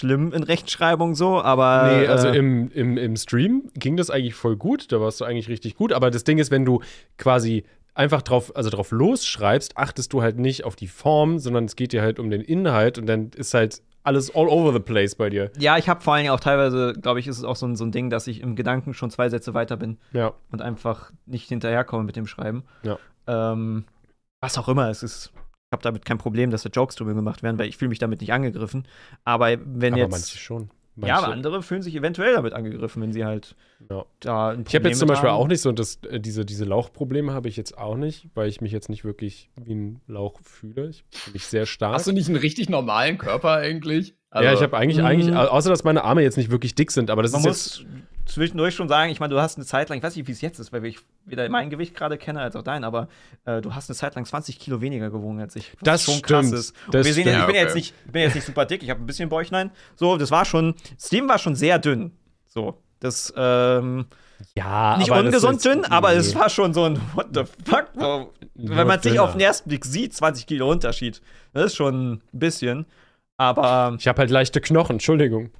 schlimm in Rechtschreibung so, aber. Nee, also äh, im, im, im Stream ging das eigentlich voll gut, da warst du eigentlich richtig gut, aber das Ding ist, wenn du quasi einfach drauf, also drauf losschreibst, achtest du halt nicht auf die Form, sondern es geht dir halt um den Inhalt und dann ist halt alles all over the place bei dir. Ja, ich habe vor allem auch teilweise, glaube ich, ist es auch so ein, so ein Ding, dass ich im Gedanken schon zwei Sätze weiter bin ja. und einfach nicht hinterherkomme mit dem Schreiben. Ja. Ähm, was auch immer es ist. Ich habe damit kein Problem, dass da Jokes drüber gemacht werden, weil ich fühle mich damit nicht angegriffen. Aber wenn aber jetzt. Manche schon. Manche. Ja, aber andere fühlen sich eventuell damit angegriffen, wenn sie halt ja. da ein Problem Ich habe jetzt zum Beispiel haben. auch nicht so, dass äh, diese, diese Lauchprobleme habe ich jetzt auch nicht, weil ich mich jetzt nicht wirklich wie ein Lauch fühle. Ich fühle mich sehr stark. Hast du nicht einen richtig normalen Körper eigentlich? Also, ja, ich also habe eigentlich, eigentlich, mm. außer dass meine Arme jetzt nicht wirklich dick sind, aber das ist jetzt zwischendurch schon sagen, ich meine, du hast eine Zeit lang, ich weiß nicht, wie es jetzt ist, weil ich weder mein Gewicht gerade kenne als auch dein, aber äh, du hast eine Zeit lang 20 Kilo weniger gewogen als ich. das schon stimmt. krass ist. Und das wir sehen, stimmt. ich bin, ja jetzt nicht, bin jetzt nicht super dick, ich habe ein bisschen Bäuchlein. So, das war schon, Steam war schon sehr dünn. So, das, ähm, ja, nicht ungesund dünn, aber es war schon so ein What the fuck? So, wenn man sich auf den ersten Blick sieht, 20 Kilo Unterschied. Das ist schon ein bisschen. Aber. Ich habe halt leichte Knochen, Entschuldigung.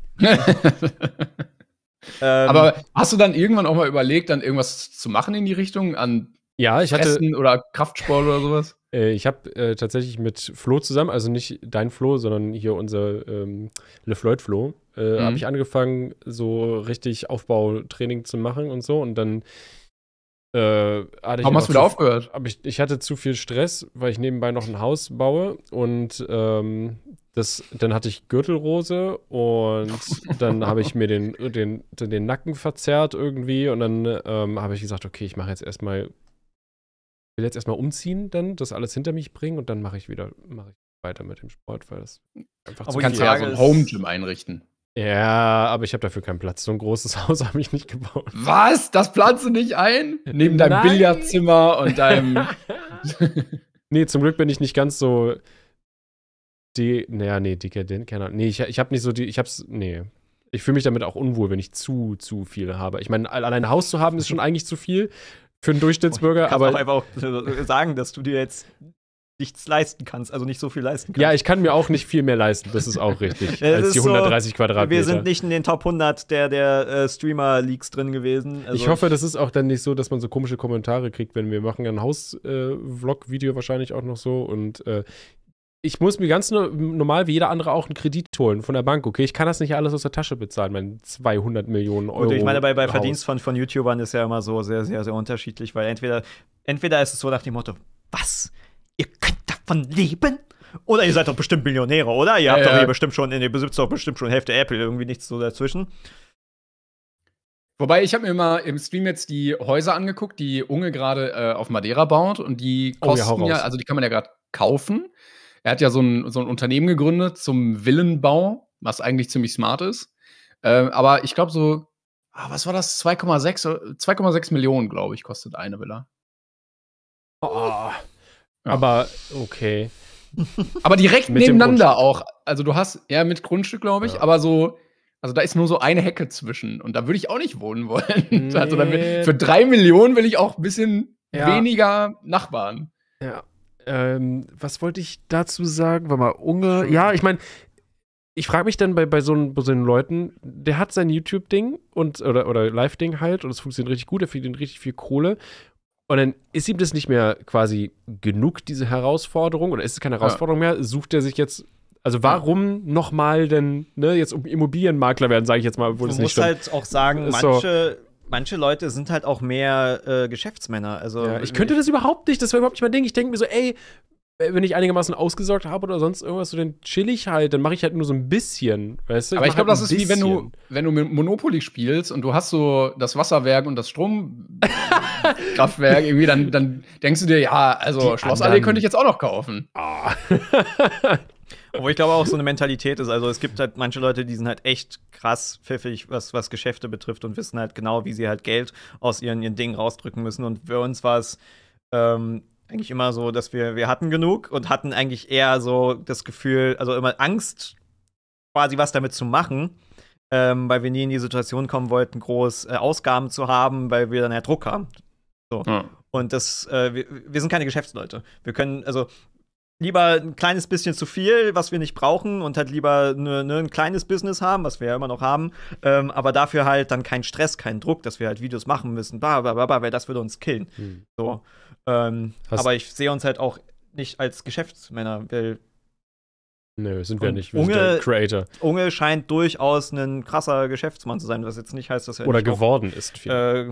Ähm, Aber hast du dann irgendwann auch mal überlegt, dann irgendwas zu machen in die Richtung an ja, ich hatte, Fressen oder Kraftsport oder sowas? Äh, ich habe äh, tatsächlich mit Flo zusammen, also nicht dein Flo, sondern hier unser ähm, LeFloid Flo, äh, mhm. habe ich angefangen, so richtig Aufbautraining zu machen und so. Und dann äh, hatte Warum hast du wieder aufgehört? ich, ich hatte zu viel Stress, weil ich nebenbei noch ein Haus baue und ähm, das, dann hatte ich Gürtelrose und dann habe ich mir den, den, den Nacken verzerrt irgendwie und dann ähm, habe ich gesagt, okay, ich mache jetzt erstmal, will jetzt erstmal umziehen, dann das alles hinter mich bringen und dann mache ich wieder mach ich weiter mit dem Sport, weil das einfach aber zu kannst ja so ein Home Gym einrichten. Ja, aber ich habe dafür keinen Platz. So ein großes Haus habe ich nicht gebaut. Was? Das planst du nicht ein? Neben Nein. deinem Billardzimmer und deinem. nee, zum Glück bin ich nicht ganz so die. Naja, nee, dekadent, keine Ahnung. Halt, nee, ich, ich habe nicht so die. Ich hab's. Nee. Ich fühle mich damit auch unwohl, wenn ich zu, zu viel habe. Ich meine, allein ein Haus zu haben, ist schon eigentlich zu viel für einen Durchschnittsbürger. Du aber auch einfach auch sagen, dass du dir jetzt nichts leisten kannst, also nicht so viel leisten kannst. Ja, ich kann mir auch nicht viel mehr leisten, das ist auch richtig, als die 130 so, Quadratmeter. Wir sind nicht in den Top 100 der, der äh, Streamer-Leaks drin gewesen. Also ich hoffe, das ist auch dann nicht so, dass man so komische Kommentare kriegt, wenn wir machen ein Haus-Vlog-Video äh, wahrscheinlich auch noch so und äh, ich muss mir ganz normal wie jeder andere auch einen Kredit holen von der Bank, okay? Ich kann das nicht alles aus der Tasche bezahlen, mein 200 Millionen Euro. Und ich meine, bei, bei Verdienst von, von YouTubern ist ja immer so sehr, sehr, sehr unterschiedlich, weil entweder, entweder ist es so nach dem Motto, was? Ihr könnt davon leben? Oder ihr seid doch bestimmt Millionäre, oder? Ihr habt ja, doch hier bestimmt schon, ihr besitzt doch bestimmt schon Hälfte Apple, irgendwie nichts so dazwischen. Wobei, ich habe mir mal im Stream jetzt die Häuser angeguckt, die Unge gerade äh, auf Madeira baut und die kosten oh, ja, ja, also die kann man ja gerade kaufen. Er hat ja so ein, so ein Unternehmen gegründet zum Villenbau, was eigentlich ziemlich smart ist. Äh, aber ich glaube so, ah, was war das? 2,6 2,6 Millionen, glaube ich, kostet eine Villa. Oh, ja. Aber okay. Aber direkt nebeneinander auch. Also du hast, ja, mit Grundstück, glaube ich, ja. aber so, also da ist nur so eine Hecke zwischen und da würde ich auch nicht wohnen wollen. Also nee. Also für drei Millionen will ich auch ein bisschen ja. weniger Nachbarn. Ja. Ähm, was wollte ich dazu sagen? War mal Unge. Ja, ich meine, ich frage mich dann bei, bei so, bei, so, einen Leuten, der hat sein YouTube-Ding und oder, oder Live-Ding halt und es funktioniert richtig gut, er verdient richtig viel Kohle. Und dann ist ihm das nicht mehr quasi genug, diese Herausforderung, oder ist es keine Herausforderung ja. mehr? Sucht er sich jetzt also warum nochmal denn ne, jetzt Immobilienmakler werden, sage ich jetzt mal, obwohl es nicht stimmt. Du musst halt auch sagen, manche so manche Leute sind halt auch mehr äh, Geschäftsmänner. Also, ja, ich könnte das überhaupt nicht, das wäre überhaupt nicht mein Ding. Ich denke mir so, ey, wenn ich einigermaßen ausgesorgt habe oder sonst irgendwas, so dann chill ich halt, dann mache ich halt nur so ein bisschen, weißt du? Aber ich, ich glaube, halt das ist wie wenn du, wenn du Monopoly spielst und du hast so das Wasserwerk und das Stromkraftwerk irgendwie, dann, dann denkst du dir, ja, also Schlossallee könnte ich jetzt auch noch kaufen. Oh. Obwohl ich glaube auch so eine Mentalität ist. Also es gibt halt manche Leute, die sind halt echt krass pfiffig, was, was Geschäfte betrifft und wissen halt genau, wie sie halt Geld aus ihren, ihren Dingen rausdrücken müssen. Und für uns war es ähm, eigentlich immer so, dass wir, wir hatten genug und hatten eigentlich eher so das Gefühl, also immer Angst, quasi was damit zu machen. Ähm, weil wir nie in die Situation kommen wollten, groß äh, Ausgaben zu haben, weil wir dann ja Druck haben. So. Ja. Und das, äh, wir, wir, sind keine Geschäftsleute. Wir können, also lieber ein kleines bisschen zu viel, was wir nicht brauchen, und halt lieber ne, ne, ein kleines Business haben, was wir ja immer noch haben, ähm, aber dafür halt dann keinen Stress, keinen Druck, dass wir halt Videos machen müssen, bla bla bla, bla weil das würde uns killen. Hm. So. Ähm, aber ich sehe uns halt auch nicht als Geschäftsmänner, weil Nö, sind wir und nicht. Wir Unge, sind Creator. Unge scheint durchaus ein krasser Geschäftsmann zu sein, was jetzt nicht heißt, dass er oder geworden auch, ist äh,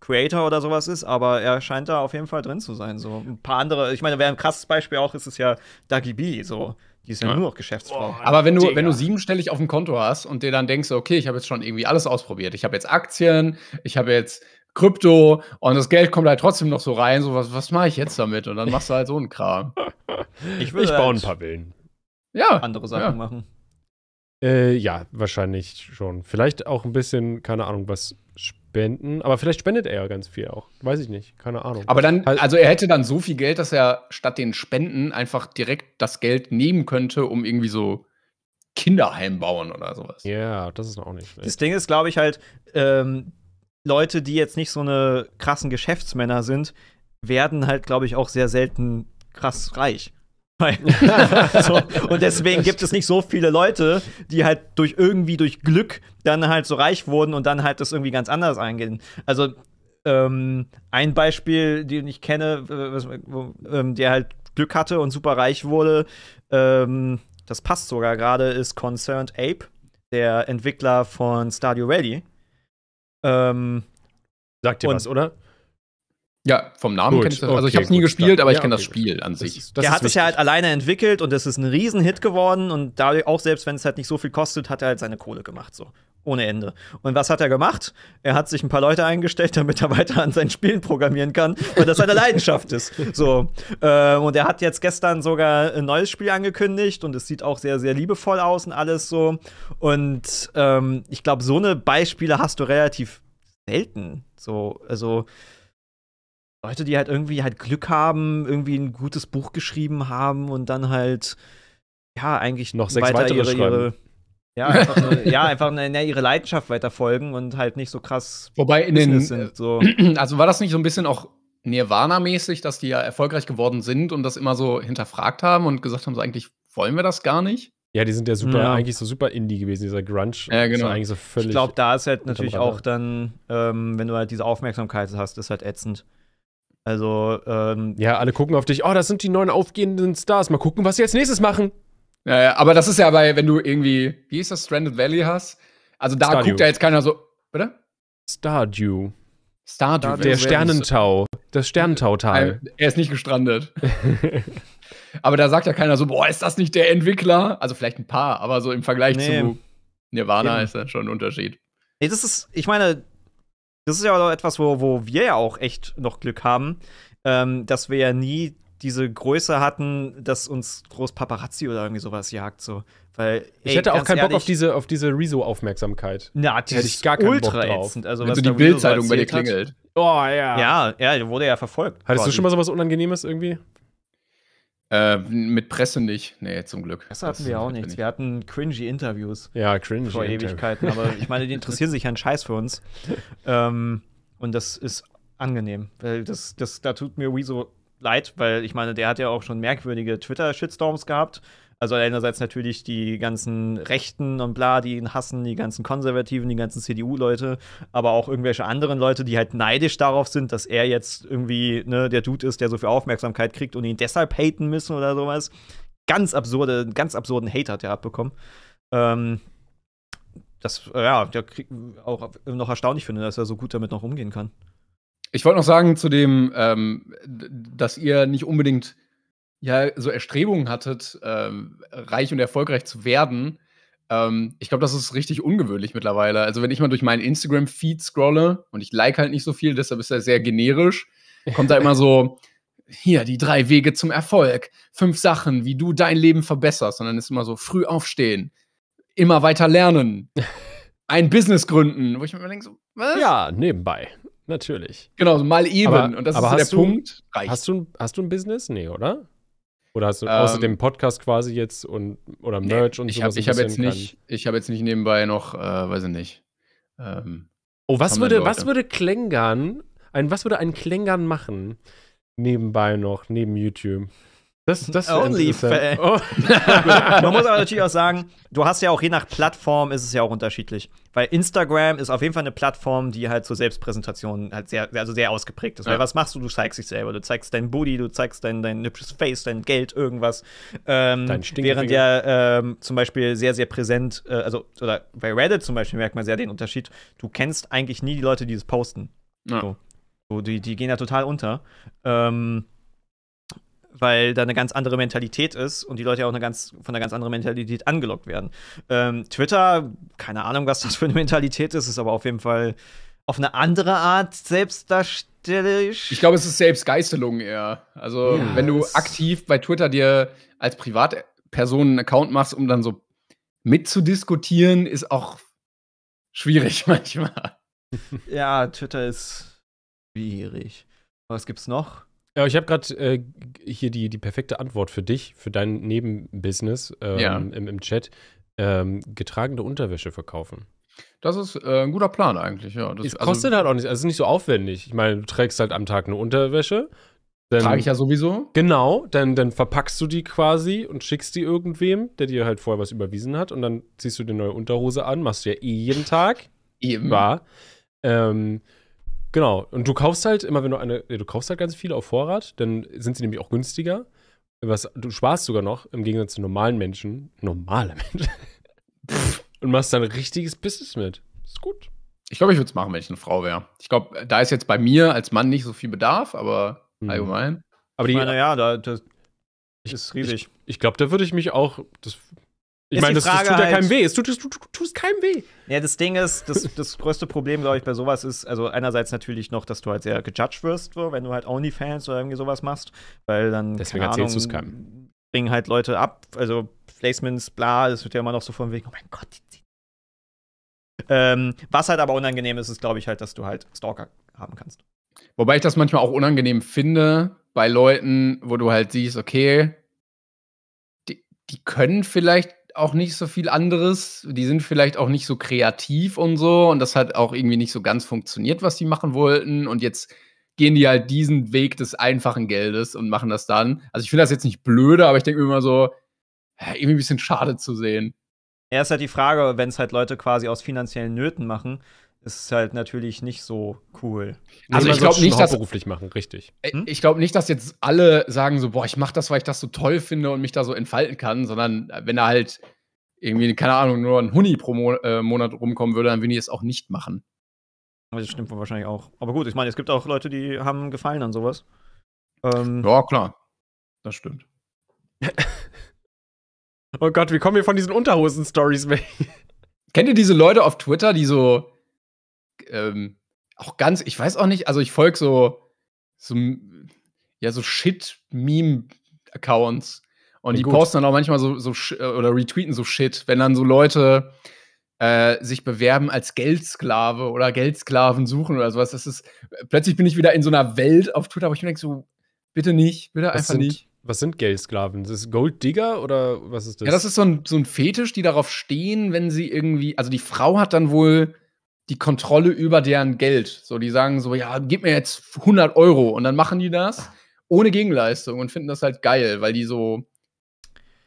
Creator oder sowas ist, aber er scheint da auf jeden Fall drin zu sein. So ein paar andere, ich meine, wäre ein krasses Beispiel auch ist, es ja Dagi B. So. Die ist ja, ja. nur noch Geschäftsfrau. Oh, aber wenn du, wenn du siebenstellig auf dem Konto hast und dir dann denkst, okay, ich habe jetzt schon irgendwie alles ausprobiert. Ich habe jetzt Aktien, ich habe jetzt Krypto und das Geld kommt halt trotzdem noch so rein, so was, was mache ich jetzt damit? Und dann machst du halt so einen Kram. ich, ich baue halt ein paar Villen ja, andere Sachen ja. machen. Äh, ja, wahrscheinlich schon. Vielleicht auch ein bisschen, keine Ahnung, was spenden. Aber vielleicht spendet er ja ganz viel auch. Weiß ich nicht. Keine Ahnung. Aber dann, halt also er hätte dann so viel Geld, dass er statt den Spenden einfach direkt das Geld nehmen könnte, um irgendwie so Kinderheim bauen oder sowas. Ja, yeah, das ist auch nicht schlecht. Das Ding ist, glaube ich, halt, ähm, Leute, die jetzt nicht so eine krassen Geschäftsmänner sind, werden halt, glaube ich, auch sehr selten krass reich. so. Und deswegen gibt es nicht so viele Leute, die halt durch irgendwie durch Glück dann halt so reich wurden und dann halt das irgendwie ganz anders eingehen. Also ähm, ein Beispiel, den ich kenne, äh, ähm, der halt Glück hatte und super reich wurde, ähm, das passt sogar gerade, ist Concerned Ape, der Entwickler von Stadio Rally. Ähm, Sagt dir was, oder? Ja, vom Namen kenne ich das. Also okay, ich habe es nie gut, gespielt, aber ja, ich kenne okay, das Spiel gut. an sich. Das ist, das der hat es ja halt alleine entwickelt und es ist ein Riesenhit geworden und dadurch auch selbst wenn es halt nicht so viel kostet, hat er halt seine Kohle gemacht so ohne Ende. Und was hat er gemacht? Er hat sich ein paar Leute eingestellt, damit er weiter an seinen Spielen programmieren kann, weil das seine Leidenschaft ist. So äh, und er hat jetzt gestern sogar ein neues Spiel angekündigt und es sieht auch sehr sehr liebevoll aus und alles so. Und ähm, ich glaube, so eine Beispiele hast du relativ selten. So also Leute, die halt irgendwie halt Glück haben, irgendwie ein gutes Buch geschrieben haben und dann halt, ja, eigentlich noch sechs weitere ihre, ihre ja, einfach, ja, einfach ne, ihre Leidenschaft weiterfolgen und halt nicht so krass. Wobei in den, sind, so. also war das nicht so ein bisschen auch Nirvana-mäßig, dass die ja erfolgreich geworden sind und das immer so hinterfragt haben und gesagt haben, so eigentlich wollen wir das gar nicht? Ja, die sind ja super, ja. eigentlich so super Indie gewesen, dieser Grunge. Ja, genau. eigentlich so völlig ich glaube, da ist halt natürlich auch dann, ähm, wenn du halt diese Aufmerksamkeit hast, ist halt ätzend. Also, ähm, ja, alle gucken auf dich. Oh, das sind die neuen aufgehenden Stars. Mal gucken, was sie als nächstes machen. Naja, aber das ist ja bei, wenn du irgendwie, wie ist das, Stranded Valley hast? Also da Stardew. guckt ja jetzt keiner so, oder? Stardew. Stardew. Stardew. Der Sternentau. Das sternentau Sternentautal. Er ist nicht gestrandet. aber da sagt ja keiner so, boah, ist das nicht der Entwickler? Also vielleicht ein paar, aber so im Vergleich nee. zu Nirvana Eben. ist das schon ein Unterschied. Nee, das ist, ich meine, das ist ja auch etwas, wo, wo wir ja auch echt noch Glück haben, ähm, dass wir ja nie diese Größe hatten, dass uns groß Paparazzi oder irgendwie sowas jagt. So. Weil, ich hätte auch keinen ehrlich, Bock auf diese, auf diese Rezo-Aufmerksamkeit. Na, die hätte ich gar keinen ultra Bock drauf. also, Wenn so die Bildzeitung so bei dir klingelt. Hat. Oh, ja. Ja, er wurde ja verfolgt. Hattest quasi. du schon mal sowas Unangenehmes irgendwie? Äh, mit Presse nicht. Nee, zum Glück. Das hatten das wir auch nichts. Nicht. Wir hatten cringy Interviews. Ja, cringy. Vor Interview. Ewigkeiten. Aber ich meine, die interessieren sich ja einen Scheiß für uns. Ähm, und das ist angenehm. Weil das, das, da tut mir Wieso leid, weil ich meine, der hat ja auch schon merkwürdige Twitter-Shitstorms gehabt also einerseits natürlich die ganzen Rechten und bla, die ihn hassen, die ganzen Konservativen, die ganzen CDU-Leute, aber auch irgendwelche anderen Leute, die halt neidisch darauf sind, dass er jetzt irgendwie ne, der Dude ist, der so viel Aufmerksamkeit kriegt und ihn deshalb haten müssen oder sowas. Ganz absurde, ganz absurden Hate hat er abbekommen. Ähm, das, ja, der krieg, auch noch erstaunlich finde, dass er so gut damit noch umgehen kann. Ich wollte noch sagen zu dem, ähm, dass ihr nicht unbedingt ja so Erstrebungen hattet, ähm, reich und erfolgreich zu werden, ähm, ich glaube, das ist richtig ungewöhnlich mittlerweile. Also wenn ich mal durch meinen Instagram-Feed scrolle und ich like halt nicht so viel, deshalb ist er sehr generisch, kommt da immer so, hier die drei Wege zum Erfolg, fünf Sachen, wie du dein Leben verbesserst, Und dann ist immer so früh aufstehen, immer weiter lernen, ein Business gründen, wo ich mir denke so, was? Ja, nebenbei, natürlich. Genau, mal eben aber, und das ist der du, Punkt. Reicht. Hast du, hast du ein Business? Nee, oder? Oder hast du ähm, außerdem Podcast quasi jetzt und oder Merch nee, und sowas? Ich habe hab jetzt nicht, ich habe jetzt nicht nebenbei noch, äh, weiß ich nicht. Ähm, oh, was würde, was würde Klängern, ein, was würde ein Klängern machen nebenbei noch neben YouTube? Das, das äh, OnlyFans. Oh. Man muss aber natürlich auch sagen, du hast ja auch je nach Plattform ist es ja auch unterschiedlich. Weil Instagram ist auf jeden Fall eine Plattform, die halt zur Selbstpräsentation halt sehr, also sehr ausgeprägt ist. Ja. Weil was machst du? Du zeigst dich selber. Du zeigst dein Booty, du zeigst dein, dein hübsches Face, dein Geld, irgendwas. Ähm, dein während ja ähm, zum Beispiel sehr, sehr präsent, äh, also oder bei Reddit zum Beispiel merkt man sehr den Unterschied. Du kennst eigentlich nie die Leute, die das posten. Ja. So. So, die, die gehen ja total unter. Ähm, weil da eine ganz andere Mentalität ist und die Leute auch eine ganz, von einer ganz anderen Mentalität angelockt werden. Ähm, Twitter, keine Ahnung, was das für eine Mentalität ist, ist aber auf jeden Fall auf eine andere Art selbstdarstellerisch. Ich glaube, es ist Selbstgeißelung eher. Also, ja, wenn du aktiv bei Twitter dir als Privatperson einen Account machst, um dann so mitzudiskutieren, ist auch schwierig manchmal. ja, Twitter ist schwierig. Was gibt's noch? Ja, äh, ich habe gerade äh, hier die, die perfekte Antwort für dich, für dein Nebenbusiness ähm, ja. im, im Chat. Ähm, getragene Unterwäsche verkaufen. Das ist äh, ein guter Plan eigentlich, ja. Das, es also kostet also, halt auch nicht, also es ist nicht so aufwendig. Ich meine, du trägst halt am Tag eine Unterwäsche. Dann, trage ich ja sowieso. Genau, dann, dann verpackst du die quasi und schickst die irgendwem, der dir halt vorher was überwiesen hat. Und dann ziehst du die neue Unterhose an, machst du ja eh jeden Tag. Eben. War. Ähm, Genau. Und du kaufst halt immer, wenn du eine, du kaufst halt ganz viele auf Vorrat, dann sind sie nämlich auch günstiger. Was, du sparst sogar noch im Gegensatz zu normalen Menschen, normale Menschen, und machst dann richtiges Business mit. Ist gut. Ich glaube, ich würde es machen, wenn ich eine Frau wäre. Ich glaube, da ist jetzt bei mir als Mann nicht so viel Bedarf, aber mhm. allgemein. Aber die, naja, da, das ist riesig. Ich, ich glaube, da würde ich mich auch, das ich meine, das, das, tut halt, ja keinem weh. Es tut, es tut, tut keinem weh. Ja, das Ding ist, das, das größte Problem, glaube ich, bei sowas ist, also einerseits natürlich noch, dass du halt sehr gejudged wirst, wenn du halt OnlyFans oder irgendwie sowas machst, weil dann. Deswegen erzählst du es keinem. Bringen halt Leute ab, also Placements, bla, das wird ja immer noch so von wegen, oh mein Gott, die ziehen. Ähm, was halt aber unangenehm ist, ist, glaube ich, halt, dass du halt Stalker haben kannst. Wobei ich das manchmal auch unangenehm finde, bei Leuten, wo du halt siehst, okay, die, die können vielleicht auch nicht so viel anderes. Die sind vielleicht auch nicht so kreativ und so. Und das hat auch irgendwie nicht so ganz funktioniert, was die machen wollten. Und jetzt gehen die halt diesen Weg des einfachen Geldes und machen das dann. Also ich finde das jetzt nicht blöde, aber ich denke mir immer so, irgendwie ein bisschen schade zu sehen. Ja, ist halt die Frage, wenn es halt Leute quasi aus finanziellen Nöten machen, ist halt natürlich nicht so cool. Also ich glaube nicht, dass beruflich machen, richtig. Hm? Ich glaube nicht, dass jetzt alle sagen so, boah, ich mache das, weil ich das so toll finde und mich da so entfalten kann, sondern äh, wenn da halt irgendwie keine Ahnung nur ein Huni pro Mo äh, Monat rumkommen würde, dann würden die es auch nicht machen. Das stimmt wahrscheinlich auch. Aber gut, ich meine, es gibt auch Leute, die haben Gefallen an sowas. Ähm, ja klar, das stimmt. oh Gott, wie kommen wir von diesen Unterhosen-Stories weg? Kennt ihr diese Leute auf Twitter, die so ähm, auch ganz, ich weiß auch nicht, also ich folge so, so, ja, so Shit-Meme-Accounts. Und ja, die gut. posten dann auch manchmal so, so äh, oder retweeten so Shit, wenn dann so Leute äh, sich bewerben als Geldsklave oder Geldsklaven suchen oder sowas. Das ist, plötzlich bin ich wieder in so einer Welt auf Twitter, wo ich mir denke, so, bitte nicht, bitte was einfach sind, nicht. Was sind Geldsklaven? Das Ist das Golddigger oder was ist das? Ja, das ist so ein, so ein Fetisch, die darauf stehen, wenn sie irgendwie, also die Frau hat dann wohl die Kontrolle über deren Geld. So, die sagen so, ja, gib mir jetzt 100 Euro und dann machen die das ohne Gegenleistung und finden das halt geil, weil die so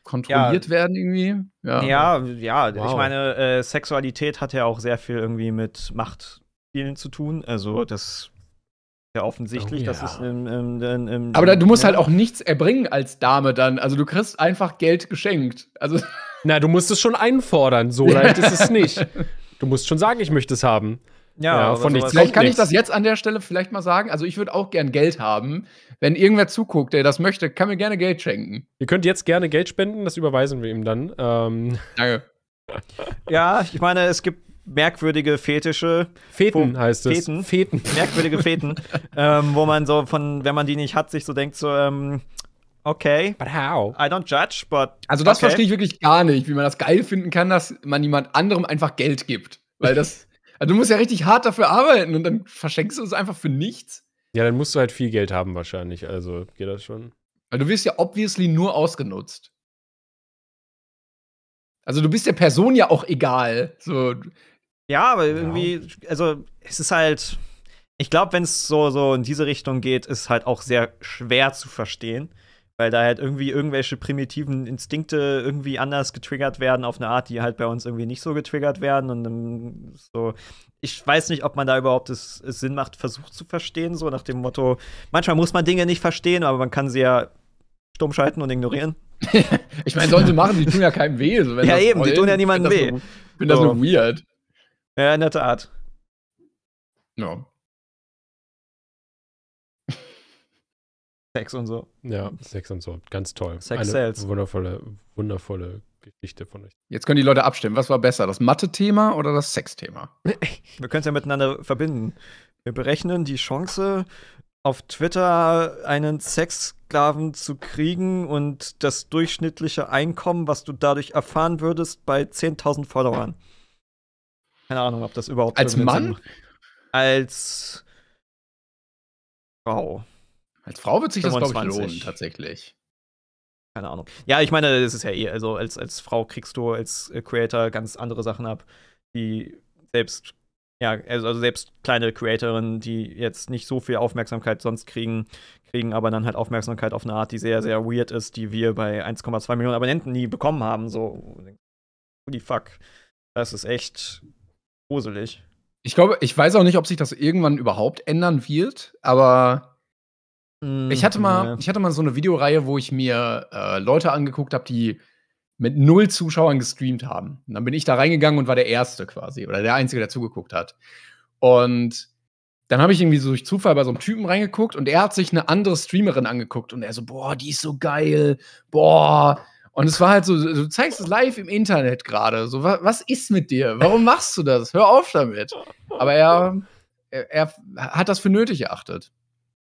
kontrolliert ja. werden irgendwie. Ja, ja, ja. Wow. ich meine, äh, Sexualität hat ja auch sehr viel irgendwie mit Machtspielen zu tun. Also das ist ja offensichtlich, oh, ja. das ist im, im, im, im Aber da, du musst ja. halt auch nichts erbringen als Dame dann. Also du kriegst einfach Geld geschenkt. Also na, du musst es schon einfordern, so leicht ist es nicht. Du musst schon sagen, ich möchte es haben. Ja, ja von nichts. Vielleicht kann nichts. ich das jetzt an der Stelle vielleicht mal sagen. Also ich würde auch gern Geld haben. Wenn irgendwer zuguckt, der das möchte, kann mir gerne Geld schenken. Ihr könnt jetzt gerne Geld spenden, das überweisen wir ihm dann. Ähm. Danke. ja, ich meine, es gibt merkwürdige Fetische. Feten wo, heißt es. Feten. Feten. Merkwürdige Feten. ähm, wo man so von, wenn man die nicht hat, sich so denkt, so, ähm, Okay. But how? I don't judge, but. Also, das okay. verstehe ich wirklich gar nicht, wie man das geil finden kann, dass man jemand anderem einfach Geld gibt. Weil das. also, du musst ja richtig hart dafür arbeiten und dann verschenkst du es einfach für nichts. Ja, dann musst du halt viel Geld haben, wahrscheinlich. Also, geht das schon. Weil du wirst ja obviously nur ausgenutzt. Also, du bist der Person ja auch egal. So. Ja, aber irgendwie. Ja. Also, es ist halt. Ich glaube, wenn es so, so in diese Richtung geht, ist halt auch sehr schwer zu verstehen weil da halt irgendwie irgendwelche primitiven Instinkte irgendwie anders getriggert werden auf eine Art, die halt bei uns irgendwie nicht so getriggert werden und dann so ich weiß nicht, ob man da überhaupt es, es Sinn macht, versucht zu verstehen, so nach dem Motto, manchmal muss man Dinge nicht verstehen, aber man kann sie ja stumm schalten und ignorieren. ich meine, sollen machen, die tun ja keinem weh. So, ja, eben, die tun ja niemandem weh. Ich finde das, so, find das so weird. Ja, in der Tat. Ja. No. Sex und so. Ja, Sex und so. Ganz toll. Sex Eine sells. Wundervolle, wundervolle Geschichte von euch. Jetzt können die Leute abstimmen. Was war besser, das Mathe-Thema oder das Sex-Thema? Wir können es ja miteinander verbinden. Wir berechnen die Chance, auf Twitter einen Sexsklaven zu kriegen und das durchschnittliche Einkommen, was du dadurch erfahren würdest, bei 10.000 Followern. Keine Ahnung, ob das überhaupt. Als Mann? Sinn macht. Als Frau. Wow. Als Frau wird sich 25. das, glaube ich, lohnen, tatsächlich. Keine Ahnung. Ja, ich meine, das ist ja eh, also als, als Frau kriegst du als äh, Creator ganz andere Sachen ab, die selbst, ja, also, also, selbst kleine Creatorinnen, die jetzt nicht so viel Aufmerksamkeit sonst kriegen, kriegen aber dann halt Aufmerksamkeit auf eine Art, die sehr, sehr weird ist, die wir bei 1,2 Millionen Abonnenten nie bekommen haben. So, holy fuck. Das ist echt gruselig. Ich glaube, ich weiß auch nicht, ob sich das irgendwann überhaupt ändern wird, aber ich hatte mal, nee. Mhm. ich hatte mal so eine Videoreihe, wo ich mir äh, Leute angeguckt habe, die mit null Zuschauern gestreamt haben. Und dann bin ich da reingegangen und war der Erste quasi oder der Einzige, der zugeguckt hat. Und dann habe ich irgendwie so durch Zufall bei so einem Typen reingeguckt und er hat sich eine andere Streamerin angeguckt und er so, boah, die ist so geil, boah. Und es war halt so, du zeigst es live im Internet gerade. So, was, was ist mit dir? Warum machst du das? Hör auf damit. Aber er, er, er hat das für nötig erachtet.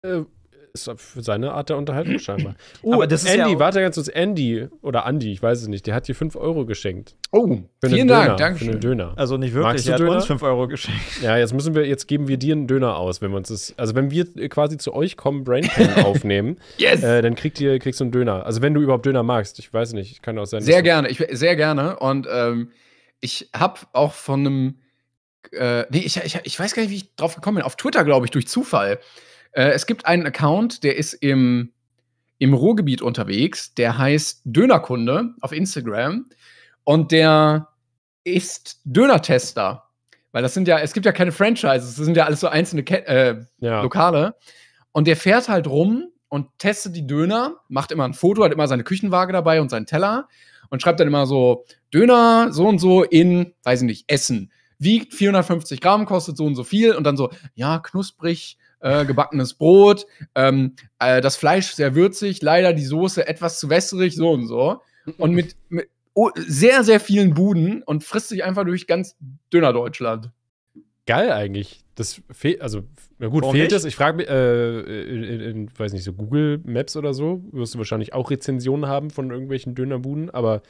Ähm ist für seine Art der Unterhaltung scheinbar. Oh, Aber das Andy, ist ja warte ganz kurz. Andy oder Andy, ich weiß es nicht, der hat dir 5 Euro geschenkt. Oh, vielen Dank, danke. Für einen Döner. Also nicht wirklich, er hat Döner? uns 5 Euro geschenkt. Ja, jetzt müssen wir, jetzt geben wir dir einen Döner aus, wenn wir uns das, also wenn wir quasi zu euch kommen, Brainpain aufnehmen, yes. Äh, dann kriegt ihr, kriegst du einen Döner. Also wenn du überhaupt Döner magst, ich weiß nicht, kann auch sein. Sehr gerne, ich, sehr gerne und ähm, ich habe auch von einem, äh, nee, ich, ich, ich weiß gar nicht, wie ich drauf gekommen bin, auf Twitter glaube ich, durch Zufall äh, es gibt einen Account, der ist im, im Ruhrgebiet unterwegs, der heißt Dönerkunde auf Instagram und der ist Dönertester. Weil das sind ja, es gibt ja keine Franchises, das sind ja alles so einzelne Ke äh, ja. Lokale. Und der fährt halt rum und testet die Döner, macht immer ein Foto, hat immer seine Küchenwaage dabei und seinen Teller und schreibt dann immer so: Döner so und so in, weiß ich nicht, Essen. Wiegt 450 Gramm, kostet so und so viel und dann so, ja, knusprig, äh, gebackenes Brot, ähm, äh, das Fleisch sehr würzig, leider die Soße etwas zu wässrig, so und so. Und mit, mit oh, sehr, sehr vielen Buden und frisst sich einfach durch ganz dünner Deutschland. Geil eigentlich. Das fehlt, also, na gut, Warum fehlt es. Ich frage mich, äh, in, in, in, weiß nicht, so Google Maps oder so, wirst du wahrscheinlich auch Rezensionen haben von irgendwelchen Dönerbuden, aber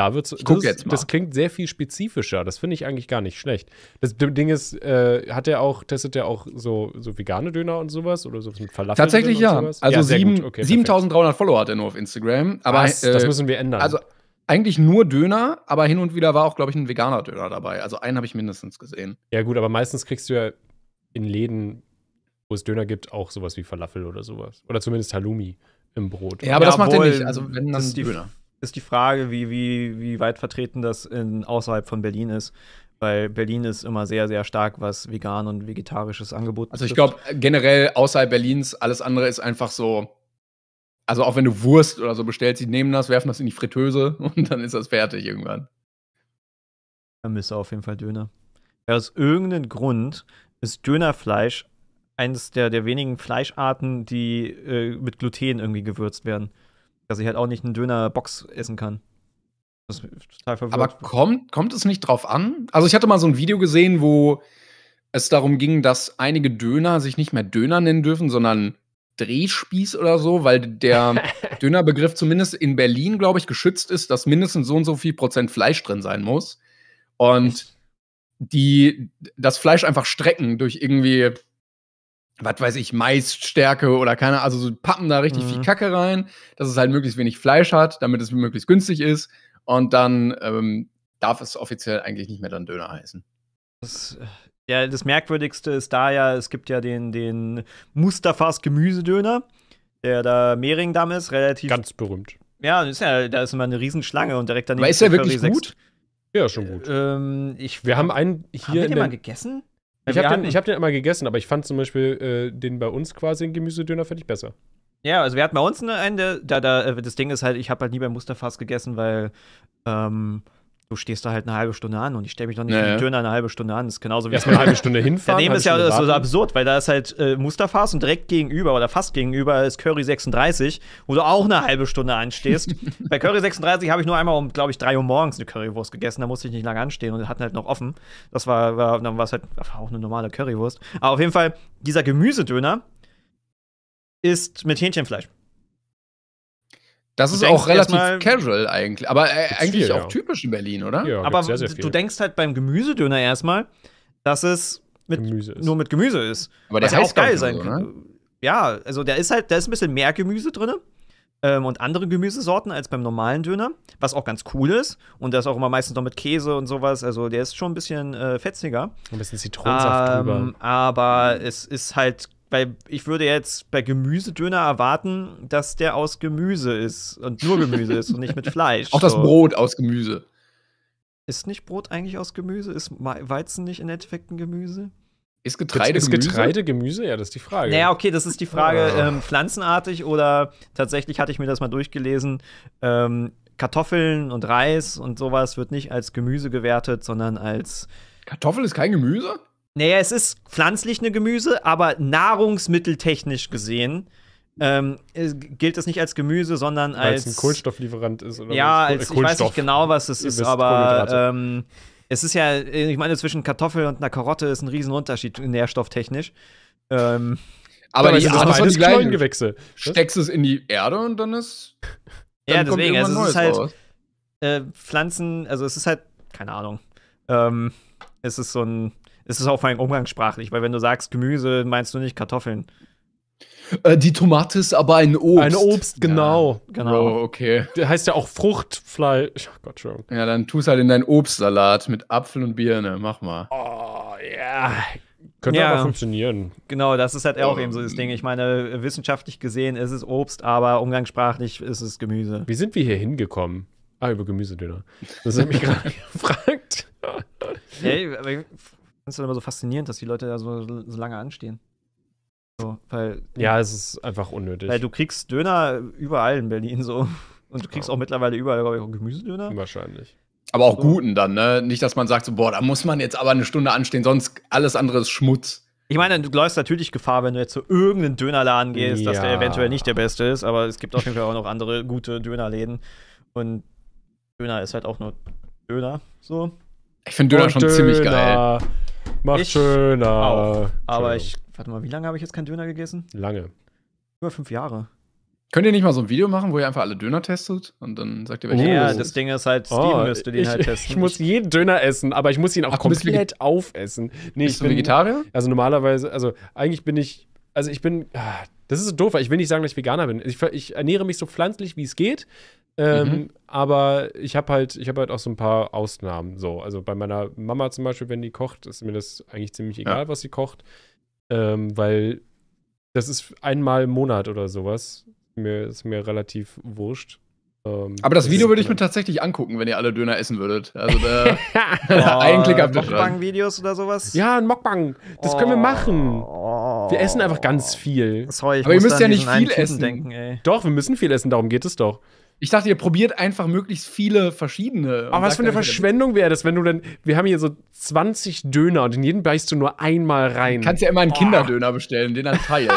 da wird's, ich guck das, jetzt mal. das klingt sehr viel spezifischer. Das finde ich eigentlich gar nicht schlecht. Das Ding ist, äh, hat er auch, testet er auch so, so vegane Döner und sowas oder so mit Falafel? Tatsächlich ja. Sowas? Also ja, 7, okay, 7300 Follower hat er nur auf Instagram. Aber Was? Äh, das müssen wir ändern. Also eigentlich nur Döner, aber hin und wieder war auch, glaube ich, ein veganer Döner dabei. Also einen habe ich mindestens gesehen. Ja, gut, aber meistens kriegst du ja in Läden, wo es Döner gibt, auch sowas wie Falafel oder sowas. Oder zumindest Halloumi im Brot. Ja, aber ja, das macht er nicht. Also, wenn dann das ist die Döner ist die Frage, wie, wie, wie weit vertreten das in, außerhalb von Berlin ist. Weil Berlin ist immer sehr, sehr stark, was vegan und vegetarisches Angebot Also ich glaube, generell außerhalb Berlins, alles andere ist einfach so. Also auch wenn du Wurst oder so bestellst, sie nehmen das, werfen das in die Fritteuse und dann ist das fertig irgendwann. Dann müsste auf jeden Fall Döner. aus irgendeinem Grund ist Dönerfleisch eines der, der wenigen Fleischarten, die äh, mit Gluten irgendwie gewürzt werden dass ich halt auch nicht einen Dönerbox essen kann. Das ist total verwirrt. Aber kommt, kommt es nicht drauf an? Also, ich hatte mal so ein Video gesehen, wo es darum ging, dass einige Döner sich nicht mehr Döner nennen dürfen, sondern Drehspieß oder so, weil der Dönerbegriff zumindest in Berlin, glaube ich, geschützt ist, dass mindestens so und so viel Prozent Fleisch drin sein muss. Und die das Fleisch einfach strecken durch irgendwie was weiß ich, Maisstärke oder keine, Ahnung, also so pappen da richtig mhm. viel Kacke rein, dass es halt möglichst wenig Fleisch hat, damit es möglichst günstig ist. Und dann ähm, darf es offiziell eigentlich nicht mehr dann Döner heißen. Das, äh, ja, das Merkwürdigste ist da ja, es gibt ja den, den Mustafas Gemüsedöner, der da Mehringdamm ist, relativ. Ganz berühmt. Ja, ist ja, da ist immer eine Riesenschlange und direkt daneben. Aber ist der wirklich gut? Ja, schon gut. Ähm, ich, wir haben einen hier. Haben wir den mal gegessen? Ich habe den, hab den immer gegessen, aber ich fand zum Beispiel äh, den bei uns quasi einen Gemüsedöner fand ich besser. Ja, also wir hatten bei uns eine, Ende, da, da, äh, das Ding ist halt, ich habe halt nie bei Mustafas gegessen, weil ähm, du stehst da halt eine halbe Stunde an und ich stelle mich doch nicht naja. mit Döner eine halbe Stunde an. Das ist genauso wie Erstmal eine halbe Stunde hinfahren. Daneben ist ja so absurd, weil da ist halt äh, Mustafas und direkt gegenüber oder fast gegenüber ist Curry 36, wo du auch eine halbe Stunde anstehst. Bei Curry 36 habe ich nur einmal um, glaube ich, 3 Uhr morgens eine Currywurst gegessen. Da musste ich nicht lange anstehen und hatten halt noch offen. Das war, war dann halt, war es halt auch eine normale Currywurst. Aber auf jeden Fall, dieser Gemüsedöner ist mit Hähnchenfleisch. Das du ist auch relativ casual eigentlich, aber äh, eigentlich viel, auch ja. typisch in Berlin, oder? Ja, aber sehr, sehr du denkst halt beim Gemüsedöner erstmal, dass es mit, nur mit Gemüse ist. Aber der was heißt ja auch geil sein so, Ne? Ja, also der ist halt, da ist ein bisschen mehr Gemüse drin. Ähm, und andere Gemüsesorten als beim normalen Döner, was auch ganz cool ist. Und der ist auch immer meistens noch mit Käse und sowas. Also der ist schon ein bisschen äh, fetziger. Ein bisschen Zitronensaft ähm, drüber. Aber es ist halt bei, ich würde jetzt bei Gemüsedöner erwarten, dass der aus Gemüse ist und nur Gemüse ist und nicht mit Fleisch. Auch so. das Brot aus Gemüse. Ist nicht Brot eigentlich aus Gemüse? Ist Weizen nicht im Endeffekt ein Gemüse? Ist Getreide Ist Gemüse? Getreide Gemüse? Ja, das ist die Frage. Naja, okay, das ist die Frage, oh. ähm, pflanzenartig oder tatsächlich hatte ich mir das mal durchgelesen, ähm, Kartoffeln und Reis und sowas wird nicht als Gemüse gewertet, sondern als Kartoffel ist kein Gemüse? Naja, es ist pflanzlich eine Gemüse, aber nahrungsmitteltechnisch gesehen ähm, gilt es nicht als Gemüse, sondern Weil als. Weil es ein Kohlenstofflieferant ist, oder? Ja, als, ich weiß nicht genau, was es ist, aber ähm, es ist ja, ich meine, zwischen Kartoffel und einer Karotte ist ein Riesenunterschied nährstofftechnisch. Ähm, aber die Art ist die Gewächse. Steckst es in die Erde und dann ist. Dann ja, deswegen, also Neues es ist halt äh, Pflanzen, also es ist halt, keine Ahnung. Ähm, es ist so ein ist es auch vor allem umgangssprachlich, weil wenn du sagst Gemüse, meinst du nicht Kartoffeln. Äh, die Tomate ist aber ein Obst. Ein Obst, genau. Ja, genau. Bro, okay. Der heißt ja auch Fruchtfleisch. Ach Gott, schon. Ja, dann tu es halt in deinen Obstsalat mit Apfel und Birne. Mach mal. Oh, yeah. Könnte ja. aber funktionieren. Genau, das ist halt auch oh. eben so das Ding. Ich meine, wissenschaftlich gesehen ist es Obst, aber umgangssprachlich ist es Gemüse. Wie sind wir hier hingekommen? Ah, über Gemüsedöner. Das hat mich gerade gefragt. hey, ist dann immer so faszinierend, dass die Leute da so, so lange anstehen. So, weil, ja, es ist einfach unnötig. Weil du kriegst Döner überall in Berlin so. Und du kriegst ja. Genau. auch mittlerweile überall, glaube ich, auch Gemüsedöner. Wahrscheinlich. Aber auch so. guten dann, ne? Nicht, dass man sagt, so, boah, da muss man jetzt aber eine Stunde anstehen, sonst alles andere ist Schmutz. Ich meine, du läufst natürlich Gefahr, wenn du jetzt zu irgendeinem Dönerladen gehst, ja. dass der eventuell nicht der beste ist, aber es gibt auf jeden Fall auch noch andere gute Dönerläden. Und Döner ist halt auch nur Döner, so. Ich finde Döner Und schon Döner. ziemlich geil. Macht ich schöner. Auch. Aber ich, warte mal, wie lange habe ich jetzt keinen Döner gegessen? Lange. Über fünf Jahre. Könnt ihr nicht mal so ein Video machen, wo ihr einfach alle Döner testet und dann sagt ihr, welche? Ja, das Ding ist halt, oh, Steven oh, müsste den ich, halt testen. Ich muss jeden Döner essen, aber ich muss ihn auch Ach, komplett aufessen. Nee, bist ich du Vegetarier? Also normalerweise, also eigentlich bin ich, also ich bin, ah, das ist so doof, weil ich will nicht sagen, dass ich Veganer bin. Ich, ich ernähre mich so pflanzlich, wie es geht. Ähm, mhm. Aber ich habe halt, ich halt auch so ein paar Ausnahmen. So, also bei meiner Mama zum Beispiel, wenn die kocht, ist mir das eigentlich ziemlich egal, ja. was sie kocht, ähm, weil das ist einmal im Monat oder sowas. Mir ist mir relativ wurscht. Ähm, Aber das Video würde ich mir tatsächlich angucken, wenn ihr alle Döner essen würdet. Also da, da oh, ein Klick ab Mokbang-Videos oder sowas? Ja, ein Mockbang. Das oh, können wir oh. machen. wir essen einfach ganz viel. Sorry, Aber ihr müsst ja nicht viel essen. Denken, doch, wir müssen viel essen, darum geht es doch. Ich dachte, ihr probiert einfach möglichst viele verschiedene. Aber was für eine Verschwendung wäre das, wenn du dann. Wir haben hier so 20 Döner und in jeden beißt du nur einmal rein. Du kannst ja immer einen Kinderdöner bestellen, den dann teilen.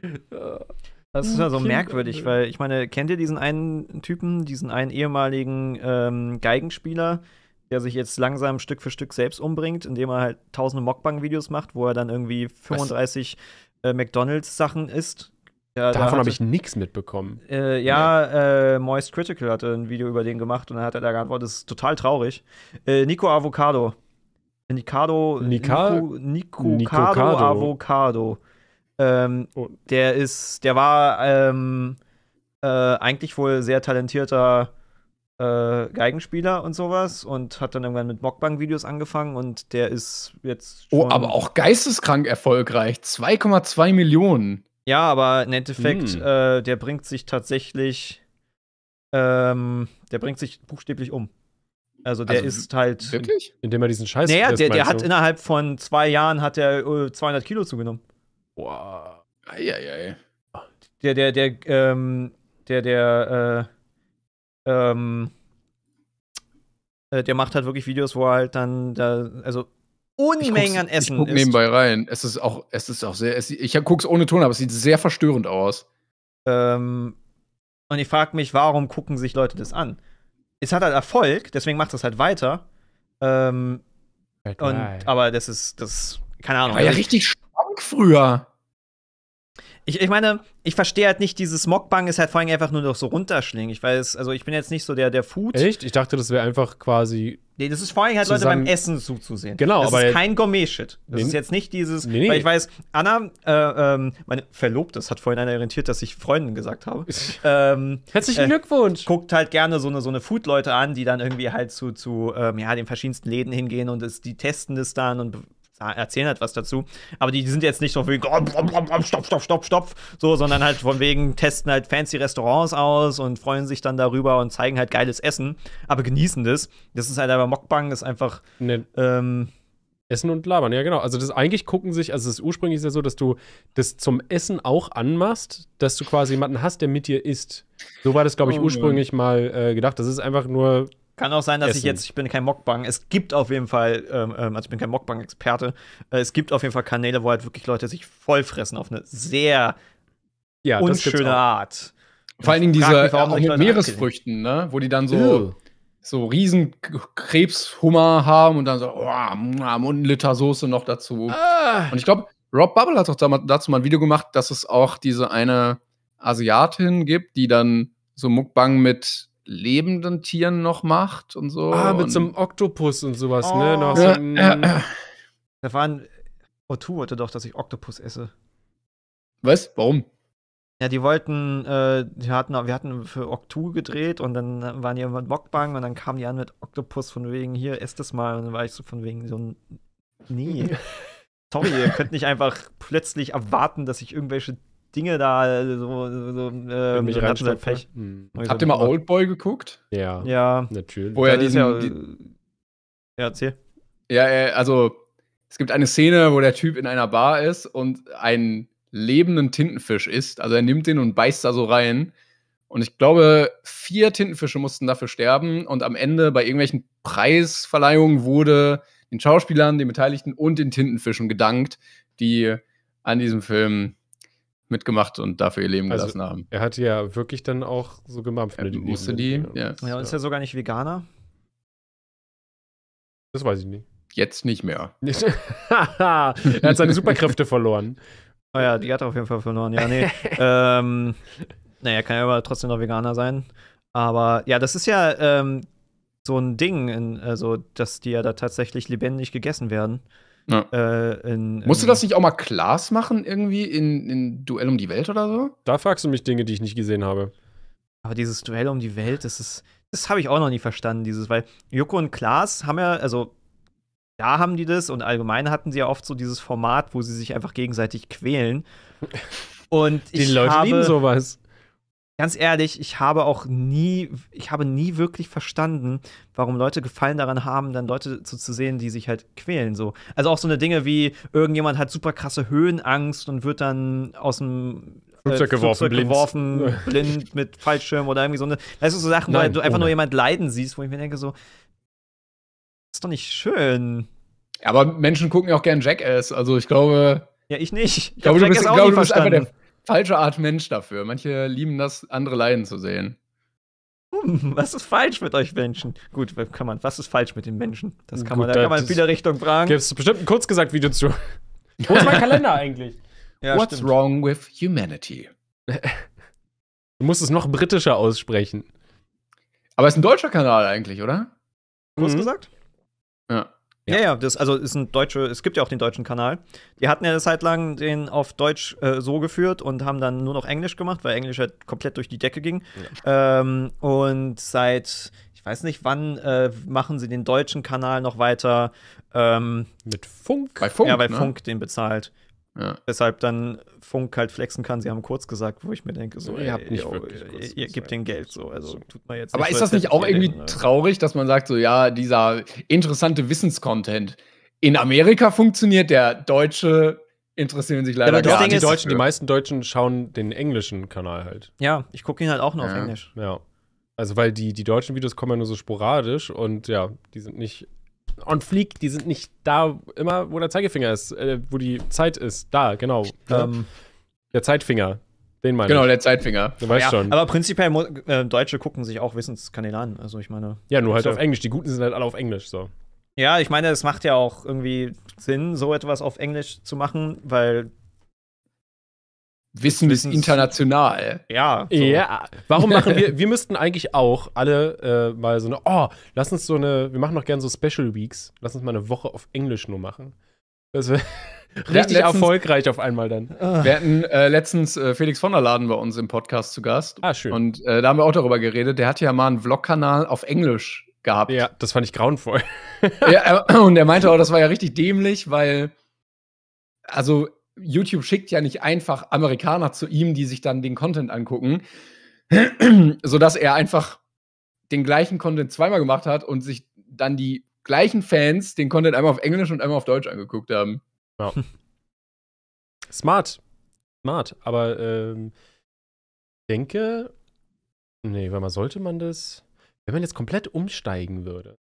Das ist ja so merkwürdig, weil ich meine, kennt ihr diesen einen Typen, diesen einen ehemaligen ähm, Geigenspieler, der sich jetzt langsam Stück für Stück selbst umbringt, indem er halt tausende Mockbang-Videos macht, wo er dann irgendwie 35 äh, McDonalds-Sachen isst. Ja, Davon habe ich nichts mitbekommen. Äh, ja, ja. Äh, Moist Critical hatte ein Video über den gemacht und dann hat er da geantwortet, das ist total traurig. Äh, Nico Avocado. Nicado, Nica Nico, Nico, Nico Avocado. Ähm, oh. Der ist, der war ähm, äh, eigentlich wohl sehr talentierter äh, Geigenspieler und sowas und hat dann irgendwann mit Mockbang-Videos angefangen und der ist jetzt. oh, aber auch geisteskrank erfolgreich. 2,2 Millionen. Ja, aber im Endeffekt, hm. äh, der bringt sich tatsächlich, ähm, der bringt sich buchstäblich um. Also der also, ist halt. Wirklich? Indem er diesen Scheiß. Naja, der, der hat innerhalb von zwei Jahren hat er 200 äh, Kilo zugenommen. Boah. Eieiei. Der, der, der, ähm, der, der, äh, ähm, äh, der macht halt wirklich Videos, wo er halt dann, da, also Unmengen an Essen. Ich guck nebenbei rein. Es ist auch, es ist auch sehr, es, ich guck's ohne Ton, aber es sieht sehr verstörend aus. Ähm, und ich frage mich, warum gucken sich Leute das an? Es hat halt Erfolg, deswegen macht es halt weiter. Ähm, halt und, aber das ist, das, keine Ahnung. War ja also richtig Punk früher. Ich, ich meine, ich verstehe halt nicht, dieses Mockbang ist halt vor allem einfach nur noch so runterschlingen. Ich weiß, also ich bin jetzt nicht so der, der Food. Echt? Ich dachte, das wäre einfach quasi. Nee, das ist vor allem halt Leute beim Essen zuzusehen. Genau, das aber. Das ist kein Gourmet-Shit. Das nee, ist jetzt nicht dieses. Nee, nee. Weil ich weiß, Anna, äh, ähm, meine Verlobtes, hat vorhin einer orientiert, dass ich Freunden gesagt habe. ähm, Herzlichen äh, Glückwunsch! guckt halt gerne so eine, so eine Food-Leute an, die dann irgendwie halt zu, zu ähm, ja, den verschiedensten Läden hingehen und es, die testen das dann und erzählen halt was dazu. Aber die, die sind jetzt nicht so wie oh, stopp, stopp, stopp, stopp, so, sondern halt von wegen testen halt fancy Restaurants aus und freuen sich dann darüber und zeigen halt geiles Essen, aber genießen das. Das ist halt aber Mockbang, ist einfach. Nee. Ähm, Essen und labern, ja genau. Also das eigentlich gucken sich, also das ursprünglich ist ja so, dass du das zum Essen auch anmachst, dass du quasi jemanden hast, der mit dir isst. So war das, glaube ich, oh ursprünglich ja. mal äh, gedacht. Das ist einfach nur kann auch sein, dass Essen. ich jetzt, ich bin kein Mockbang, es gibt auf jeden Fall, ähm, ähm also ich bin kein Mockbang-Experte, äh, es gibt auf jeden Fall Kanäle, wo halt wirklich Leute sich vollfressen auf eine sehr ja, unschöne Art. Vor allen Dingen diese auch mit äh, Meeresfrüchten, ne? wo die dann so, so riesen Krebshummer haben und dann so, oh, und ein Liter Soße noch dazu. Ah. Und ich glaube, Rob Bubble hat auch dazu mal ein Video gemacht, dass es auch diese eine Asiatin gibt, die dann so Muckbang mit lebenden Tieren noch macht und so. Ah, mit so einem Oktopus und sowas, ne? oh. ne? Noch so ja. Da waren. O2 wollte doch, dass ich Oktopus esse. Was? Warum? Ja, die wollten, äh, die hatten, wir hatten für Oktu gedreht und dann waren die irgendwann Bockbang und dann kamen die an mit Oktopus von wegen, hier, esst es mal. Und dann war ich so von wegen so ein. Nee. Sorry, ihr könnt nicht einfach plötzlich erwarten, dass ich irgendwelche Dinge da äh, so, so, so äh, mich halt Pech. Hm. Habt ihr mal Oldboy geguckt? Ja. Ja. Natürlich. Wo er diesen, ja, die, ja, erzähl. Ja, äh, also es gibt eine Szene, wo der Typ in einer Bar ist und einen lebenden Tintenfisch isst. Also er nimmt den und beißt da so rein. Und ich glaube, vier Tintenfische mussten dafür sterben. Und am Ende bei irgendwelchen Preisverleihungen wurde den Schauspielern, den Beteiligten und den Tintenfischen gedankt, die an diesem Film mitgemacht und dafür ihr Leben also gelassen haben. Er hat ja wirklich dann auch so gemampft. Er musste ne? die, ja. ja. Und ist ja. ja sogar nicht Veganer. Das weiß ich nicht. Jetzt nicht mehr. er hat seine Superkräfte verloren. Oh ja, die hat er auf jeden Fall verloren. Ja, nee. ähm, naja, kann ja aber trotzdem noch Veganer sein. Aber ja, das ist ja ähm, so ein Ding, in, also dass die ja da tatsächlich lebendig gegessen werden. Ja. Äh, in, Musst du das nicht auch mal Klaas machen, irgendwie in, in Duell um die Welt oder so? Da fragst du mich Dinge, die ich nicht gesehen habe. Aber dieses Duell um die Welt, das ist. Das habe ich auch noch nie verstanden, dieses, weil Joko und Klaas haben ja, also da haben die das und allgemein hatten sie ja oft so dieses Format, wo sie sich einfach gegenseitig quälen. Und die Leute habe, lieben sowas ganz ehrlich, ich habe auch nie, ich habe nie wirklich verstanden, warum Leute Gefallen daran haben, dann Leute zu, zu sehen, die sich halt quälen. So. Also auch so eine Dinge wie, irgendjemand hat super krasse Höhenangst und wird dann aus dem äh, Flugzeug geworfen, Flugzeug geworfen blind. blind. mit Fallschirm oder irgendwie so eine. Weißt du, so Sachen, Nein, wo du einfach ohne. nur jemand leiden siehst, wo ich mir denke, so, das ist doch nicht schön. Aber Menschen gucken ja auch gern Jackass. Also ich glaube. Ja, ich nicht. Ich, glaube, du du bist einfach der falsche Art Mensch dafür. Manche lieben das, andere leiden zu sehen. Hm, was ist falsch mit euch Menschen? Gut, kann man, was ist falsch mit den Menschen? Das kann Gut, man, da kann man in viele Richtungen fragen. Gibt es bestimmt ein kurz gesagt video zu. Wo ist mein Kalender eigentlich? Ja, What's stimmt. wrong with humanity? Du musst es noch britischer aussprechen. Aber es ist ein deutscher Kanal eigentlich, oder? Kurzgesagt? Mhm. Ja. Ja, ja, das also ist ein deutsche, es gibt ja auch den deutschen Kanal. Die hatten ja eine Zeit lang den auf Deutsch äh, so geführt und haben dann nur noch Englisch gemacht, weil Englisch halt komplett durch die Decke ging. Ja. Ähm, und seit ich weiß nicht, wann äh, machen sie den deutschen Kanal noch weiter ähm, mit Funk? Bei Funk, ja, bei ne? Funk den bezahlt. Ja. Deshalb dann Funk halt flexen kann, sie haben kurz gesagt, wo ich mir denke, so, ihr, habt nicht wirklich ihr, ihr gebt den Geld so, also tut mal jetzt. Aber ist das nicht auch irgendwie den, äh, traurig, dass man sagt, so ja, dieser interessante Wissenscontent. In Amerika funktioniert der deutsche interessieren sich leider ja, gar nicht. Die, Deutschen, die meisten Deutschen schauen den englischen Kanal halt. Ja, ich gucke ihn halt auch nur ja. auf Englisch. Ja. Also, weil die, die deutschen Videos kommen ja nur so sporadisch und ja, die sind nicht on fleek, die sind nicht da immer, wo der Zeigefinger ist, äh, wo die Zeit ist. Da, genau. Ähm, der Zeitfinger. Den meine Genau, ich. der Zeitfinger. Du weißt ja, schon. Aber prinzipiell, äh, Deutsche gucken sich auch Wissenskanäle an. Also ich meine. Ja, nur halt auf Englisch. Die Guten sind halt alle auf Englisch, so. Ja, ich meine, es macht ja auch irgendwie Sinn, so etwas auf Englisch zu machen, weil Wissen ist international. Ja. So. Ja. Warum machen wir, wir müssten eigentlich auch alle äh, mal so eine, oh, lass uns so eine, wir machen doch gerne so Special Weeks, lass uns mal eine Woche auf Englisch nur machen. Das wäre richtig letztens, erfolgreich auf einmal dann. Ah. Wir hatten äh, letztens äh, Felix von der Laden bei uns im Podcast zu Gast. Ah, schön. Und äh, da haben wir auch darüber geredet. Der hatte ja mal einen Vlog-Kanal auf Englisch gehabt. Ja, das fand ich grauenvoll. ja, äh, und er meinte auch, das war ja richtig dämlich, weil also YouTube schickt ja nicht einfach Amerikaner zu ihm, die sich dann den Content angucken, sodass er einfach den gleichen Content zweimal gemacht hat und sich dann die gleichen Fans den Content einmal auf Englisch und einmal auf Deutsch angeguckt haben. Ja. Smart. Smart. Aber ähm, denke, nee, weil man sollte man das, wenn man jetzt komplett umsteigen würde,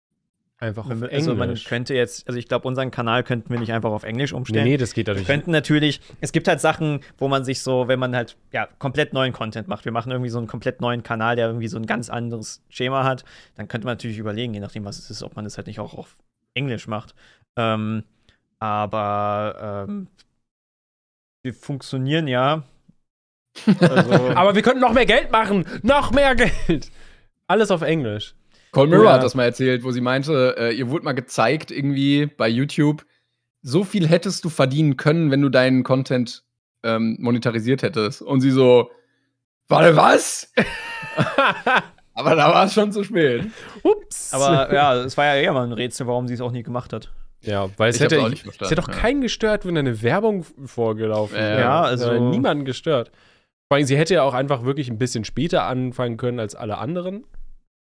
Einfach auf Englisch. Also man könnte jetzt, also ich glaube, unseren Kanal könnten wir nicht einfach auf Englisch umstellen. Nee, nee das geht natürlich. Wir könnten natürlich, es gibt halt Sachen, wo man sich so, wenn man halt ja komplett neuen Content macht, wir machen irgendwie so einen komplett neuen Kanal, der irgendwie so ein ganz anderes Schema hat, dann könnte man natürlich überlegen, je nachdem, was es ist, ob man das halt nicht auch auf Englisch macht. Ähm, aber ähm, wir funktionieren ja. Also aber wir könnten noch mehr Geld machen! Noch mehr Geld! Alles auf Englisch. Colmira ja. hat das mal erzählt, wo sie meinte, äh, ihr wurde mal gezeigt irgendwie bei YouTube, so viel hättest du verdienen können, wenn du deinen Content ähm, monetarisiert hättest. Und sie so, warte, was? Aber da war es schon zu spät. Ups. Aber ja, es war ja eher mal ein Rätsel, warum sie es auch nie gemacht hat. Ja, weil es ich hätte, es hätte auch ja. keinen gestört, wenn eine Werbung vorgelaufen wäre. Äh, ja, also äh, niemanden gestört. Vor allem, sie hätte ja auch einfach wirklich ein bisschen später anfangen können als alle anderen.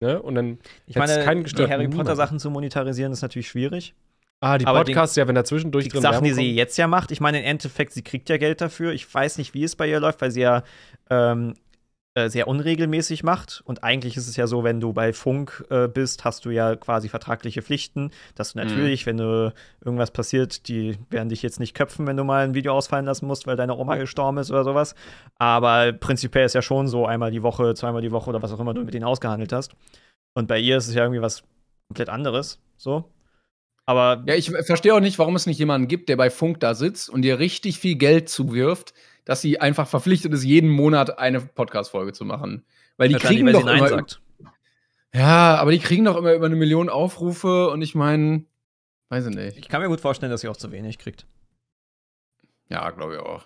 Ne? Und dann ich meine, keinen die Harry Potter Sachen zu monetarisieren ist natürlich schwierig. Ah, die aber Podcasts, den, ja, wenn dazwischen durch drin Sachen, die sie jetzt ja macht. Ich meine, im Endeffekt, sie kriegt ja Geld dafür. Ich weiß nicht, wie es bei ihr läuft, weil sie ja ähm, äh, sehr unregelmäßig macht. Und eigentlich ist es ja so, wenn du bei Funk äh, bist, hast du ja quasi vertragliche Pflichten, dass du mhm. natürlich, mhm. wenn du irgendwas passiert, die werden dich jetzt nicht köpfen, wenn du mal ein Video ausfallen lassen musst, weil deine Oma gestorben ist oder sowas. Aber prinzipiell ist ja schon so einmal die Woche, zweimal die Woche oder was auch immer du mit denen ausgehandelt hast. Und bei ihr ist es ja irgendwie was komplett anderes. So. Aber. Ja, ich verstehe auch nicht, warum es nicht jemanden gibt, der bei Funk da sitzt und dir richtig viel Geld zuwirft, dass sie einfach verpflichtet ist, jeden Monat eine Podcast-Folge zu machen. Weil die kriegen weil doch immer. Sagt. Ja, aber die kriegen doch immer über eine Million Aufrufe und ich meine, weiß ich nicht. Ich kann mir gut vorstellen, dass sie auch zu wenig kriegt. Ja, glaube ich auch.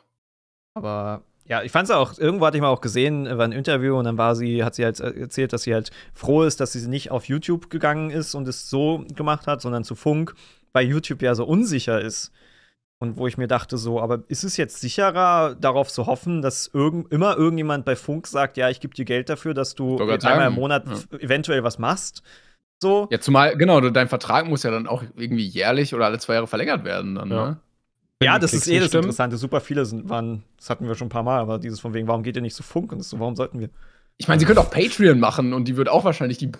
Aber ja, ich fand es auch, irgendwo hatte ich mal auch gesehen, äh, war ein Interview und dann war sie, hat sie halt äh, erzählt, dass sie halt froh ist, dass sie nicht auf YouTube gegangen ist und es so gemacht hat, sondern zu Funk, weil YouTube ja so unsicher ist, und wo ich mir dachte, so, aber ist es jetzt sicherer, darauf zu hoffen, dass irgend, immer irgendjemand bei Funk sagt, ja, ich gebe dir Geld dafür, dass du einmal im Monat ja. eventuell was machst? So. Ja, zumal, genau, dein Vertrag muss ja dann auch irgendwie jährlich oder alle zwei Jahre verlängert werden dann, ja. ne? Ja, das ist eh das Interessante. Super viele sind, waren, das hatten wir schon ein paar Mal, aber dieses von wegen, warum geht ihr nicht zu Funk und so, warum sollten wir? Ich meine, sie könnte auch Patreon machen und die wird auch wahrscheinlich die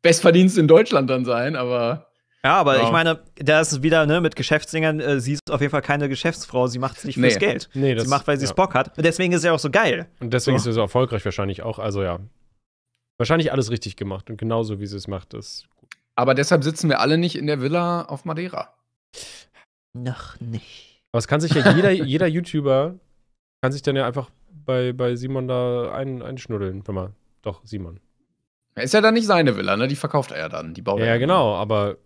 bestverdienste in Deutschland dann sein, aber. Ja, aber ja. ich meine, da ist es wieder ne, mit Geschäftsdingern, äh, sie ist auf jeden Fall keine Geschäftsfrau, sie macht es nicht fürs nee. Geld. Nee, das, sie macht, weil sie ja. Bock hat. Und deswegen ist sie auch so geil. Und deswegen so. ist sie so erfolgreich wahrscheinlich auch. Also ja. Wahrscheinlich alles richtig gemacht und genauso wie sie es macht, ist gut. Aber deshalb sitzen wir alle nicht in der Villa auf Madeira. Noch nicht. Aber es kann sich ja jeder, jeder YouTuber kann sich dann ja einfach bei, bei Simon da ein, einschnuddeln, wenn man. Doch, Simon. Ist ja dann nicht seine Villa, ne? Die verkauft er ja dann. Die baut ja, er genau, dann. aber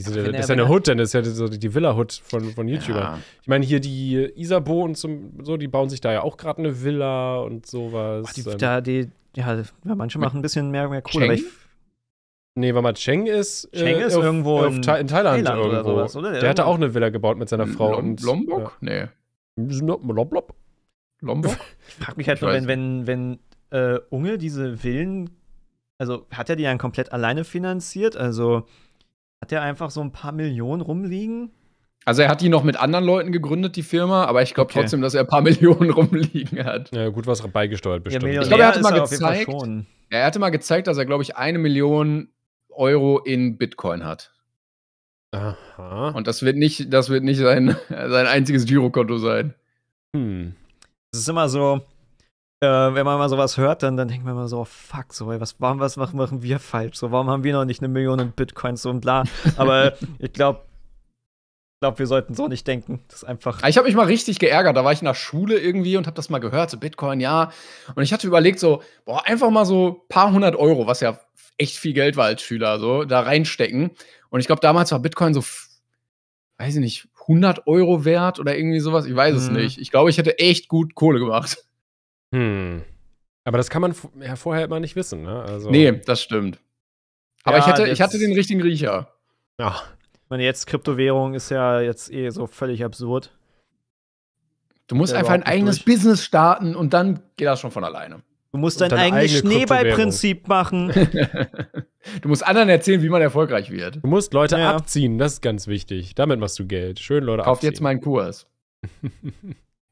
diese, das ist ja eine Hood, denn das ist ja so die Villa-Hood von, von YouTubern. Ja. Ich meine, hier die Isabo und so, die bauen sich da ja auch gerade eine Villa und sowas. Ach, die, ähm. da, die, ja, manche machen ein bisschen mehr, mehr Kohle. Cool, nee, weil mal Cheng ist, äh, Cheng äh, auf, irgendwo auf, in, in, Thailand, Thailand irgendwo. Oder sowas, oder? Der irgendwo. hatte auch eine Villa gebaut mit seiner Frau. Lom, und, Lombok? Ja. Nee. Lombok? Lombok? Ich frage mich halt nur, wenn, wenn, wenn äh, Unge diese Villen also hat er die dann komplett alleine finanziert? Also hat er einfach so ein paar Millionen rumliegen? Also er hat die noch mit anderen Leuten gegründet, die Firma, aber ich glaube okay. trotzdem, dass er ein paar Millionen rumliegen hat. Ja, gut was beigesteuert bestimmt. Ja, ich glaube, er hatte mal gezeigt, er hatte mal gezeigt, dass er, glaube ich, eine Million Euro in Bitcoin hat. Aha. Und das wird nicht, das wird nicht sein, sein einziges Girokonto sein. Hm. Das ist immer so, äh, wenn man mal sowas hört, dann, dann denkt man mal so, oh, fuck, so, ey, was, warum, was machen wir falsch? So, warum haben wir noch nicht eine Million Bitcoins so und bla? Aber ich glaube, ich glaube, wir sollten so nicht denken. Das ist einfach. Ich habe mich mal richtig geärgert. Da war ich in der Schule irgendwie und habe das mal gehört, so Bitcoin, ja. Und ich hatte überlegt, so, boah, einfach mal so ein paar hundert Euro, was ja echt viel Geld war als Schüler, so, da reinstecken. Und ich glaube, damals war Bitcoin so, weiß ich nicht, 100 Euro wert oder irgendwie sowas. Ich weiß mhm. es nicht. Ich glaube, ich hätte echt gut Kohle gemacht. Hm. Aber das kann man ja, vorher immer nicht wissen, ne? Also nee, das stimmt. Aber ja, ich, hätte, ich hatte den richtigen Riecher. Ja. Ich meine, jetzt Kryptowährung ist ja jetzt eh so völlig absurd. Du musst einfach ein eigenes durch. Business starten und dann geht das schon von alleine. Du musst dein eigenes Schneeballprinzip machen. du musst anderen erzählen, wie man erfolgreich wird. Du musst Leute ja. abziehen, das ist ganz wichtig. Damit machst du Geld. Schön Leute Kauf abziehen. Kauf jetzt meinen Kurs.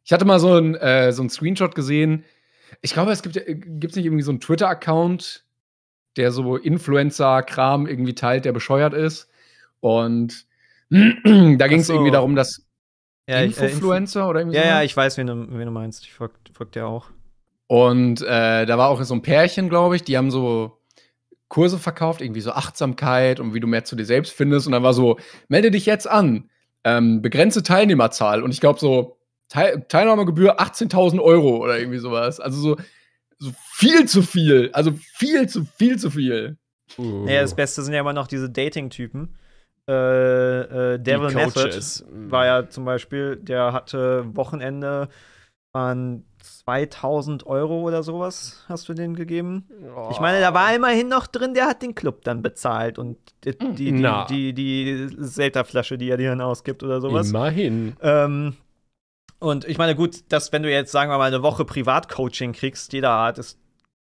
Ich hatte mal so einen äh, so einen Screenshot gesehen. Ich glaube, es gibt äh, gibt's nicht irgendwie so einen Twitter-Account, der so Influencer-Kram irgendwie teilt, der bescheuert ist. Und da ging es so. irgendwie darum, dass ja, äh, Influencer oder irgendwie ja, so. Ja, ja, ich weiß, wen du, wen du meinst. Ich folge folg dir auch. Und äh, da war auch so ein Pärchen, glaube ich, die haben so Kurse verkauft, irgendwie so Achtsamkeit und wie du mehr zu dir selbst findest. Und dann war so, melde dich jetzt an, ähm, begrenze Teilnehmerzahl. Und ich glaube so, Teil Teilnahmegebühr 18.000 Euro oder irgendwie sowas. Also so, so, viel zu viel. Also viel zu viel zu viel. Uh. Ja, das Beste sind ja immer noch diese Dating-Typen. Äh, äh, Devil Method war ja zum Beispiel, der hatte Wochenende an 2000 Euro oder sowas hast du denen gegeben. Oh. Ich meine, da war immerhin noch drin, der hat den Club dann bezahlt und die, die, die, die, die Selterflasche, die er dir dann ausgibt oder sowas. Immerhin. Ähm, und ich meine, gut, dass wenn du jetzt, sagen wir mal, eine Woche Privatcoaching kriegst, jeder Art, es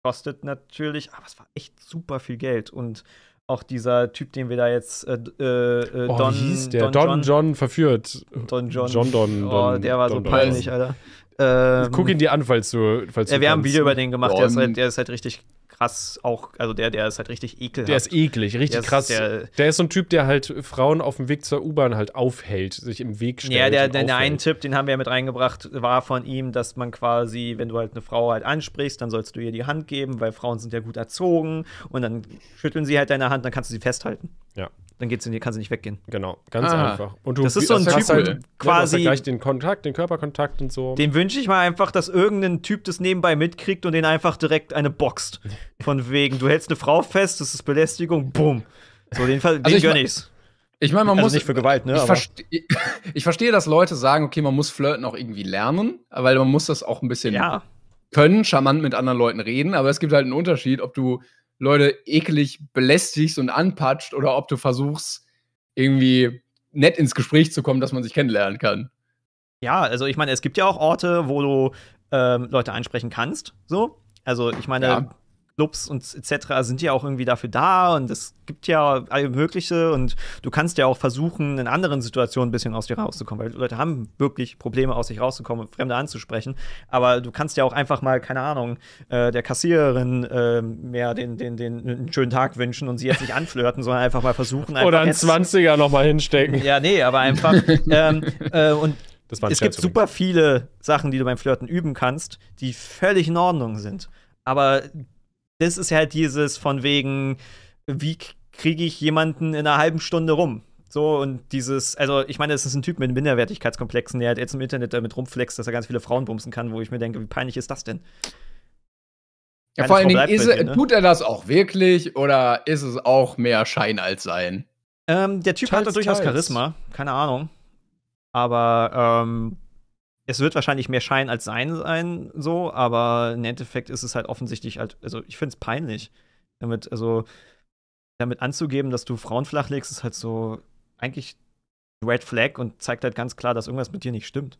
kostet natürlich, aber es war echt super viel Geld. Und auch dieser Typ, den wir da jetzt äh, äh, äh, oh, wie hieß der? Don, Don John, John, verführt. Don John. John Don. Oh, Don oh, der war Don so peinlich, Alter. Ähm, Guck ihn ähm, dir an, falls du. Falls ja, wir haben ein Video über den gemacht, der ist, halt, der ist, halt, richtig krass auch, also der, der ist halt richtig ekelhaft. Der ist eklig, richtig der krass. der, der, ist so ein Typ, der halt Frauen auf dem Weg zur U-Bahn halt aufhält, sich im Weg stellt. Ja, der, der, der einen Tipp, den haben wir ja mit reingebracht, war von ihm, dass man quasi, wenn du halt eine Frau halt ansprichst, dann sollst du ihr die Hand geben, weil Frauen sind ja gut erzogen und dann schütteln sie halt deine Hand, dann kannst du sie festhalten. Ja dann geht's in, kann sie nicht weggehen. Genau, ganz ah, einfach. Und du das ist so ein Typ halt, ne, quasi ja, gleich den Kontakt, den Körperkontakt und so. Den wünsche ich mal einfach, dass irgendein Typ das nebenbei mitkriegt und den einfach direkt eine boxt. Von wegen, du hältst eine Frau fest, das ist Belästigung, bumm. So den also den gönn ich's. Ich meine, man also muss nicht für Gewalt, ne? Ich, verste ich, verstehe, dass Leute sagen, okay, man muss Flirten auch irgendwie lernen, weil man muss das auch ein bisschen ja. können, charmant mit anderen Leuten reden, aber es gibt halt einen Unterschied, ob du Leute ekelig belästigst und anpatscht oder ob du versuchst, irgendwie nett ins Gespräch zu kommen, dass man sich kennenlernen kann. Ja, also ich meine, es gibt ja auch Orte, wo du ähm, Leute ansprechen kannst, so. Also ich meine, ja. Clubs und etc. sind ja auch irgendwie dafür da und es gibt ja alle mögliche und du kannst ja auch versuchen, in anderen Situationen ein bisschen aus dir rauszukommen, weil Leute haben wirklich Probleme, aus sich rauszukommen und Fremde anzusprechen. Aber du kannst ja auch einfach mal, keine Ahnung, äh, der Kassiererin äh, mehr den, den, den, einen schönen Tag wünschen und sie jetzt nicht anflirten, sondern einfach mal versuchen. Einfach Oder einen 20er nochmal hinstecken. Ja, nee, aber einfach. ähm, äh, und es gibt super viele Sachen, die du beim Flirten üben kannst, die völlig in Ordnung sind. Aber das ist halt dieses von wegen, wie kriege ich jemanden in einer halben Stunde rum? So, und dieses, also ich meine, es ist ein Typ mit Minderwertigkeitskomplexen, der halt jetzt im Internet damit äh, rumflext, dass er ganz viele Frauen bumsen kann, wo ich mir denke, wie peinlich ist das denn? ja, vor allen Dingen, ist, dir, ne? tut er das auch wirklich oder ist es auch mehr Schein als Sein? Ähm, der Typ teils, hat durchaus teils. Charisma, keine Ahnung. Aber ähm, es wird wahrscheinlich mehr Schein als Sein sein, so, aber im Endeffekt ist es halt offensichtlich halt, also ich finde es peinlich. Damit, also, damit anzugeben, dass du Frauen flachlegst, ist halt so eigentlich Red Flag und zeigt halt ganz klar, dass irgendwas mit dir nicht stimmt.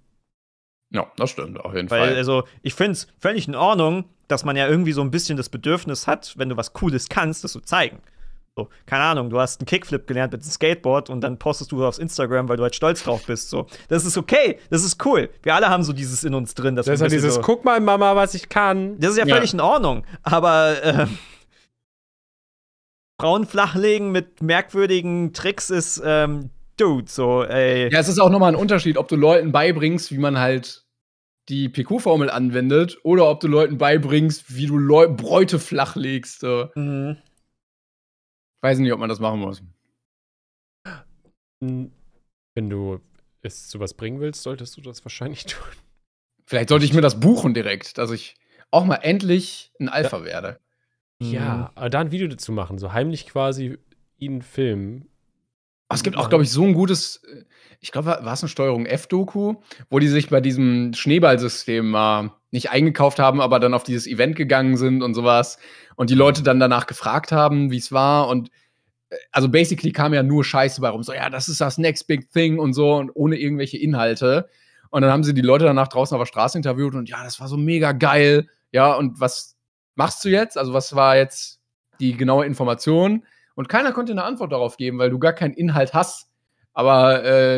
Ja, das stimmt, auf jeden Weil, Fall. Weil, also, ich finde es völlig in Ordnung, dass man ja irgendwie so ein bisschen das Bedürfnis hat, wenn du was Cooles kannst, das zu zeigen. So, keine Ahnung, du hast einen Kickflip gelernt mit dem Skateboard und dann postest du aufs Instagram, weil du halt stolz drauf bist. So, das ist okay, das ist cool. Wir alle haben so dieses in uns drin. Dass das ist ja halt dieses, so, guck mal, Mama, was ich kann. Das ist ja, ja. völlig in Ordnung, aber äh, Frauen flachlegen mit merkwürdigen Tricks ist, ähm, dude, so, ey. Ja, es ist auch nochmal ein Unterschied, ob du Leuten beibringst, wie man halt die PQ-Formel anwendet oder ob du Leuten beibringst, wie du Leu Bräute flachlegst. So. Mhm. Weiß nicht, ob man das machen muss. Hm, wenn du es zu was bringen willst, solltest du das wahrscheinlich tun. Vielleicht sollte ich mir das buchen direkt, dass ich auch mal endlich ein Alpha da, werde. Ja, mhm. aber da ein Video dazu machen, so heimlich quasi ihn filmen aber ah, es gibt auch, glaube ich, so ein gutes, äh, ich glaube, war es eine Steuerung F-Doku, wo die sich bei diesem Schneeballsystem mal äh, nicht eingekauft haben, aber dann auf dieses Event gegangen sind und sowas. Und die Leute dann danach gefragt haben, wie es war. Und äh, also basically kam ja nur Scheiße bei rum. So, ja, das ist das Next Big Thing und so und ohne irgendwelche Inhalte. Und dann haben sie die Leute danach draußen auf der Straße interviewt und ja, das war so mega geil. Ja, und was machst du jetzt? Also, was war jetzt die genaue Information? Und keiner konnte eine Antwort darauf geben, weil du gar keinen Inhalt hast. Aber äh,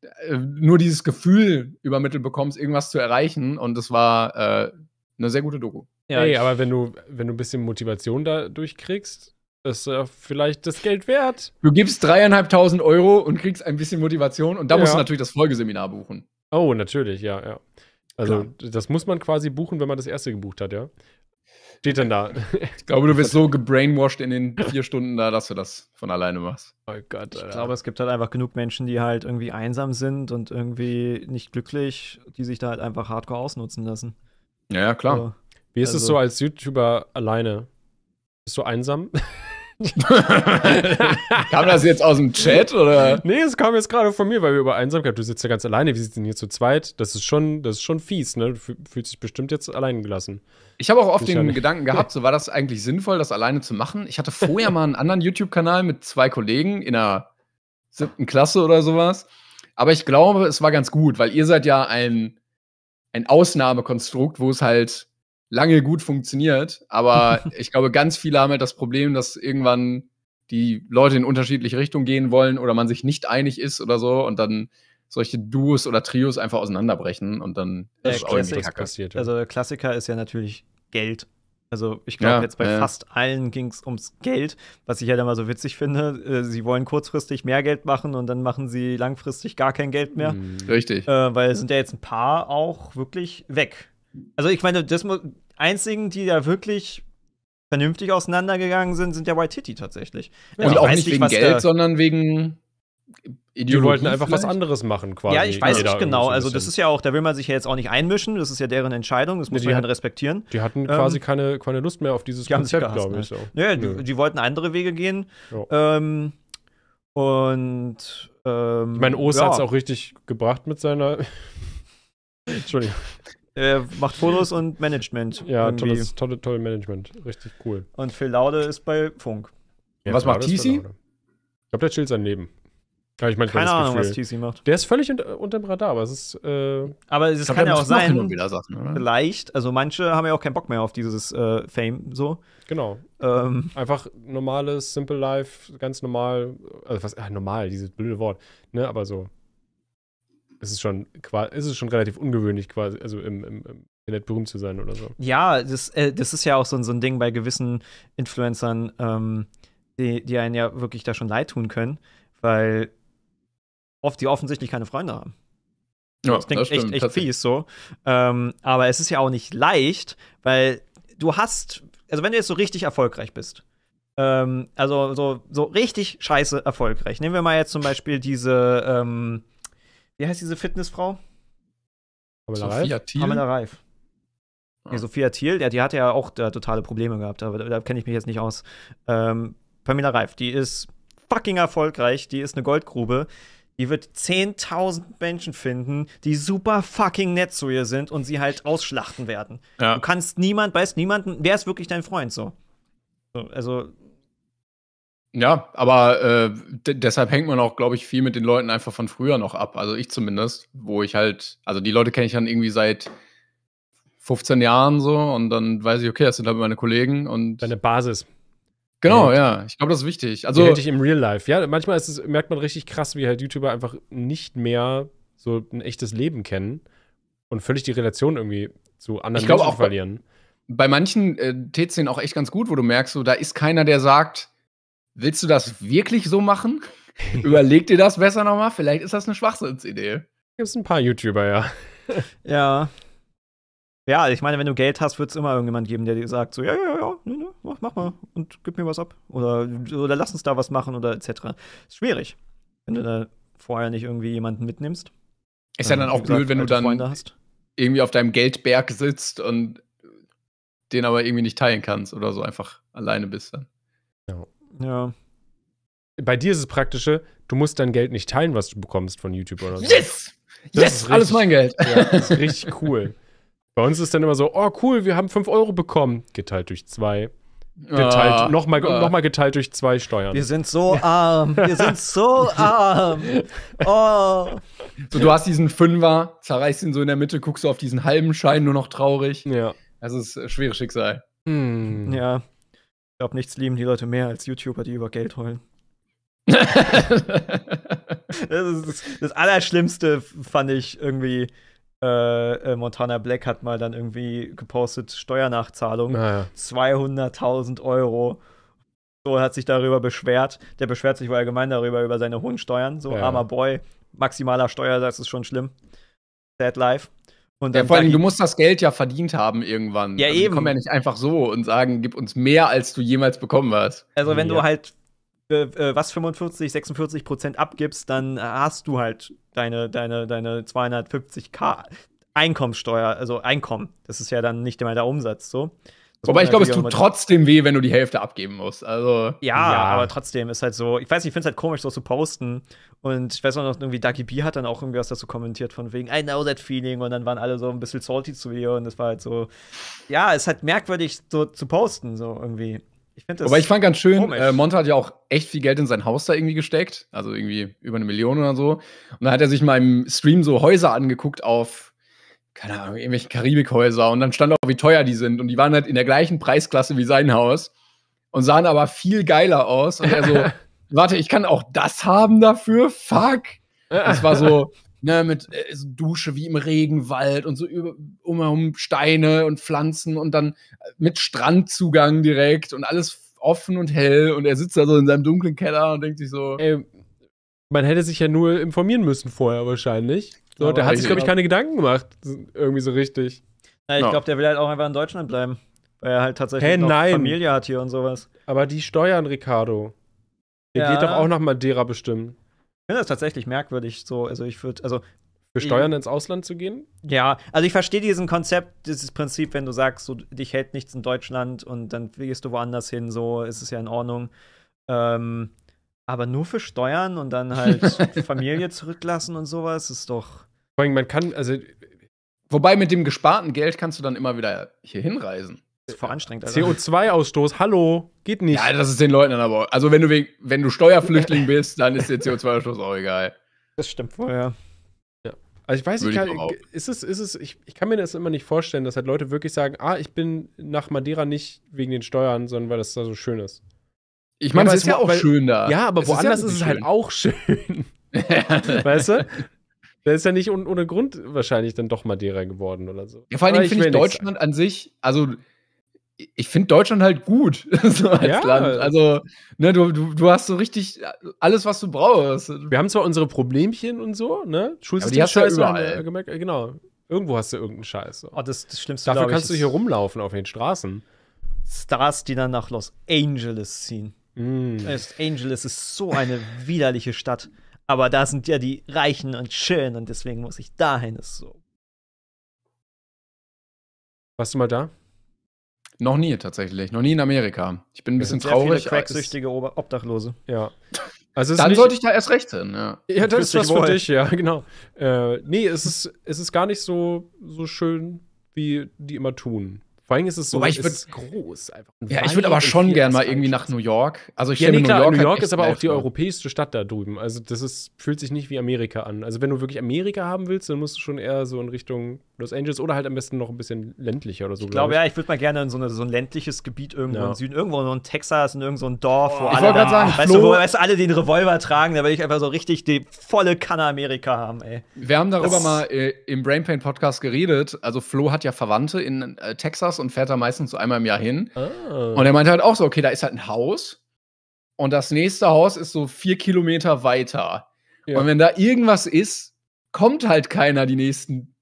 äh, nur dieses Gefühl übermittelt bekommst, irgendwas zu erreichen. Und das war äh, eine sehr gute Doku. Ja, Ey, aber wenn du, wenn du ein bisschen Motivation dadurch kriegst, ist ja äh, vielleicht das Geld wert. Du gibst dreieinhalbtausend Euro und kriegst ein bisschen Motivation und da ja. musst du natürlich das Folgeseminar buchen. Oh, natürlich, ja, ja. Also Klar. das muss man quasi buchen, wenn man das erste gebucht hat, ja steht denn da? Ich glaube, du wirst so gebrainwashed in den vier Stunden da, dass du das von alleine machst. Oh Gott. Alter. Ich glaube, es gibt halt einfach genug Menschen, die halt irgendwie einsam sind und irgendwie nicht glücklich, die sich da halt einfach hardcore ausnutzen lassen. Ja, ja, klar. Also, Wie ist also, es so als YouTuber alleine? Bist du einsam? kam das jetzt aus dem Chat oder? Nee, es kam jetzt gerade von mir, weil wir über Einsamkeit, du sitzt ja ganz alleine, wir sitzen hier zu zweit. Das ist schon, das ist schon fies, ne? Du fühlst dich bestimmt jetzt allein gelassen. Ich habe auch oft den Gedanken gehabt, so war das eigentlich sinnvoll, das alleine zu machen. Ich hatte vorher mal einen anderen YouTube-Kanal mit zwei Kollegen in der siebten Klasse oder sowas. Aber ich glaube, es war ganz gut, weil ihr seid ja ein, ein Ausnahmekonstrukt, wo es halt lange gut funktioniert, aber ich glaube, ganz viele haben halt das Problem, dass irgendwann die Leute in unterschiedliche Richtungen gehen wollen oder man sich nicht einig ist oder so und dann solche Duos oder Trios einfach auseinanderbrechen und dann äh, ist Klassik, auch passiert. Ja. Also Klassiker ist ja natürlich Geld. Also ich glaube, ja, jetzt bei äh. fast allen ging es ums Geld, was ich ja halt immer so witzig finde. Äh, sie wollen kurzfristig mehr Geld machen und dann machen sie langfristig gar kein Geld mehr. Mhm. Richtig. Äh, weil sind ja jetzt ein paar auch wirklich weg. Also ich meine, das einzigen, die da wirklich vernünftig auseinandergegangen sind, sind ja White Waititi tatsächlich. Ja, und auch nicht wegen Geld, sondern wegen Ideologie die wollten einfach vielleicht? was anderes machen, quasi. Ja, ich weiß Jeder nicht genau. also, das ist ja auch, da will man sich ja jetzt auch nicht einmischen. Das ist ja deren Entscheidung. Das muss die man ja halt respektieren. Die hatten ähm, quasi keine, keine Lust mehr auf dieses Konzept, glaube ich. Ne? So. Naja, ja. die, die, wollten andere Wege gehen. Ja. Ähm, und. Ähm, ich meine, Ost ja. hat es auch richtig gebracht mit seiner. Entschuldigung. Er äh, macht Fotos und Management. Ja, tolles, tolle, tolle Management. Richtig cool. Und Phil Laude ist bei Funk. Ja, was macht TC? Ich glaube, der chillt sein Leben. Ja, ich mein, keine Ahnung, Gefühl. was TC macht. Der ist völlig unter, dem Radar, aber es ist. Äh aber es kann ja auch sein. Sachen, vielleicht, also manche haben ja auch keinen Bock mehr auf dieses äh, Fame so. Genau. Ähm. Einfach normales, simple Life, ganz normal. Also was, ach, äh, normal, dieses blöde Wort. Ne, aber so es ist schon, es ist schon relativ ungewöhnlich, quasi, also im, im, im Internet berühmt zu sein oder so. Ja, das, äh, das ist ja auch so, ein, so ein Ding bei gewissen Influencern, ähm, die, die einen ja wirklich da schon leid tun können, weil oft die offensichtlich keine Freunde haben. Ja, das klingt das stimmt, echt, echt fies so. Ähm, aber es ist ja auch nicht leicht, weil du hast, also wenn du jetzt so richtig erfolgreich bist, ähm, also so, so richtig scheiße erfolgreich. Nehmen wir mal jetzt zum Beispiel diese, ähm, wie heißt diese Fitnessfrau? Sophia Thiel. Pamela Reif. Ja. Nee, ah. Sophia Thiel, ja, die hatte ja auch da, totale Probleme gehabt, aber da, da kenne ich mich jetzt nicht aus. Ähm, Pamela Reif, die ist fucking erfolgreich, die ist eine Goldgrube. Die wird 10.000 Menschen finden, die super fucking nett zu ihr sind und sie halt ausschlachten werden. Ja. Du kannst niemand, weißt niemanden, wer ist wirklich dein Freund so? Also, ja, aber äh, deshalb hängt man auch, glaube ich, viel mit den Leuten einfach von früher noch ab. Also ich zumindest, wo ich halt, also die Leute kenne ich dann irgendwie seit 15 Jahren so und dann weiß ich, okay, das sind halt meine Kollegen und. Deine Basis. Genau, ja. Ich glaube, das ist wichtig. Also hätte ich im Real Life. Ja, manchmal es, merkt man richtig krass, wie halt YouTuber einfach nicht mehr so ein echtes Leben kennen und völlig die Relation irgendwie zu anderen ich Menschen auch verlieren. Bei, bei manchen äh, T-Szenen auch echt ganz gut, wo du merkst, so, da ist keiner, der sagt, willst du das wirklich so machen? Überleg dir das besser nochmal. Vielleicht ist das eine Schwachsinnsidee. Gibt es ein paar YouTuber, ja. ja. Ja, ich meine, wenn du Geld hast, wird es immer irgendjemand geben, der dir sagt, so, ja, ja, ja, ne, ne, mach, mach mal und gib mir was ab. Oder, oder lass uns da was machen oder etc. Ist schwierig, wenn du da vorher nicht irgendwie jemanden mitnimmst. Ist ja äh, dann auch blöd, wenn du dann irgendwie auf deinem Geldberg sitzt und den aber irgendwie nicht teilen kannst oder so einfach alleine bist dann. Ja. Ja. Bei dir ist es praktische, du musst dein Geld nicht teilen, was du bekommst von YouTube oder so. Yes! Das yes! Richtig, alles mein Geld. Ja, das ist richtig cool. Bei uns ist dann immer so, oh cool, wir haben 5 Euro bekommen. Geteilt durch 2. Geteilt, ah, nochmal ah. noch geteilt durch zwei Steuern. Wir sind so arm, wir sind so arm. Oh. So, du hast diesen Fünfer, zerreißt ihn so in der Mitte, guckst du auf diesen halben Schein nur noch traurig. Ja. Das ist ein äh, schweres Schicksal. Hm. Ja. Ich glaube, nichts lieben die Leute mehr als YouTuber, die über Geld heulen. das, das, das, Allerschlimmste fand ich irgendwie. Äh, äh, Montana Black hat mal dann irgendwie gepostet: Steuernachzahlung, ah, 200.000 Euro. So hat sich darüber beschwert. Der beschwert sich wohl allgemein darüber, über seine hohen Steuern. So, ja. armer Boy, maximaler Steuersatz ist schon schlimm. Sad Life. Und ja, vor allem, du musst das Geld ja verdient haben irgendwann. Ja, also, eben. Die kommen ja nicht einfach so und sagen, gib uns mehr, als du jemals bekommen hast. Also, wenn ja. du halt äh, äh, was 45, 46 Prozent abgibst, dann hast du halt deine, deine, deine 250k Einkommensteuer, also Einkommen. Das ist ja dann nicht immer der Umsatz so. Wobei ich glaube, es tut trotzdem weh, wenn du die Hälfte abgeben musst. Also ja, ja, aber trotzdem ist halt so. Ich weiß, nicht, ich finde es halt komisch, so zu posten. Und ich weiß auch noch, irgendwie Ducky B hat dann auch irgendwie was dazu kommentiert von wegen I know that feeling und dann waren alle so ein bisschen salty zu mir und das war halt so. Ja, es ist halt merkwürdig, so zu posten so irgendwie. Ich finde das. Aber ich fand ganz schön. Äh, Monte hat ja auch echt viel Geld in sein Haus da irgendwie gesteckt, also irgendwie über eine Million oder so. Und dann hat er sich mal im Stream so Häuser angeguckt auf keine Ahnung, irgendwelche Karibikhäuser und dann stand auch, wie teuer die sind. Und die waren halt in der gleichen Preisklasse wie sein Haus und sahen aber viel geiler aus. Und er so, warte, ich kann auch das haben dafür? Fuck! Das war so, ne, mit äh, so Dusche wie im Regenwald und so über, um, um Steine und Pflanzen und dann äh, mit Strandzugang direkt und alles offen und hell. Und er sitzt da so in seinem dunklen Keller und denkt sich so. Ey, man hätte sich ja nur informieren müssen vorher wahrscheinlich. So, der hat sich, glaube ich, keine Gedanken gemacht. Irgendwie so richtig. Na, ich no. glaube, der will halt auch einfach in Deutschland bleiben. Weil er halt tatsächlich hey, noch Familie hat hier und sowas. Aber die steuern Ricardo. Der ja. geht doch auch nach Madeira bestimmen. Ich finde das tatsächlich merkwürdig. So, also ich würde, also für Steuern ins Ausland zu gehen? Ja, also ich verstehe diesen Konzept, dieses Prinzip, wenn du sagst, so, dich hält nichts in Deutschland und dann gehst du woanders hin, so ist es ja in Ordnung. Ähm, aber nur für Steuern und dann halt Familie zurücklassen und sowas ist doch. Vor allem, man kann, also. Wobei mit dem gesparten Geld kannst du dann immer wieder hier hinreisen. ist voll anstrengend, CO2-Ausstoß, hallo, geht nicht. Ja, das ist den Leuten dann aber. Also, wenn du, wenn du Steuerflüchtling bist, dann ist der CO2-Ausstoß auch egal. Das stimmt voll, ja. Also ich weiß nicht, ist es, ist es, ich, ich kann mir das immer nicht vorstellen, dass halt Leute wirklich sagen, ah, ich bin nach Madeira nicht wegen den Steuern, sondern weil das da so schön ist. Ich meine, ja, es ist ja auch weil, schön da. Ja, aber es woanders ist, ja ist es halt auch schön. weißt du? Der ist ja nicht un ohne Grund wahrscheinlich dann doch Madeira geworden oder so. Ja, vor allem finde ich, find ich Deutschland an sich, also ich finde Deutschland halt gut so als ja. Land. Also, ne, du, du, du hast so richtig alles, was du brauchst. Wir haben zwar unsere Problemchen und so, ne? Schulsystem ja, die Scheiße, überall. Gemerkt, äh, genau. Irgendwo hast du irgendeinen Scheiß. So. Oh, das, das Schlimmste, Dafür kannst du hier rumlaufen auf den Straßen. Stars, die dann nach Los Angeles ziehen. Mm. Los Angeles ist so eine widerliche Stadt. Aber da sind ja die Reichen und Schön und deswegen muss ich dahin. Ist so. Warst du mal da? Noch nie tatsächlich. Noch nie in Amerika. Ich bin ein bisschen sehr traurig. Viele cracksüchtige Obdachlose. Ja. Also Dann sollte ich da erst recht hin, ja. Ja, das ist was wohl. für dich, ja, genau. Äh, nee, es ist, es ist gar nicht so, so schön, wie die immer tun. Vor allem ist es so Wobei ich würd, groß. Einfach. Ja, ich würde aber schon gern mal irgendwie nach New York. Also ich ja, nee, klar, New York, New York ist aber auch die europäischste Stadt da drüben. Also das ist, fühlt sich nicht wie Amerika an. Also wenn du wirklich Amerika haben willst, dann musst du schon eher so in Richtung Los Angeles oder halt am besten noch ein bisschen ländlicher oder so. Ich glaube, glaub ja, ich würde mal gerne in so, eine, so ein ländliches Gebiet irgendwo ja. im Süden, irgendwo in Texas, in irgendeinem so Dorf, wo oh, alle, da, sagen, weißt Flo, du, wo, weißt alle den Revolver tragen, da will ich einfach so richtig die volle Kanne Amerika haben, ey. Wir haben darüber das mal äh, im Brainpain Podcast geredet. Also Flo hat ja Verwandte in äh, Texas und fährt da meistens so einmal im Jahr hin. Ah. Und er meinte halt auch so, okay, da ist halt ein Haus und das nächste Haus ist so vier Kilometer weiter. Ja. Und wenn da irgendwas ist, kommt halt keiner die nächsten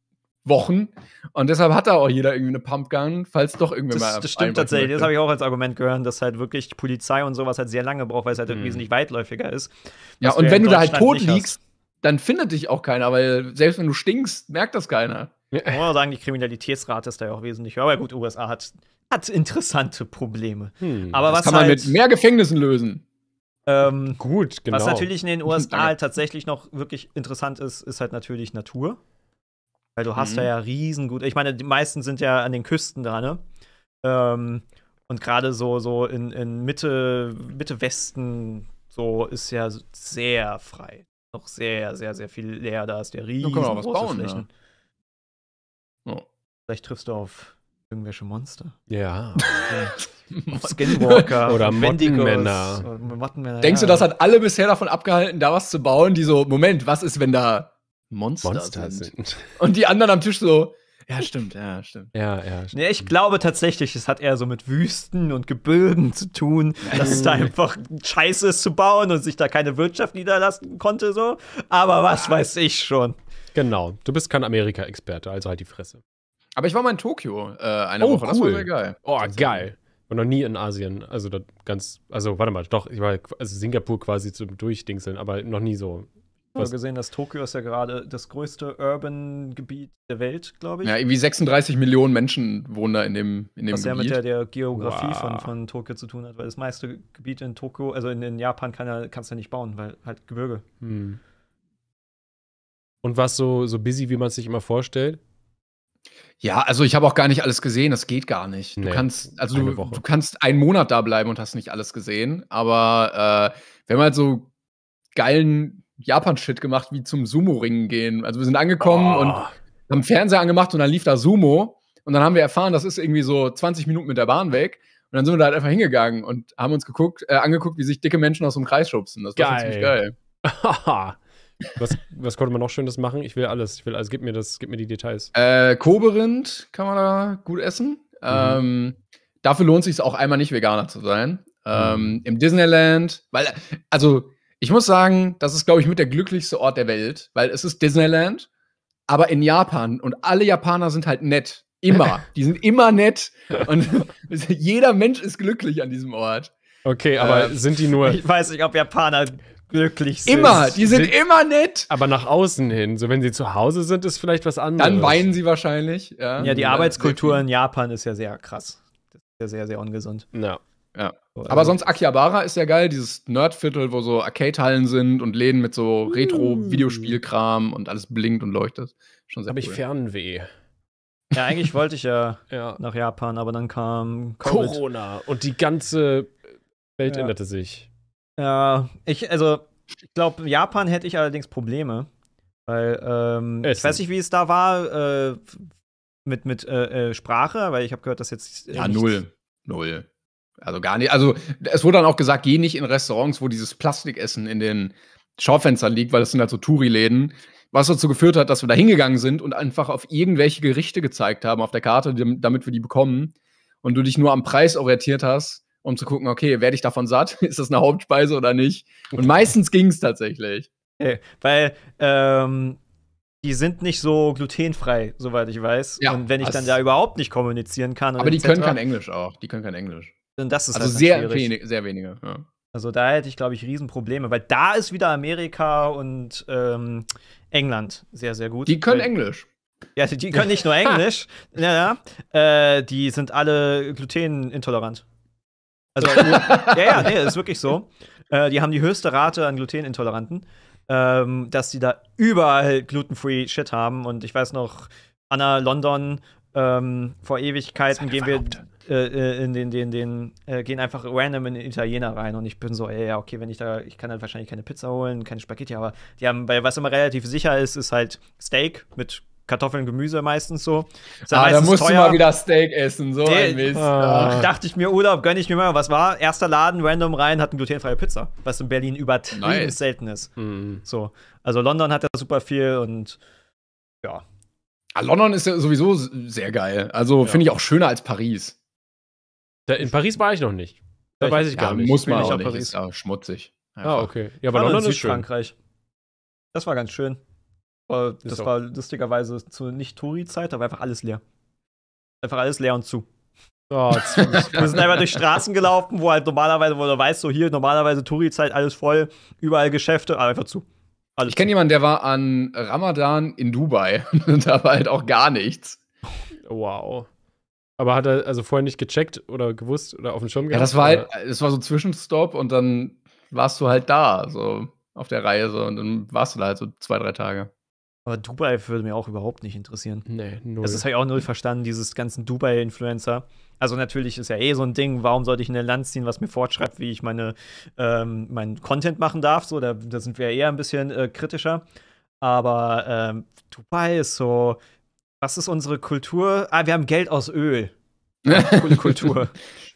Wochen. Und deshalb hat da auch jeder irgendwie eine Pumpgun, falls doch irgendwer das, mal. Das stimmt tatsächlich. Möchte. Das habe ich auch als Argument gehört, dass halt wirklich Polizei und sowas halt sehr lange braucht, weil es halt, halt mhm. wesentlich weitläufiger ist. Ja, und wenn du da halt tot liegst, hast. dann findet dich auch keiner, weil selbst wenn du stinkst, merkt das keiner. Ja. Man muss sagen, die Kriminalitätsrate ist da ja auch wesentlich höher. Aber gut, USA hat, hat interessante Probleme. Hm, aber was kann man halt, mit mehr Gefängnissen lösen. Ähm, gut, genau. Was natürlich in den USA halt tatsächlich noch wirklich interessant ist, ist halt natürlich Natur. Weil du hast mhm. da ja riesengut. Ich meine, die meisten sind ja an den Küsten da, ne? Ähm, und gerade so, so in, in Mitte, Mitte Westen, so ist ja sehr frei. Noch sehr, sehr, sehr viel leer. Da ist der riesen ja, bauen, ne? Flächen. Ja. Vielleicht triffst du auf irgendwelche Monster. Ja. Skinwalker oder Mottenmänner. Mottenmänner. Denkst ja. du, das hat alle bisher davon abgehalten, da was zu bauen, die so, Moment, was ist, wenn da Monster, Monster sind? sind? Und die anderen am Tisch so, ja, stimmt, ja, stimmt. Ja, ja, stimmt. Ja, ich glaube tatsächlich, es hat eher so mit Wüsten und Gebirgen zu tun, dass es da einfach scheiße ist zu bauen und sich da keine Wirtschaft niederlassen konnte, so. Aber was weiß ich schon. Genau, du bist kein Amerika-Experte, also halt die Fresse. Aber ich war mal in Tokio äh, eine oh, Woche. Cool. Das war sehr geil. Oh, geil. Und noch nie in Asien. Also ganz, also warte mal, doch, ich war also Singapur quasi zum Durchdingseln, aber noch nie so. Ich habe gesehen, dass Tokio ist ja gerade das größte Urban-Gebiet der Welt, glaube ich. Ja, irgendwie 36 Millionen Menschen wohnen da in dem, in dem Was Gebiet. Was ja mit der, der Geografie wow. von, von Tokio zu tun hat, weil das meiste Gebiet in Tokio, also in, in Japan, kann ja, kannst du ja nicht bauen, weil halt Gebirge. Hm. Und war es so, so busy, wie man es sich immer vorstellt? Ja, also ich habe auch gar nicht alles gesehen, das geht gar nicht. Du nee, kannst, also du, du, kannst einen Monat da bleiben und hast nicht alles gesehen, aber äh, wir haben halt so geilen Japan-Shit gemacht, wie zum Sumo-Ringen gehen. Also wir sind angekommen oh. und haben Fernseher angemacht und dann lief da Sumo und dann haben wir erfahren, das ist irgendwie so 20 Minuten mit der Bahn weg und dann sind wir da halt einfach hingegangen und haben uns geguckt, äh, angeguckt, wie sich dicke Menschen aus dem Kreis schubsen. Das war ziemlich geil. Was, was konnte man noch Schönes machen? Ich will alles. Ich will alles. Gib mir das, gib mir die Details. Äh, Koberind kann man da gut essen. Mhm. Ähm, dafür lohnt sich es auch einmal nicht Veganer zu sein. Ähm, mhm. Im Disneyland, weil, also ich muss sagen, das ist, glaube ich, mit der glücklichste Ort der Welt, weil es ist Disneyland, aber in Japan und alle Japaner sind halt nett. Immer. Die sind immer nett und jeder Mensch ist glücklich an diesem Ort. Okay, aber ähm, sind die nur. Ich weiß nicht, ob Japaner glücklich sind. Immer, die sind immer nett. Aber nach außen hin, so wenn sie zu Hause sind, ist vielleicht was anderes. Dann weinen sie wahrscheinlich. Ja, ja die ja, Arbeitskultur in Japan ist ja sehr krass. Das ist ja sehr, sehr ungesund. Ja. ja. Aber also sonst Akihabara ist ja geil, dieses Nerdviertel, wo so Arcade-Hallen sind und Läden mit so Retro-Videospielkram und alles blinkt und leuchtet. Schon sehr Hab cool. ich Fernweh. Ja, eigentlich wollte ich ja, ja, nach Japan, aber dann kam COVID. Corona und die ganze Welt änderte sich. Ja, ich, also, ich glaube, Japan hätte ich allerdings Probleme. Weil, ähm, ich weiß nicht, wie es da war äh, mit, mit äh, äh Sprache, weil ich habe gehört, dass jetzt. Äh, ja, null. Null. Also gar nicht. Also, es wurde dann auch gesagt, geh nicht in Restaurants, wo dieses Plastikessen in den Schaufenstern liegt, weil das sind halt so Touri-Läden. Was dazu geführt hat, dass wir da hingegangen sind und einfach auf irgendwelche Gerichte gezeigt haben auf der Karte, damit wir die bekommen. Und du dich nur am Preis orientiert hast um zu gucken, okay, werde ich davon satt? Ist das eine Hauptspeise oder nicht? Und meistens ging es tatsächlich. Okay, weil ähm, die sind nicht so glutenfrei, soweit ich weiß. Ja, und wenn ich dann da überhaupt nicht kommunizieren kann. Aber die können kein Englisch auch. Die können kein Englisch. Und das ist also halt sehr, wenig, sehr wenige. Ja. Also da hätte ich, glaube ich, Riesenprobleme, weil da ist wieder Amerika und ähm, England sehr, sehr gut. Die können weil, Englisch. Ja, die können nicht nur Englisch. ja, ja. Äh, die sind alle glutenintolerant. Also, ja, ja, nee, ist wirklich so. Äh, die haben die höchste Rate an Glutenintoleranten, ähm, dass die da überall glutenfree Shit haben. Und ich weiß noch, Anna London, ähm, vor Ewigkeiten gehen wir äh, äh, in den, den, den, äh, gehen einfach random in den Italiener rein und ich bin so, ey, ja, okay, wenn ich da, ich kann halt wahrscheinlich keine Pizza holen, keine Spaghetti, aber die haben, weil was immer relativ sicher ist, ist halt Steak mit Kartoffeln, Gemüse meistens so. Ist ja ah, da musst teuer. du mal wieder Steak essen, so Der, ein Mist. Ah. ah. Dachte ich mir, Urlaub, gönne ich mir mal. Was war? Erster Laden, random rein, hat eine glutenfreie Pizza, was in Berlin übertrieben nice. selten ist. Mhm. So. Also London hat ja super viel und ja. Ah, London ist ja sowieso sehr geil. Also ja. finde ich auch schöner als Paris. Da, in Paris war ich noch nicht. Da ich, weiß ich ja, gar nicht. Muss man auch nicht. Paris. Ist schmutzig. Ah, Einfach. Ah, okay. Ja, aber London ist schön. Frankreich. Das war ganz schön. Aber äh, das war lustigerweise zur Nicht-Touri-Zeit, aber einfach alles leer. Einfach alles leer und zu. Oh, wir sind einfach durch Straßen gelaufen, wo halt normalerweise, wo du weißt, so hier normalerweise Touri-Zeit, alles voll, überall Geschäfte, aber einfach zu. Alles ich kenne jemanden, der war an Ramadan in Dubai und da war halt auch gar nichts. Wow. Aber hat er also vorher nicht gecheckt oder gewusst oder auf dem Schirm gehabt? Ja, das war halt, das war so ein Zwischenstopp und dann warst du halt da, so auf der Reise und dann warst du da halt so zwei, drei Tage. Aber Dubai würde mir auch überhaupt nicht interessieren. Nee, null. Das habe halt ich auch null verstanden, dieses ganzen Dubai-Influencer. Also natürlich ist ja eh so ein Ding, warum sollte ich in ein Land ziehen, was mir fortschreibt, wie ich meine, ähm, meinen Content machen darf. So, da, da sind wir eher ein bisschen äh, kritischer. Aber ähm, Dubai ist so, was ist unsere Kultur? Ah, wir haben Geld aus Öl. Coole Kultur.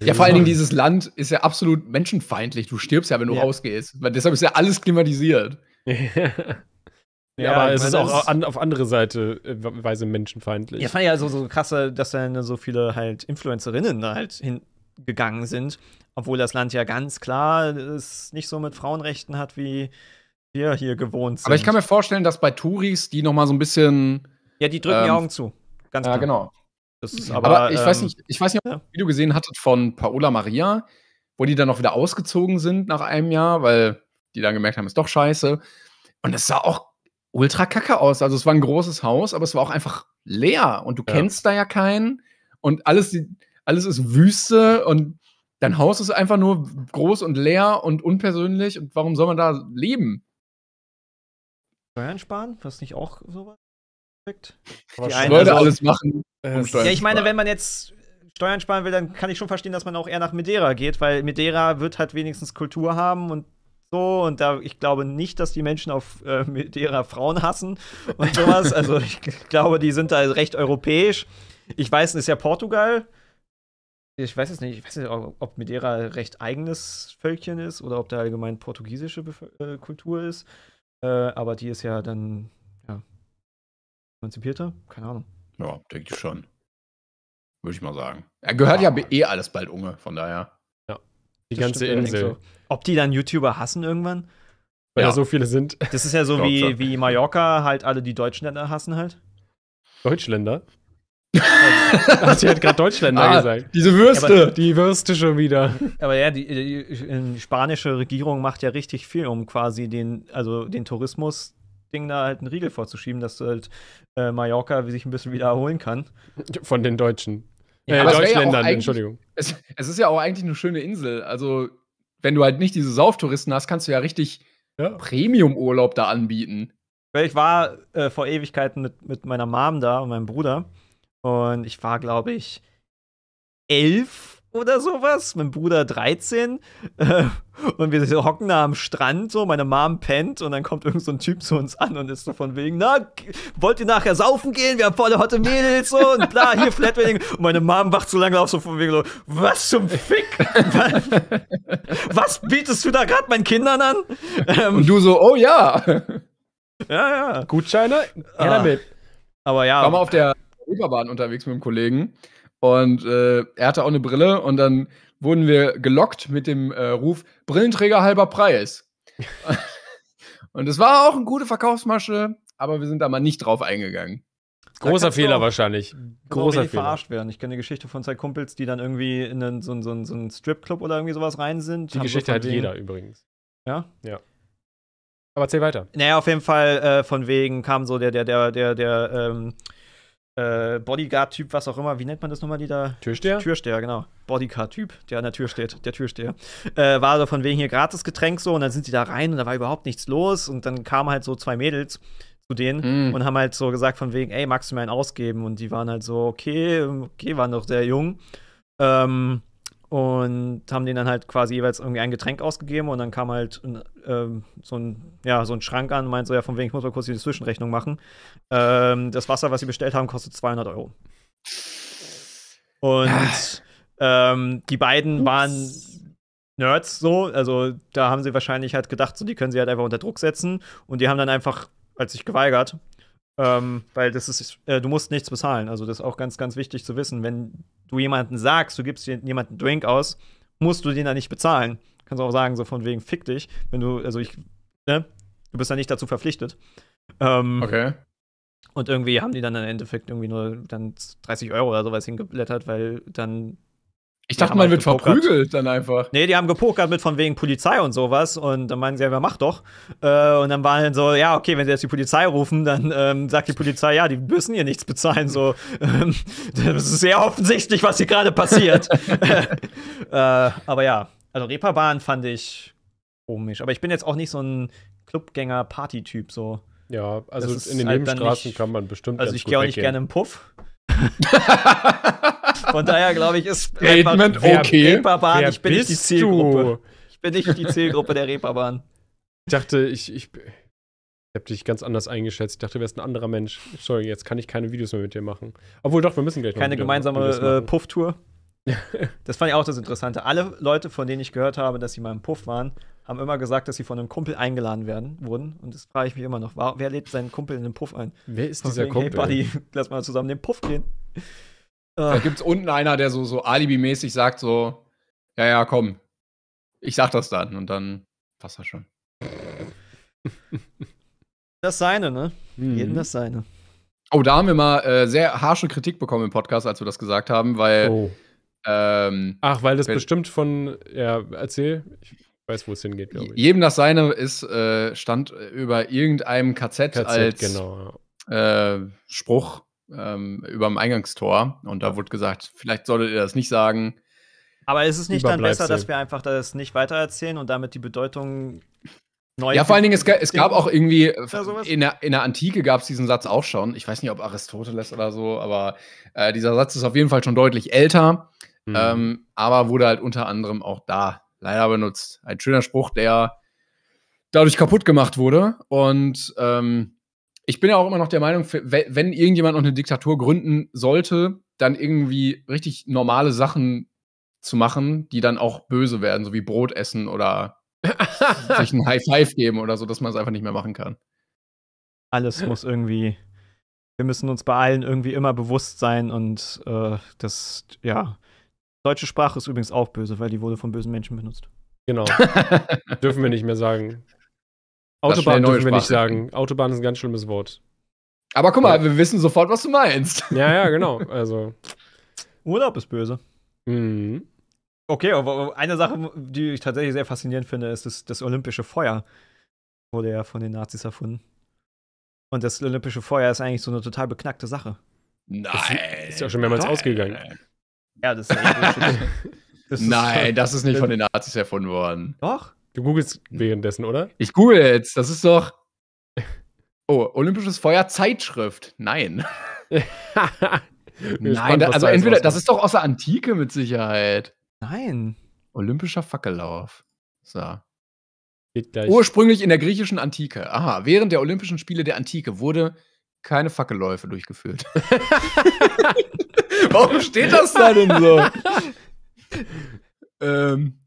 ja, vor allen Dingen dieses Land ist ja absolut menschenfeindlich. Du stirbst ja, wenn du ja. rausgehst. Weil deshalb ist ja alles klimatisiert. Ja, aber es ist auch an, auf andere Seite äh, weise menschenfeindlich. Ja, fand ich ja so, so krasser, dass dann so viele halt Influencerinnen halt hingegangen sind, obwohl das Land ja ganz klar es nicht so mit Frauenrechten hat, wie wir hier gewohnt sind. Aber ich kann mir vorstellen, dass bei Touris die noch mal so ein bisschen Ja, die drücken ähm, die Augen zu. Ganz klar. Ja, genau. Mhm. Aber, aber, ich ähm, weiß nicht, ich weiß nicht, ob ja. du gesehen hattet von Paola Maria, wo die dann noch wieder ausgezogen sind nach einem Jahr, weil die dann gemerkt haben, ist doch scheiße. Und es sah auch ultra kacke aus. Also es war ein großes Haus, aber es war auch einfach leer und du ja. kennst da ja keinen und alles, alles ist Wüste und dein Haus ist einfach nur groß und leer und unpersönlich und warum soll man da leben? Steuern sparen? Was nicht auch so was? einen, Leute also, alles machen. Äh, um ja, ich meine, wenn man jetzt Steuern sparen will, dann kann ich schon verstehen, dass man auch eher nach Madeira geht, weil Madeira wird halt wenigstens Kultur haben und so und da ich glaube nicht, dass die Menschen auf äh, Madeira Frauen hassen und sowas. also ich glaube, die sind da recht europäisch. Ich weiß, es ist ja Portugal. Ich weiß es nicht, ich weiß nicht, ob Madeira recht eigenes Völkchen ist oder ob da allgemein portugiesische Bef äh, Kultur ist. Äh, aber die ist ja dann ja, emanzipierter? Keine Ahnung. Ja, denke ich schon. Würde ich mal sagen. Er gehört ja, ja ah. eh alles bald Unge, von daher. Die das ganze Insel. So. Ob die dann YouTuber hassen irgendwann? Weil ja. da so viele sind. Das ist ja so wie, wie Mallorca, halt alle die Deutschländer hassen halt. Deutschländer? Hast du halt gerade Deutschländer ah, gesagt. Diese Würste, ja, die Würste schon wieder. Aber ja, die, die, spanische Regierung macht ja richtig viel, um quasi den, also den Tourismus. Ding da halt einen Riegel vorzuschieben, dass halt äh, Mallorca sich ein bisschen wieder erholen kann. Von den Deutschen. Ja, äh, Deutschländern, ja Entschuldigung. Es, es, ist ja auch eigentlich eine schöne Insel. Also, wenn du halt nicht diese Sauftouristen hast, kannst du ja richtig ja. Premium-Urlaub da anbieten. Weil ich war äh, vor Ewigkeiten mit, mit meiner Mom da und meinem Bruder. Und ich war, glaube ich, elf oder sowas, mein Bruder 13 äh, und wir so hocken da am Strand, so meine Mom pennt und dann kommt irgend so ein Typ zu uns an und ist so von wegen, na, wollt ihr nachher saufen gehen? Wir haben volle hotte Mädels so und bla, hier Flatwedding und meine Mom wacht so lange auf so von wegen so, was zum Fick? was, bietest du da gerade meinen Kindern an? Ähm, und du so, oh ja. Ja, ja. Gutscheine? Ja, ah. damit. Aber ja. War mal auf der Reeperbahn unterwegs mit einem Kollegen und äh, er hatte auch eine Brille und dann wurden wir gelockt mit dem äh, Ruf Brillenträger halber Preis. und es war auch eine gute Verkaufsmasche, aber wir sind da mal nicht drauf eingegangen. Großer Fehler auch, wahrscheinlich. Großer Fehler. verarscht werden. Ich kenne die Geschichte von zwei Kumpels, die dann irgendwie in einen, so, so, so einen Stripclub oder irgendwie sowas rein sind. Die Geschichte hat wegen, jeder übrigens. Ja? Ja. Aber erzähl weiter. Naja, auf jeden Fall äh, von wegen kam so der, der, der, der, der, ähm, äh, Bodyguard-Typ, was auch immer, wie nennt man das nochmal, die da? Türsteher? Türsteher, genau. Bodyguard-Typ, der an der Tür steht, der Türsteher. Äh, war so von wegen hier gratis Getränk so und dann sind die da rein und da war überhaupt nichts los und dann kamen halt so zwei Mädels zu denen mm. und haben halt so gesagt von wegen, ey, magst du mir einen ausgeben? Und die waren halt so, okay, okay, waren doch sehr jung. Ähm, und haben denen dann halt quasi jeweils irgendwie ein Getränk ausgegeben und dann kam halt ähm, so, ein, ja, so ein Schrank an und meinte so, ja, von wegen, ich muss mal kurz die Zwischenrechnung machen. Ähm, das Wasser, was sie bestellt haben, kostet 200 Euro. Und ah. ähm, die beiden waren Nerds so, also da haben sie wahrscheinlich halt gedacht, so, die können sie halt einfach unter Druck setzen und die haben dann einfach halt sich geweigert. Ähm, weil das ist, äh, du musst nichts bezahlen. Also, das ist auch ganz, ganz wichtig zu wissen. Wenn du jemanden sagst, du gibst jemanden Drink aus, musst du den dann nicht bezahlen. Kannst auch sagen, so von wegen, fick dich, wenn du, also ich, ne? Du bist ja nicht dazu verpflichtet. Ähm, okay. Und irgendwie haben die dann im Endeffekt irgendwie nur dann 30 Euro oder sowas hingeblättert, weil dann ich dachte, man wird verprügelt dann einfach. Nee, die haben gepokert mit von wegen Polizei und sowas. Und dann meinen sie, ja, mach doch. Äh, und dann waren so, ja, okay, wenn sie jetzt die Polizei rufen, dann ähm, sagt die Polizei, ja, die müssen hier nichts bezahlen. So, ähm, das ist sehr offensichtlich, was hier gerade passiert. äh, aber ja, also Reeperbahn fand ich komisch. Aber ich bin jetzt auch nicht so ein Clubgänger-Party-Typ so. Ja, also in den halt Nebenstraßen nicht, kann man bestimmt. Also ich gehe auch nicht gerne im Puff. Von daher glaube ich, ist Statement okay. Reeperbahn, Wer ich bin nicht die Zielgruppe. Du? Ich bin nicht die Zielgruppe der Reeperbahn. Ich dachte, ich, ich, ich habe dich ganz anders eingeschätzt. Ich dachte, du wärst ein anderer Mensch. Sorry, jetzt kann ich keine Videos mehr mit dir machen. Obwohl doch, wir müssen gleich noch Keine gemeinsame äh, Pufftour. das fand ich auch das Interessante. Alle Leute, von denen ich gehört habe, dass sie mal im Puff waren, haben immer gesagt, dass sie von einem Kumpel eingeladen werden wurden. Und das frage ich mich immer noch. Wer lädt seinen Kumpel in den Puff ein? Wer ist dieser Deswegen, Kumpel? Hey Buddy, lass mal zusammen den Puff gehen. Ah. Da gibt es unten einer, der so, so alibimäßig sagt: so, ja, ja, komm. Ich sag das dann und dann passt das schon. Das seine, ne? Mhm. Jeden das seine. Oh, da haben wir mal äh, sehr harsche Kritik bekommen im Podcast, als wir das gesagt haben, weil. Oh. Ähm, Ach, weil das bestimmt von. Ja, erzähl. Ich weiß, wo es hingeht, glaube ich. Jedem das seine ist, äh, stand über irgendeinem KZ, KZ als genau, äh, Spruch ähm, über dem Eingangstor und da wurde gesagt, vielleicht solltet ihr das nicht sagen. Aber ist es nicht dann besser, dass wir einfach das nicht weitererzählen und damit die Bedeutung neu? Ja, vor allen Dingen, es, es gab auch irgendwie, äh, in der, in der Antike gab es diesen Satz auch schon. Ich weiß nicht, ob Aristoteles oder so, aber äh, dieser Satz ist auf jeden Fall schon deutlich älter, mhm. ähm, aber wurde halt unter anderem auch da leider benutzt. Ein schöner Spruch, der dadurch kaputt gemacht wurde und ähm, ich bin ja auch immer noch der Meinung, wenn irgendjemand noch eine Diktatur gründen sollte, dann irgendwie richtig normale Sachen zu machen, die dann auch böse werden, so wie Brot essen oder sich ein High Five geben oder so, dass man es einfach nicht mehr machen kann. Alles muss irgendwie. Wir müssen uns bei allen irgendwie immer bewusst sein und äh, das, ja. Deutsche Sprache ist übrigens auch böse, weil die wurde von bösen Menschen benutzt. Genau. Dürfen wir nicht mehr sagen. Autobahn dürfen wir nicht sagen. Autobahn ist ein ganz schlimmes Wort. Aber guck mal, ja. wir wissen sofort, was du meinst. Ja, ja, genau. Also. Urlaub ist böse. Mhm. Okay, aber eine Sache, die ich tatsächlich sehr faszinierend finde, ist das, das olympische Feuer. Wurde ja von den Nazis erfunden. Und das olympische Feuer ist eigentlich so eine total beknackte Sache. Nein. Das ist ja schon mehrmals Nein. ausgegangen. Ja, das ist ja das Nein, ist, das ist nicht von den Nazis erfunden worden. Doch. Du googelst hm. währenddessen, oder? Ich google jetzt. Das ist doch. Oh, Olympisches Feuer Zeitschrift. Nein. Nein, spannend, da, also da entweder, das ist doch aus der Antike mit Sicherheit. Nein. Olympischer Fackellauf. So. Ursprünglich in der griechischen Antike. Aha, während der Olympischen Spiele der Antike wurde keine Fackelläufe durchgeführt. Warum steht das da denn so? ähm,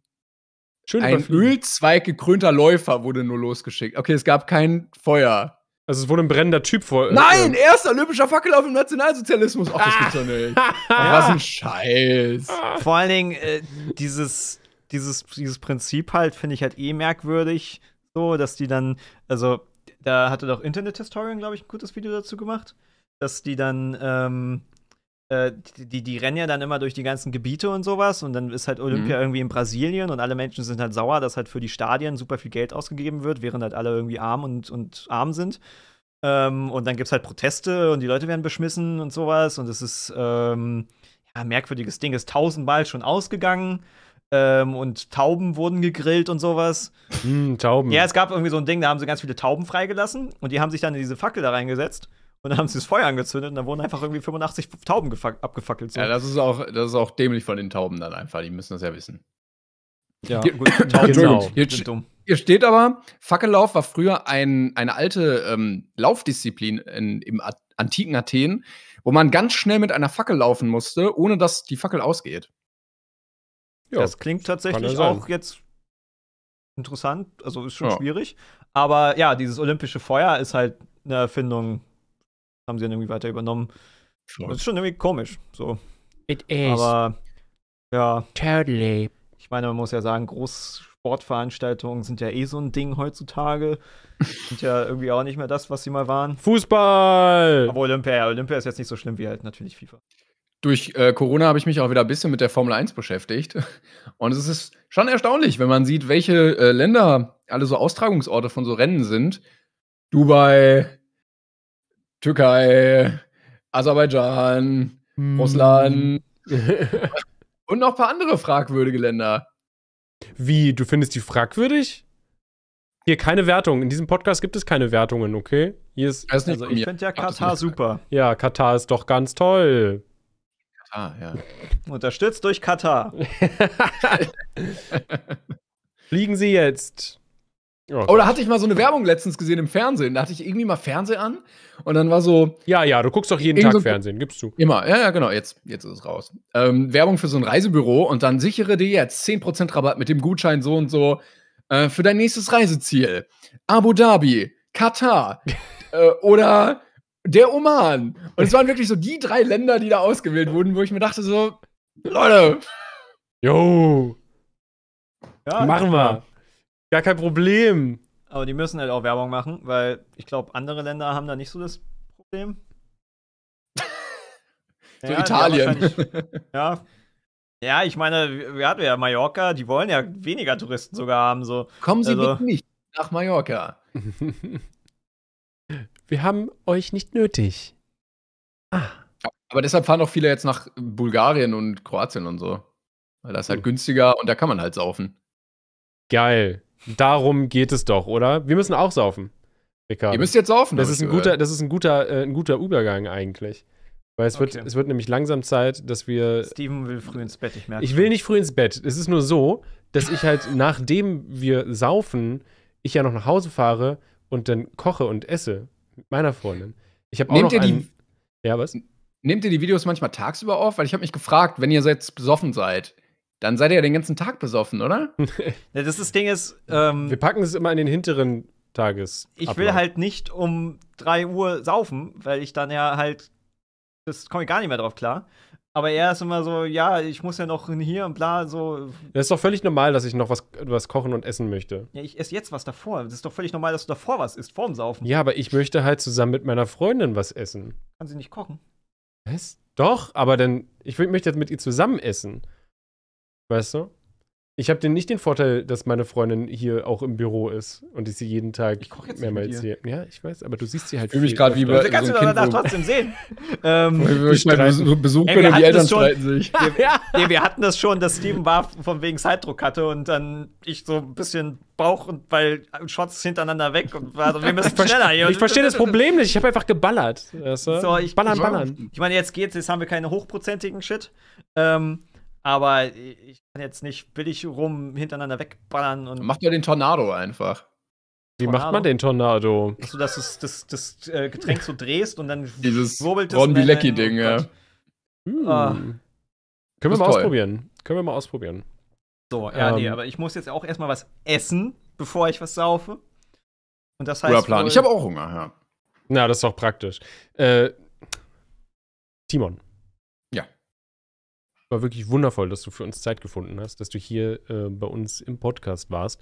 Schön ein Ölzweig gekrönter Läufer wurde nur losgeschickt. Okay, es gab kein Feuer. Also es wurde ein brennender Typ vor. Äh, Nein, äh, erster olympischer Fackellauf im Nationalsozialismus. Ach, das ah. gibt's doch nicht. Ah. Was ein Scheiß. Ah. Vor allen Dingen äh, dieses, dieses, dieses Prinzip halt finde ich halt eh merkwürdig, so dass die dann, also da hatte doch Internet Historian, glaube ich, ein gutes Video dazu gemacht, dass die dann ähm, äh, die, die rennen ja dann immer durch die ganzen Gebiete und sowas und dann ist halt Olympia mhm. irgendwie in Brasilien und alle Menschen sind halt sauer, dass halt für die Stadien super viel Geld ausgegeben wird, während halt alle irgendwie arm und, und arm sind. Ähm, und dann gibt es halt Proteste und die Leute werden beschmissen und sowas und es ist ähm, ja, merkwürdiges Ding, ist tausendmal schon ausgegangen. Ähm, und Tauben wurden gegrillt und sowas. Mm, Tauben. Ja, es gab irgendwie so ein Ding, da haben sie ganz viele Tauben freigelassen und die haben sich dann in diese Fackel da reingesetzt und dann haben sie das Feuer angezündet und dann wurden einfach irgendwie 85 Tauben abgefackelt. So. Ja, das ist, auch, das ist auch dämlich von den Tauben dann einfach. Die müssen das ja wissen. Ja, hier, gut, Tauben genau. hier, hier steht aber, Fackellauf war früher ein, eine alte ähm, Laufdisziplin in, im antiken Athen, wo man ganz schnell mit einer Fackel laufen musste, ohne dass die Fackel ausgeht. Ja, das klingt tatsächlich auch jetzt interessant, also ist schon ja. schwierig. Aber ja, dieses olympische Feuer ist halt eine Erfindung haben sie dann irgendwie weiter übernommen. Sure. Das ist schon irgendwie komisch. So. It is. Aber ja. Totally. Ich meine, man muss ja sagen, Großsportveranstaltungen sind ja eh so ein Ding heutzutage. sind ja irgendwie auch nicht mehr das, was sie mal waren. Fußball! Aber Olympia, ja, Olympia ist jetzt nicht so schlimm wie halt natürlich FIFA. Durch äh, Corona habe ich mich auch wieder ein bisschen mit der Formel 1 beschäftigt. Und es ist schon erstaunlich, wenn man sieht, welche äh, Länder alle so Austragungsorte von so Rennen sind. Dubai, Türkei, Aserbaidschan, hm. Russland und noch ein paar andere fragwürdige Länder. Wie, du findest die fragwürdig? Hier keine Wertung. In diesem Podcast gibt es keine Wertungen, okay? Hier ist, also nicht, ich finde ja Katar super. Ja, Katar ist doch ganz toll. Katar, ja. Unterstützt durch Katar. Fliegen Sie jetzt. Oh Oder hatte ich mal so eine Werbung letztens gesehen im Fernsehen? Da hatte ich irgendwie mal Fernsehen an und dann war so. Ja, ja, du guckst doch jeden Tag so Fernsehen, gibst du. Immer, ja, ja, genau, jetzt, jetzt ist es raus. Ähm, Werbung für so ein Reisebüro und dann sichere dir jetzt 10% Rabatt mit dem Gutschein so und so äh, für dein nächstes Reiseziel. Abu Dhabi, Katar äh, oder der Oman. Und es waren wirklich so die drei Länder, die da ausgewählt wurden, wo ich mir dachte so, Leute. Jo. Ja, machen wir. Gar kein Problem. Aber die müssen halt auch Werbung machen, weil ich glaube, andere Länder haben da nicht so das Problem. so ja, Italien. Ja. Ja, ich meine, wir hatten ja Mallorca, die wollen ja weniger Touristen sogar haben. So. Kommen Sie also, mit nicht nach Mallorca. wir haben euch nicht nötig. Ah. Aber deshalb fahren auch viele jetzt nach Bulgarien und Kroatien und so. Weil das ist halt mhm. günstiger und da kann man halt saufen. Geil. Darum geht es doch, oder? Wir müssen auch saufen. Ricardo. Ihr müsst jetzt saufen. Das ist ein guter, das ist ein guter, äh, ein guter Übergang eigentlich. Weil es, okay. wird, es wird nämlich langsam Zeit, dass wir. Steven will früh ins Bett, ich merke. Ich will nicht früh ins Bett. Es ist nur so, dass ich halt, nachdem wir saufen, ich ja noch nach Hause fahre und dann koche und esse mit meiner Freundin. Ich habe auch Nehmt noch ihr einen, die, Ja, was? Nehmt ihr die Videos manchmal tagsüber auf? Weil ich habe mich gefragt, wenn ihr jetzt besoffen seid, dann seid ihr ja den ganzen Tag besoffen, oder? ja, das, das Ding ist. Ähm, wir packen es immer in den hinteren Tages. Ich will halt nicht um 3 Uhr saufen, weil ich dann ja halt. Das komme ich gar nicht mehr drauf klar. Aber er ist immer so, ja, ich muss ja noch hier und bla, so. Das ist doch völlig normal, dass ich noch was, was kochen und essen möchte. Ja, ich esse jetzt was davor. Das ist doch völlig normal, dass du davor was isst, vorm Saufen. Ja, aber ich möchte halt zusammen mit meiner Freundin was essen. Kann sie nicht kochen? Was? Doch, aber dann, ich möchte jetzt mit ihr zusammen essen. Weißt du? Ich habe den nicht den Vorteil, dass meine Freundin hier auch im Büro ist und ich sie jeden Tag ich koch jetzt mehrmals sehe. Ja, ich weiß, aber du siehst sie halt. Ich mich gerade wie also bei. Also kannst so danach trotzdem sehen. ähm, ich meine, Besuch, Besuch ey, wir können, die Eltern schon, streiten sich. Ja, ja. nee, wir hatten das schon, dass Steven war von wegen Zeitdruck hatte und dann ich so ein bisschen Bauch und weil Shots hintereinander weg und war so, wir müssen schneller. Hier. Ich verstehe das Problem nicht. Ich habe einfach geballert. Weißt du? so, ich, ballern, ballern. Ich meine, jetzt geht's, jetzt haben wir keine hochprozentigen Shit. Ähm, aber ich kann jetzt nicht billig rum hintereinander wegballern und. Macht mal den Tornado einfach. Wie Tornado? macht man den Tornado? Achso, dass du das, das, das äh, Getränk so drehst und dann Dieses wirbelt es. Ron Bilecki-Ding, oh ja. Hm. Ah. Können wir mal toll. ausprobieren. Können wir mal ausprobieren. So, ja, ähm. nee, aber ich muss jetzt auch erstmal was essen, bevor ich was saufe. Und das heißt. Plan. ich habe auch Hunger, ja. Na, das ist doch praktisch. Äh, Timon war wirklich wundervoll, dass du für uns Zeit gefunden hast, dass du hier äh, bei uns im Podcast warst.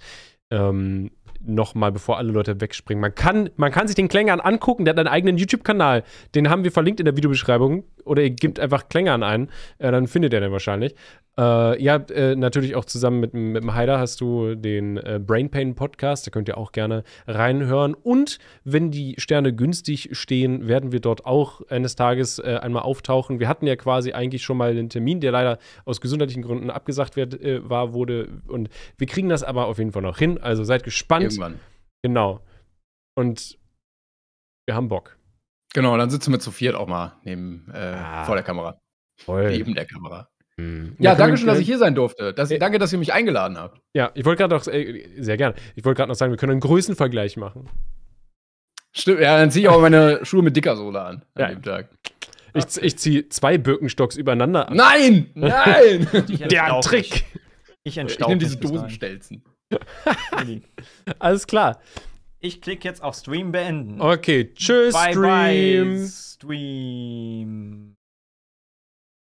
Ähm, Nochmal, bevor alle Leute wegspringen. Man kann, man kann sich den Klängern angucken, der hat einen eigenen YouTube-Kanal. Den haben wir verlinkt in der Videobeschreibung oder ihr gebt einfach Klängern ein, äh, dann findet ihr den wahrscheinlich. Äh, ihr äh, natürlich auch zusammen mit, mit dem Haider hast du den äh, Brain Pain Podcast, da könnt ihr auch gerne reinhören. Und wenn die Sterne günstig stehen, werden wir dort auch eines Tages äh, einmal auftauchen. Wir hatten ja quasi eigentlich schon mal einen Termin, der leider aus gesundheitlichen Gründen abgesagt wird, äh, war, wurde. Und wir kriegen das aber auf jeden Fall noch hin. Also seid gespannt. Irgendwann. Genau. Und wir haben Bock. Genau, dann sitzen wir zu viert auch mal neben, äh, ah, vor der Kamera. Voll. Neben der Kamera. Mhm. Ja, ja danke schön, dass ich hier sein durfte. Das, äh, danke, dass ihr mich eingeladen habt. Ja, ich wollte gerade noch, äh, sehr gerne, ich wollte gerade noch sagen, wir können einen Größenvergleich machen. Stimmt, ja, dann ziehe ich auch meine Schuhe mit dicker Sohle an an ja. dem Tag. Ich, ich ziehe zwei Birkenstocks übereinander an. Nein! Nein! der Trick! Mich. Ich entstaube. Ich nehme diese Dosenstelzen. Alles klar. Ich klicke jetzt auf Stream beenden. Okay, tschüss, bye Stream. Bye, Stream.